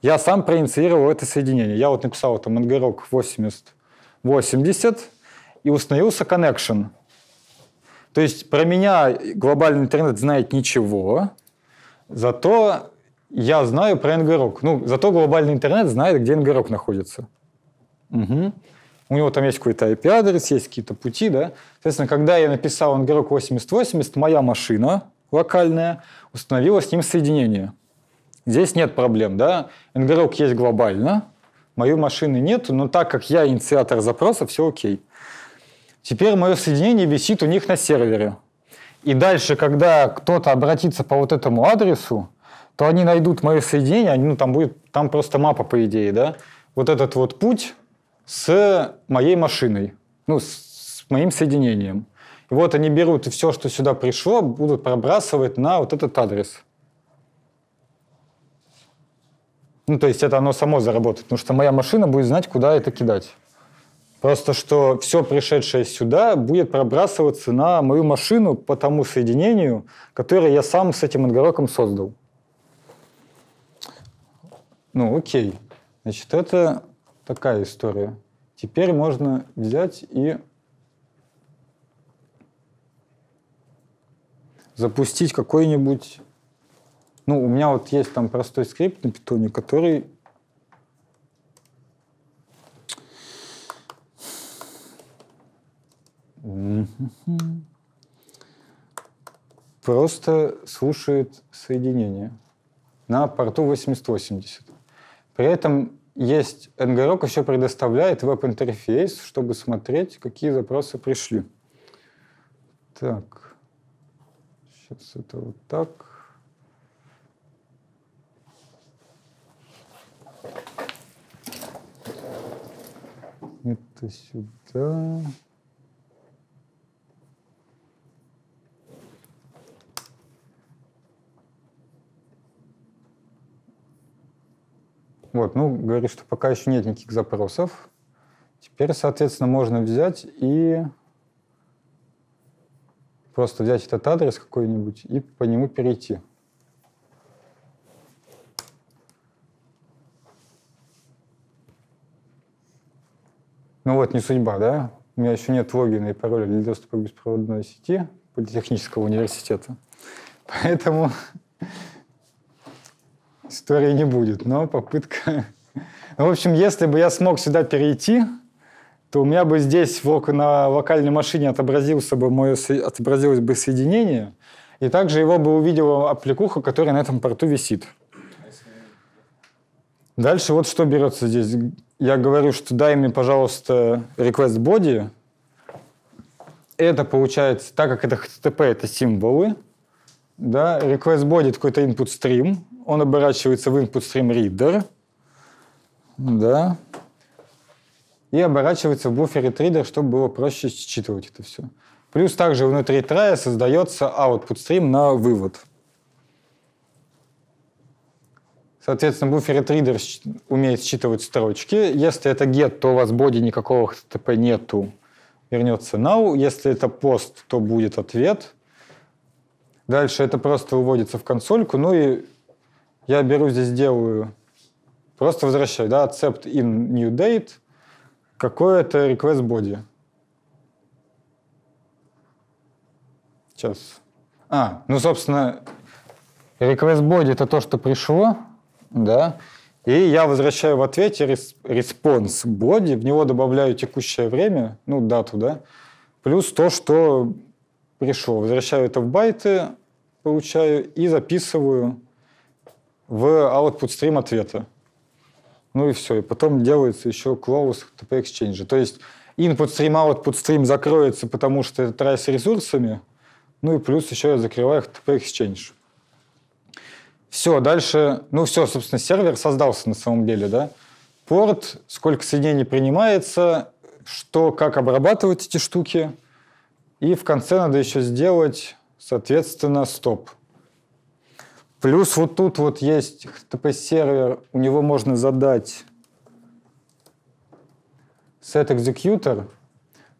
S1: Я сам проинициировал это соединение. Я вот написал там ngrok 80, 80 и установился connection. То есть про меня глобальный интернет знает ничего, зато я знаю про ngrok. Ну, зато глобальный интернет знает, где ngrok находится. Угу. У него там есть какой-то IP-адрес, есть какие-то пути, да. Соответственно, когда я написал ngrok 8080, моя машина локальная установила с ним соединение. Здесь нет проблем, да? НГРОК есть глобально, моей машины нет, но так как я инициатор запроса, все окей. Теперь мое соединение висит у них на сервере. И дальше, когда кто-то обратится по вот этому адресу, то они найдут мое соединение, они, ну, там будет там просто мапа, по идее, да? Вот этот вот путь с моей машиной, ну, с, с моим соединением. И вот они берут все, что сюда пришло, будут пробрасывать на вот этот адрес. Ну, то есть это оно само заработает, потому что моя машина будет знать, куда это кидать. Просто что все пришедшее сюда будет пробрасываться на мою машину по тому соединению, которое я сам с этим отгороком создал. Ну, окей. Значит, это такая история. Теперь можно взять и запустить какой-нибудь ну, у меня вот есть там простой скрипт на питоне, который просто слушает соединение на порту 8080. При этом есть NGROC еще предоставляет веб-интерфейс, чтобы смотреть, какие запросы пришли. Так, сейчас это вот так. Это сюда. Вот, ну, говорю, что пока еще нет никаких запросов. Теперь, соответственно, можно взять и просто взять этот адрес какой-нибудь и по нему перейти. Ну вот, не судьба, да? У меня еще нет логина и пароля для доступа к беспроводной сети Политехнического университета. Поэтому истории не будет, но попытка... Ну, в общем, если бы я смог сюда перейти, то у меня бы здесь в на локальной машине отобразился бы мое, отобразилось бы соединение, и также его бы увидела аппликуха, которая на этом порту висит. Дальше вот что берется здесь я говорю, что дай мне, пожалуйста, request body. Это получается, так как это HTTP, это символы, да, request body какой-то input stream, он оборачивается в input stream reader, да, и оборачивается в буфере reader, чтобы было проще считывать это все. Плюс также внутри трая создается output stream на вывод. Соответственно, буфер-ретридер умеет считывать строчки. Если это get, то у вас body никакого HTTP нету, вернется now. Если это POST, то будет ответ. Дальше это просто выводится в консольку. Ну и я беру здесь, делаю, просто возвращаю, да, accept in new date. Какой это request body? Сейчас. А, ну, собственно, request body — это то, что пришло да, и я возвращаю в ответе респонс body, в него добавляю текущее время, ну, дату, да, плюс то, что пришло. Возвращаю это в байты, получаю, и записываю в output стрим ответа. Ну и все. И потом делается еще close TP Exchange. То есть input стрим, output стрим закроется, потому что это трасс ресурсами, ну и плюс еще я закрываю их TP Exchange. Все, дальше, ну все, собственно, сервер создался на самом деле, да. Порт, сколько соединений принимается, что, как обрабатывать эти штуки. И в конце надо еще сделать, соответственно, стоп. Плюс вот тут вот есть HTTP-сервер, у него можно задать set executor.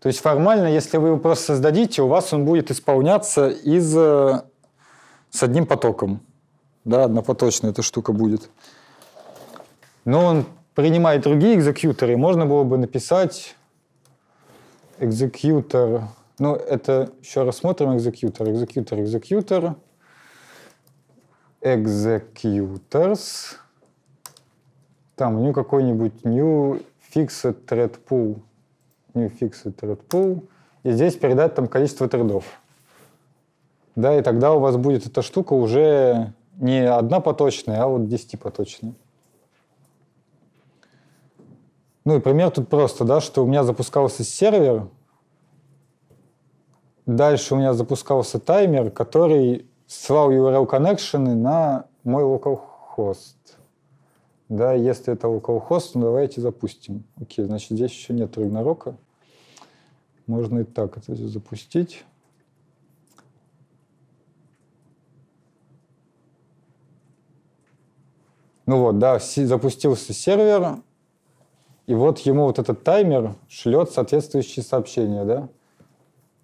S1: То есть формально, если вы его просто создадите, у вас он будет исполняться из, э, с одним потоком да, однопоточная эта штука будет. Но он принимает другие экзекьюторы, можно было бы написать экзекьютор, ну это еще рассмотрим экзекьютор, экзекьютор, экзекьютор, executors, там у него какой-нибудь new fixed thread pool, new fixed thread pool, и здесь передать там количество тредов. Да, и тогда у вас будет эта штука уже не одна поточная, а вот десятипоточные. Ну и пример тут просто, да, что у меня запускался сервер, дальше у меня запускался таймер, который ссылал URL connection на мой localhost. Да, если это localhost, ну давайте запустим. Окей, значит, здесь еще нет Рагнарока. Можно и так это запустить. Ну вот, да, запустился сервер, и вот ему вот этот таймер шлет соответствующие сообщения, да?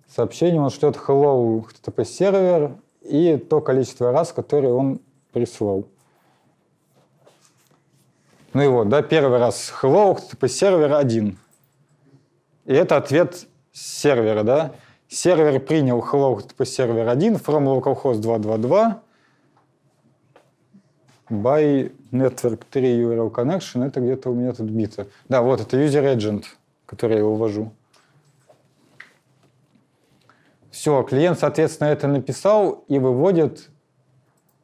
S1: Сообщение он шлет hello HTTP сервер и то количество раз, которые он прислал. Ну и вот, да, первый раз hello HTTP сервер один. И это ответ сервера, да? Сервер принял hello HTTP сервер 1 from localhost 222, by network 3 URL connection, это где-то у меня тут бита. Да, вот это user agent, который я увожу. Все, клиент, соответственно, это написал и выводит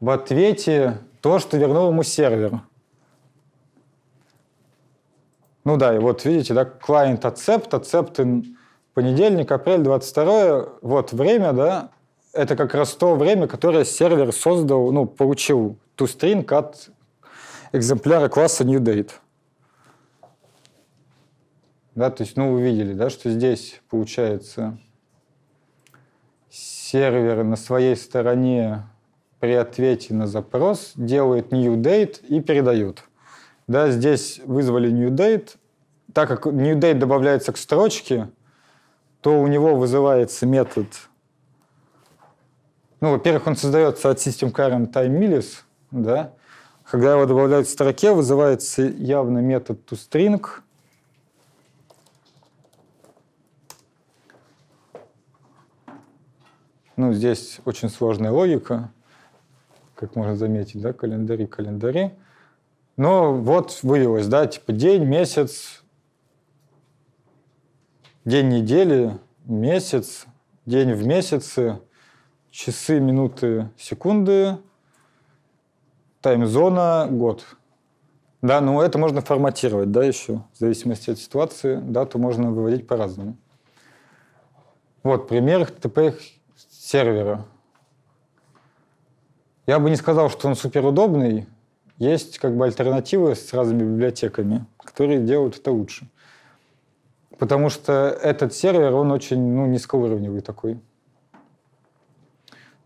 S1: в ответе то, что вернул ему сервер. Ну да, и вот видите, да, client accept, accept in понедельник, апрель 22, вот время, да, это как раз то время, которое сервер создал, ну, получил toString от экземпляра класса newDate. Да, то есть, ну, вы видели, да, что здесь получается сервер на своей стороне при ответе на запрос делает new date и передает. Да, здесь вызвали new date. Так как new date добавляется к строчке, то у него вызывается метод. Ну, во-первых, он создается от system current time millis, да, когда его добавляют в строке, вызывается явно метод toString. Ну, здесь очень сложная логика, как можно заметить, да, календари, календари. Но вот вывелось, да, типа день, месяц, день недели, месяц, день в месяце, часы, минуты, секунды, тайм зона год. Да, но ну, это можно форматировать, да, еще. В зависимости от ситуации, дату можно выводить по-разному. Вот пример ТП сервера. Я бы не сказал, что он суперудобный. Есть как бы альтернативы с разными библиотеками, которые делают это лучше. Потому что этот сервер, он очень ну, низкоуровневый такой.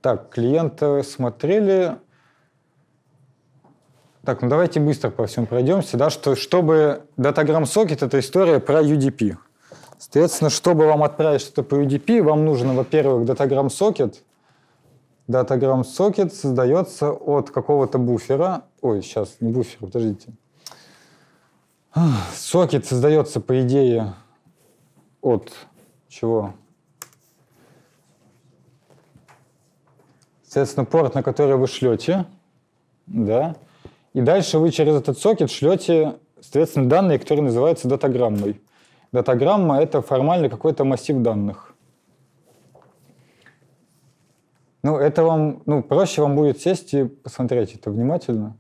S1: Так, клиента смотрели. Так, ну давайте быстро по всем пройдемся, да, что, чтобы датаграмм сокет это история про UDP. Соответственно, чтобы вам отправить что-то по UDP, вам нужен, во-первых, датаграмм сокет. Датаграмм сокет создается от какого-то буфера. Ой, сейчас, не буфер, подождите. Сокет создается, по идее, от чего? Соответственно, порт, на который вы шлете, да, и дальше вы через этот сокет шлете, соответственно, данные, которые называются датаграммой. Датаграмма — это формально какой-то массив данных. Ну, это вам, ну, проще вам будет сесть и посмотреть это внимательно.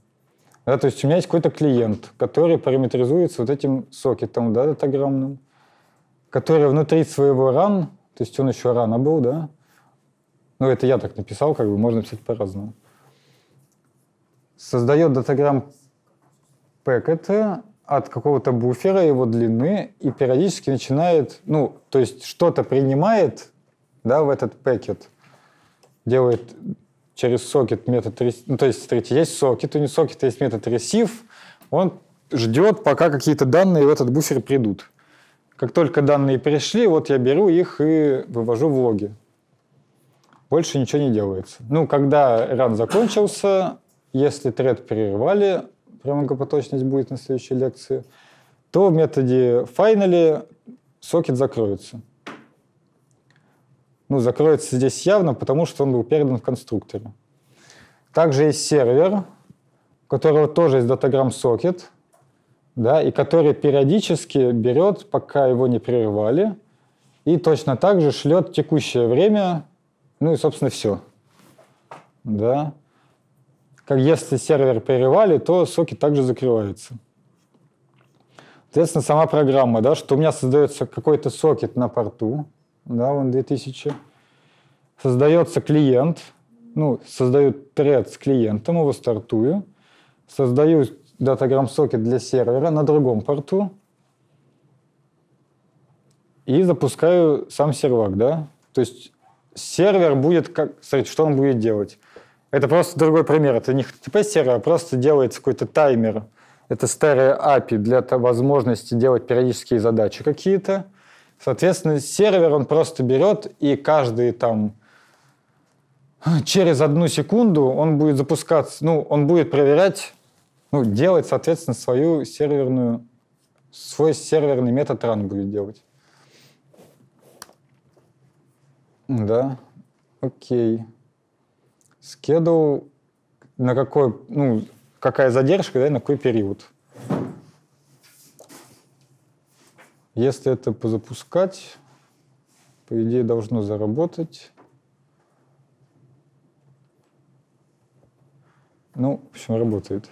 S1: Да, то есть у меня есть какой-то клиент, который параметризуется вот этим сокетом, да, датаграммным, который внутри своего ран, то есть он еще рано был, да, ну, это я так написал, как бы можно писать по-разному создает датаграмм пэкета от какого-то буфера его длины и периодически начинает, ну, то есть что-то принимает, да, в этот пакет, делает через сокет метод, ну, то есть, смотрите, есть сокет, у не сокета есть метод receive, он ждет, пока какие-то данные в этот буфер придут. Как только данные пришли, вот я беру их и вывожу в логи. Больше ничего не делается. Ну, когда ран закончился, если тред прерывали, прервали, прямокопоточность будет на следующей лекции, то в методе finally сокет закроется. Ну, закроется здесь явно, потому что он был передан в конструкторе. Также есть сервер, у которого тоже есть датаграмм сокет, да, и который периодически берет, пока его не прерывали, и точно так же шлет текущее время, ну и, собственно, все. Да как если сервер перевали, то соки также закрываются. Соответственно, сама программа, да, что у меня создается какой-то сокет на порту, да, он 2000, создается клиент, ну, создаю тред с клиентом, его стартую, создаю датаграмм сокет для сервера на другом порту и запускаю сам сервак, да, то есть сервер будет, как, смотрите, что он будет делать? Это просто другой пример. Это не HTTP-сервер, типа а просто делается какой-то таймер. Это старые API для возможности делать периодические задачи какие-то. Соответственно, сервер он просто берет и каждый там через одну секунду он будет запускаться, ну, он будет проверять, ну, делать, соответственно, свою серверную, свой серверный метод run будет делать. Да, окей. Скедул на какой, ну, какая задержка, да, и на какой период. Если это позапускать, по идее, должно заработать. Ну, в общем, работает.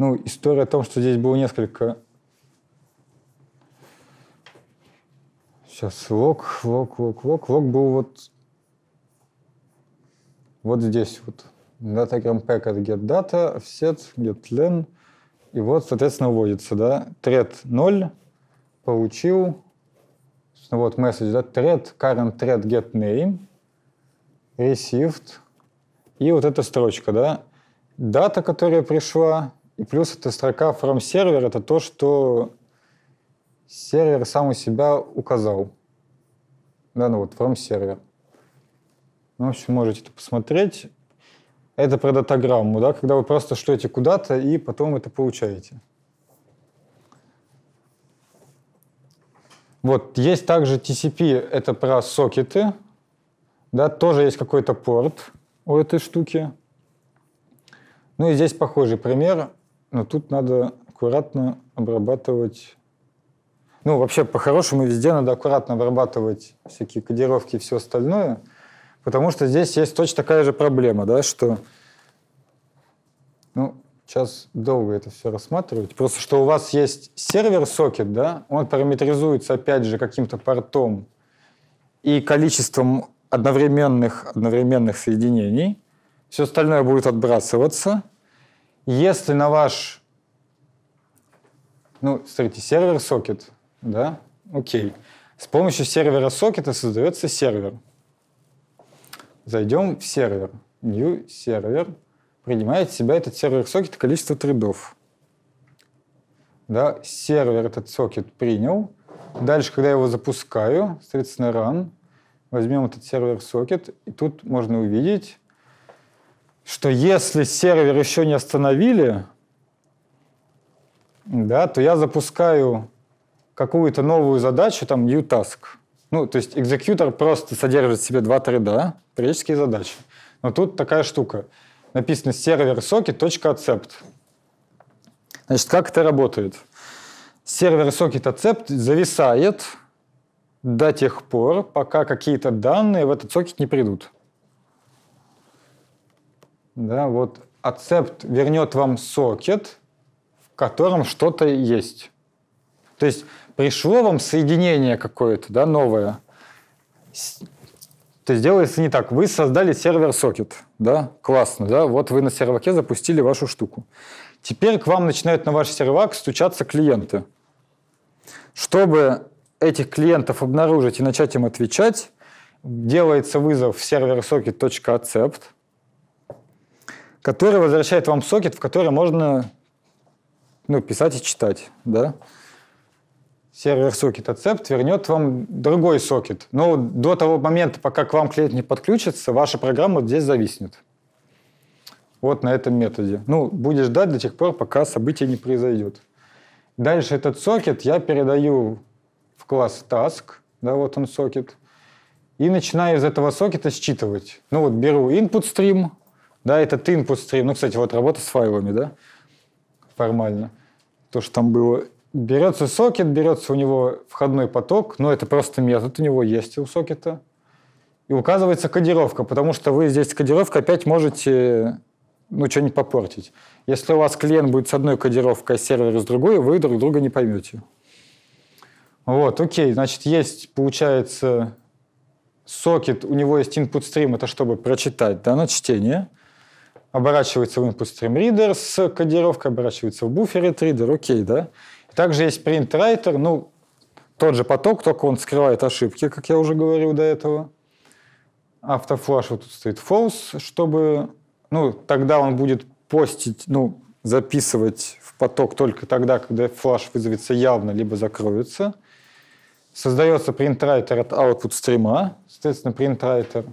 S1: Ну, история о том, что здесь было несколько... Сейчас, лог, лог, лог, лог. Лог был вот... Вот здесь вот. Datagram packet get data, set, get len. И вот, соответственно, вводится, да, thread 0, получил, вот месседж, да, thread, current thread get name, received, и вот эта строчка, да, дата, которая пришла, и плюс эта строка from server это то, что сервер сам у себя указал. Да, ну вот from сервер. Ну, в общем, можете это посмотреть. Это про датаграмму, да, когда вы просто шлете куда-то и потом это получаете. Вот, есть также TCP, это про сокеты. Да, тоже есть какой-то порт у этой штуки. Ну и здесь похожий пример но тут надо аккуратно обрабатывать ну, вообще, по-хорошему, везде надо аккуратно обрабатывать всякие кодировки и все остальное, потому что здесь есть точно такая же проблема, да, что... Ну, сейчас долго это все рассматривать. Просто что у вас есть сервер-сокет, да, он параметризуется, опять же, каким-то портом и количеством одновременных, одновременных соединений. Все остальное будет отбрасываться — если на ваш, ну, смотрите, сервер сокет, да, окей. С помощью сервера сокета создается сервер. Зайдем в сервер. New сервер принимает в себя этот сервер сокет количество тридов. Да, сервер этот сокет принял. Дальше, когда я его запускаю, соответственно, run, возьмем этот сервер сокет, и тут можно увидеть, что если сервер еще не остановили, да, то я запускаю какую-то новую задачу, там, new task. Ну, то есть экзекьютор просто содержит в себе два треда, периодические задачи. Но тут такая штука. Написано сервер socket.accept. Значит, как это работает? Сервер socket accept зависает до тех пор, пока какие-то данные в этот сокет не придут да, вот accept вернет вам сокет, в котором что-то есть. То есть пришло вам соединение какое-то, да, новое. То есть делается не так. Вы создали сервер-сокет, да, классно, да, вот вы на серваке запустили вашу штуку. Теперь к вам начинают на ваш сервак стучаться клиенты. Чтобы этих клиентов обнаружить и начать им отвечать, делается вызов в сервер socket.accept – который возвращает вам сокет, в который можно ну, писать и читать. Да? Сервер сокет accept вернет вам другой сокет. Но до того момента, пока к вам клиент не подключится, ваша программа здесь зависнет. Вот на этом методе. Ну, будешь ждать до тех пор, пока событие не произойдет. Дальше этот сокет я передаю в класс task, да, вот он сокет, и начинаю из этого сокета считывать. Ну вот беру input stream, да, этот input stream. Ну, кстати, вот работа с файлами, да, формально. То, что там было. Берется сокет, берется у него входной поток, но это просто метод у него есть у сокета. И указывается кодировка, потому что вы здесь кодировка опять можете ну, что-нибудь попортить. Если у вас клиент будет с одной кодировкой, а сервер с другой, вы друг друга не поймете. Вот, окей, значит, есть, получается, сокет, у него есть input stream, это чтобы прочитать, да, на чтение оборачивается в input stream reader с кодировкой, оборачивается в буфере reader, окей, да? Также есть print writer, ну, тот же поток, только он скрывает ошибки, как я уже говорил до этого. Автофлаш вот тут стоит false, чтобы, ну, тогда он будет постить, ну, записывать в поток только тогда, когда флаш вызовется явно, либо закроется. Создается принтрайтер от output стрима, соответственно, принтрайтер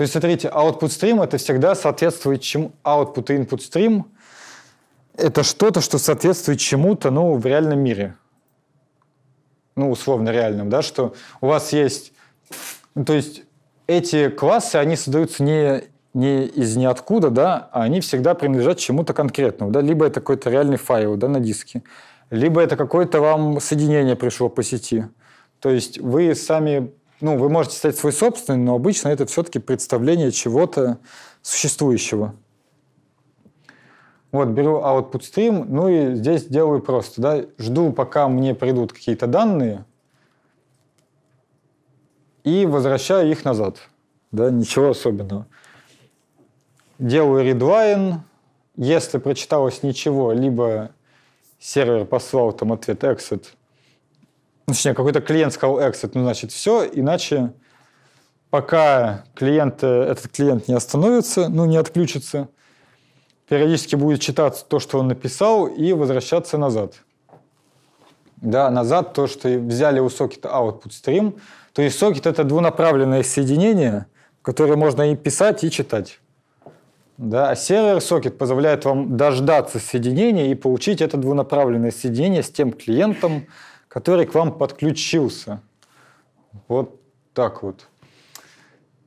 S1: то есть, смотрите, output stream это всегда соответствует чему output и input stream это что-то, что соответствует чему-то, ну, в реальном мире. Ну, условно реальном, да, что у вас есть... Ну, то есть эти классы, они создаются не, не из ниоткуда, да, а они всегда принадлежат чему-то конкретному, да, либо это какой-то реальный файл, да, на диске, либо это какое-то вам соединение пришло по сети. То есть вы сами ну, вы можете стать свой собственный, но обычно это все-таки представление чего-то существующего. Вот, беру output stream, ну и здесь делаю просто, да, жду, пока мне придут какие-то данные, и возвращаю их назад, да, ничего особенного. Делаю readline, если прочиталось ничего, либо сервер послал там ответ exit – ну, точнее, какой-то клиент сказал exit, ну, значит, все, иначе пока клиент, э, этот клиент не остановится, ну, не отключится, периодически будет читаться то, что он написал, и возвращаться назад. Да, назад то, что взяли у сокета output stream. То есть сокет – это двунаправленное соединение, которое можно и писать, и читать. Да, а сервер сокет позволяет вам дождаться соединения и получить это двунаправленное соединение с тем клиентом, который к вам подключился. Вот так вот.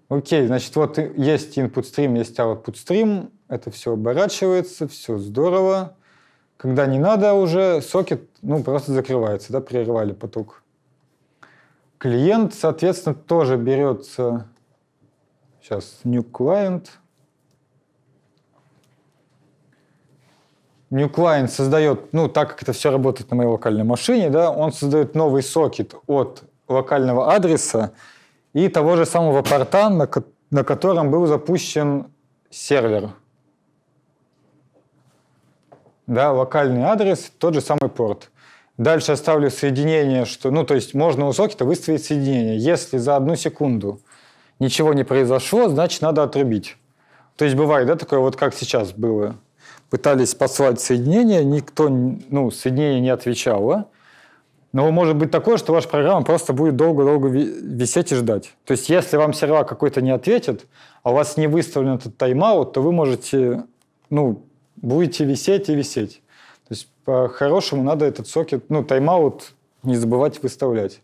S1: Окей, значит, вот есть input stream, есть output stream. Это все оборачивается, все здорово. Когда не надо уже, сокет ну, просто закрывается, да, прерывали поток. Клиент, соответственно, тоже берется сейчас new client – New Client создает, ну, так как это все работает на моей локальной машине, да, он создает новый сокет от локального адреса и того же самого порта, на, ко на котором был запущен сервер. Да, локальный адрес, тот же самый порт. Дальше оставлю соединение, что, ну, то есть можно у сокета выставить соединение. Если за одну секунду ничего не произошло, значит, надо отрубить. То есть бывает, да, такое вот, как сейчас было пытались послать соединение, никто, ну, соединение не отвечало. Но может быть такое, что ваша программа просто будет долго-долго висеть и ждать. То есть если вам сервер какой-то не ответит, а у вас не выставлен этот тайм-аут, то вы можете, ну, будете висеть и висеть. То есть по-хорошему надо этот сокет, ну, тайм-аут не забывать выставлять.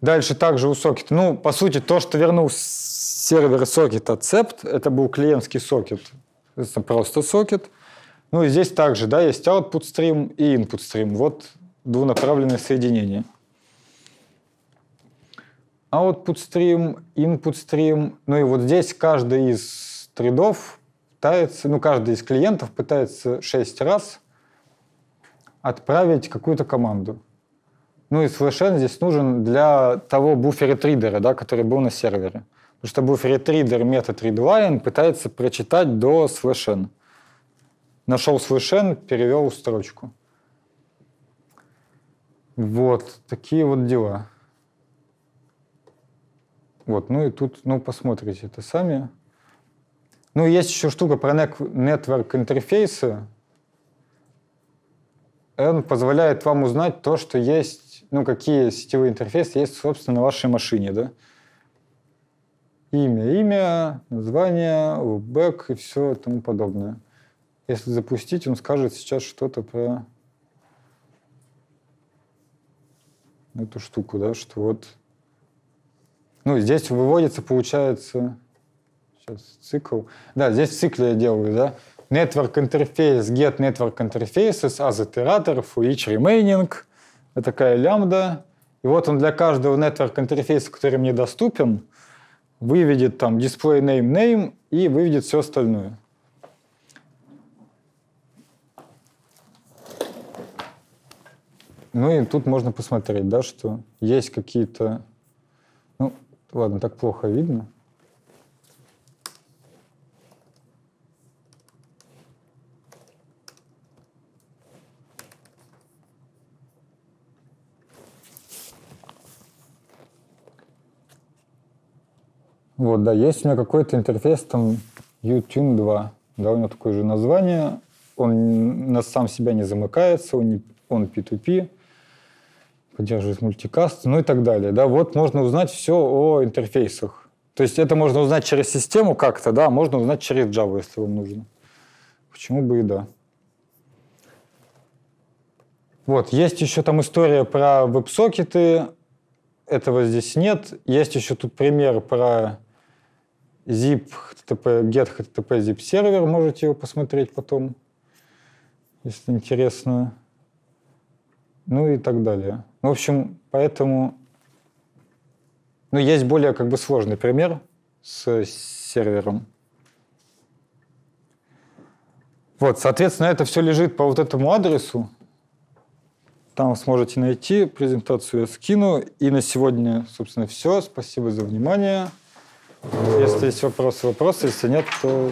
S1: Дальше также у сокета. Ну, по сути, то, что вернул сервер сервера сокет отцепт, это был клиентский сокет. Это просто сокет. Ну и здесь также, да, есть output stream и input stream. Вот двунаправленное соединение. Output stream, input stream. Ну и вот здесь каждый из тридов пытается, ну каждый из клиентов пытается 6 раз отправить какую-то команду. Ну и слэшен здесь нужен для того буфера тридера, да, который был на сервере. Потому что буферитридер метод readline пытается прочитать до слэшен. Нашел слэшен, перевел строчку. Вот, такие вот дела. Вот, ну и тут, ну, посмотрите это сами. Ну, есть еще штука про network интерфейсы. Он позволяет вам узнать то, что есть, ну, какие сетевые интерфейсы есть, собственно, на вашей машине, да? имя, имя, название, бэк и все тому подобное. Если запустить, он скажет сейчас что-то про эту штуку, да, что вот... Ну, здесь выводится, получается, сейчас цикл. Да, здесь в цикле я делаю, да. Network interface, get network interfaces, as iterator, for each remaining. Это такая лямбда. И вот он для каждого network интерфейса, который мне доступен, выведет там display name name и выведет все остальное. Ну и тут можно посмотреть, да, что есть какие-то... Ну, ладно, так плохо видно. Вот, да, есть у меня какой-то интерфейс там YouTube 2, да, у него такое же название, он на сам себя не замыкается, он, не, он P2P, поддерживает мультикаст, ну и так далее. Да, вот можно узнать все о интерфейсах. То есть это можно узнать через систему как-то, да, а можно узнать через Java, если вам нужно. Почему бы и да. Вот, есть еще там история про веб-сокеты, этого здесь нет. Есть еще тут пример про zip http, get http zip сервер, можете его посмотреть потом, если интересно. Ну и так далее. В общем, поэтому... Ну, есть более как бы сложный пример с сервером. Вот, соответственно, это все лежит по вот этому адресу. Там сможете найти презентацию, я скину. И на сегодня, собственно, все. Спасибо за внимание. Если есть вопросы, вопросы. Если нет, то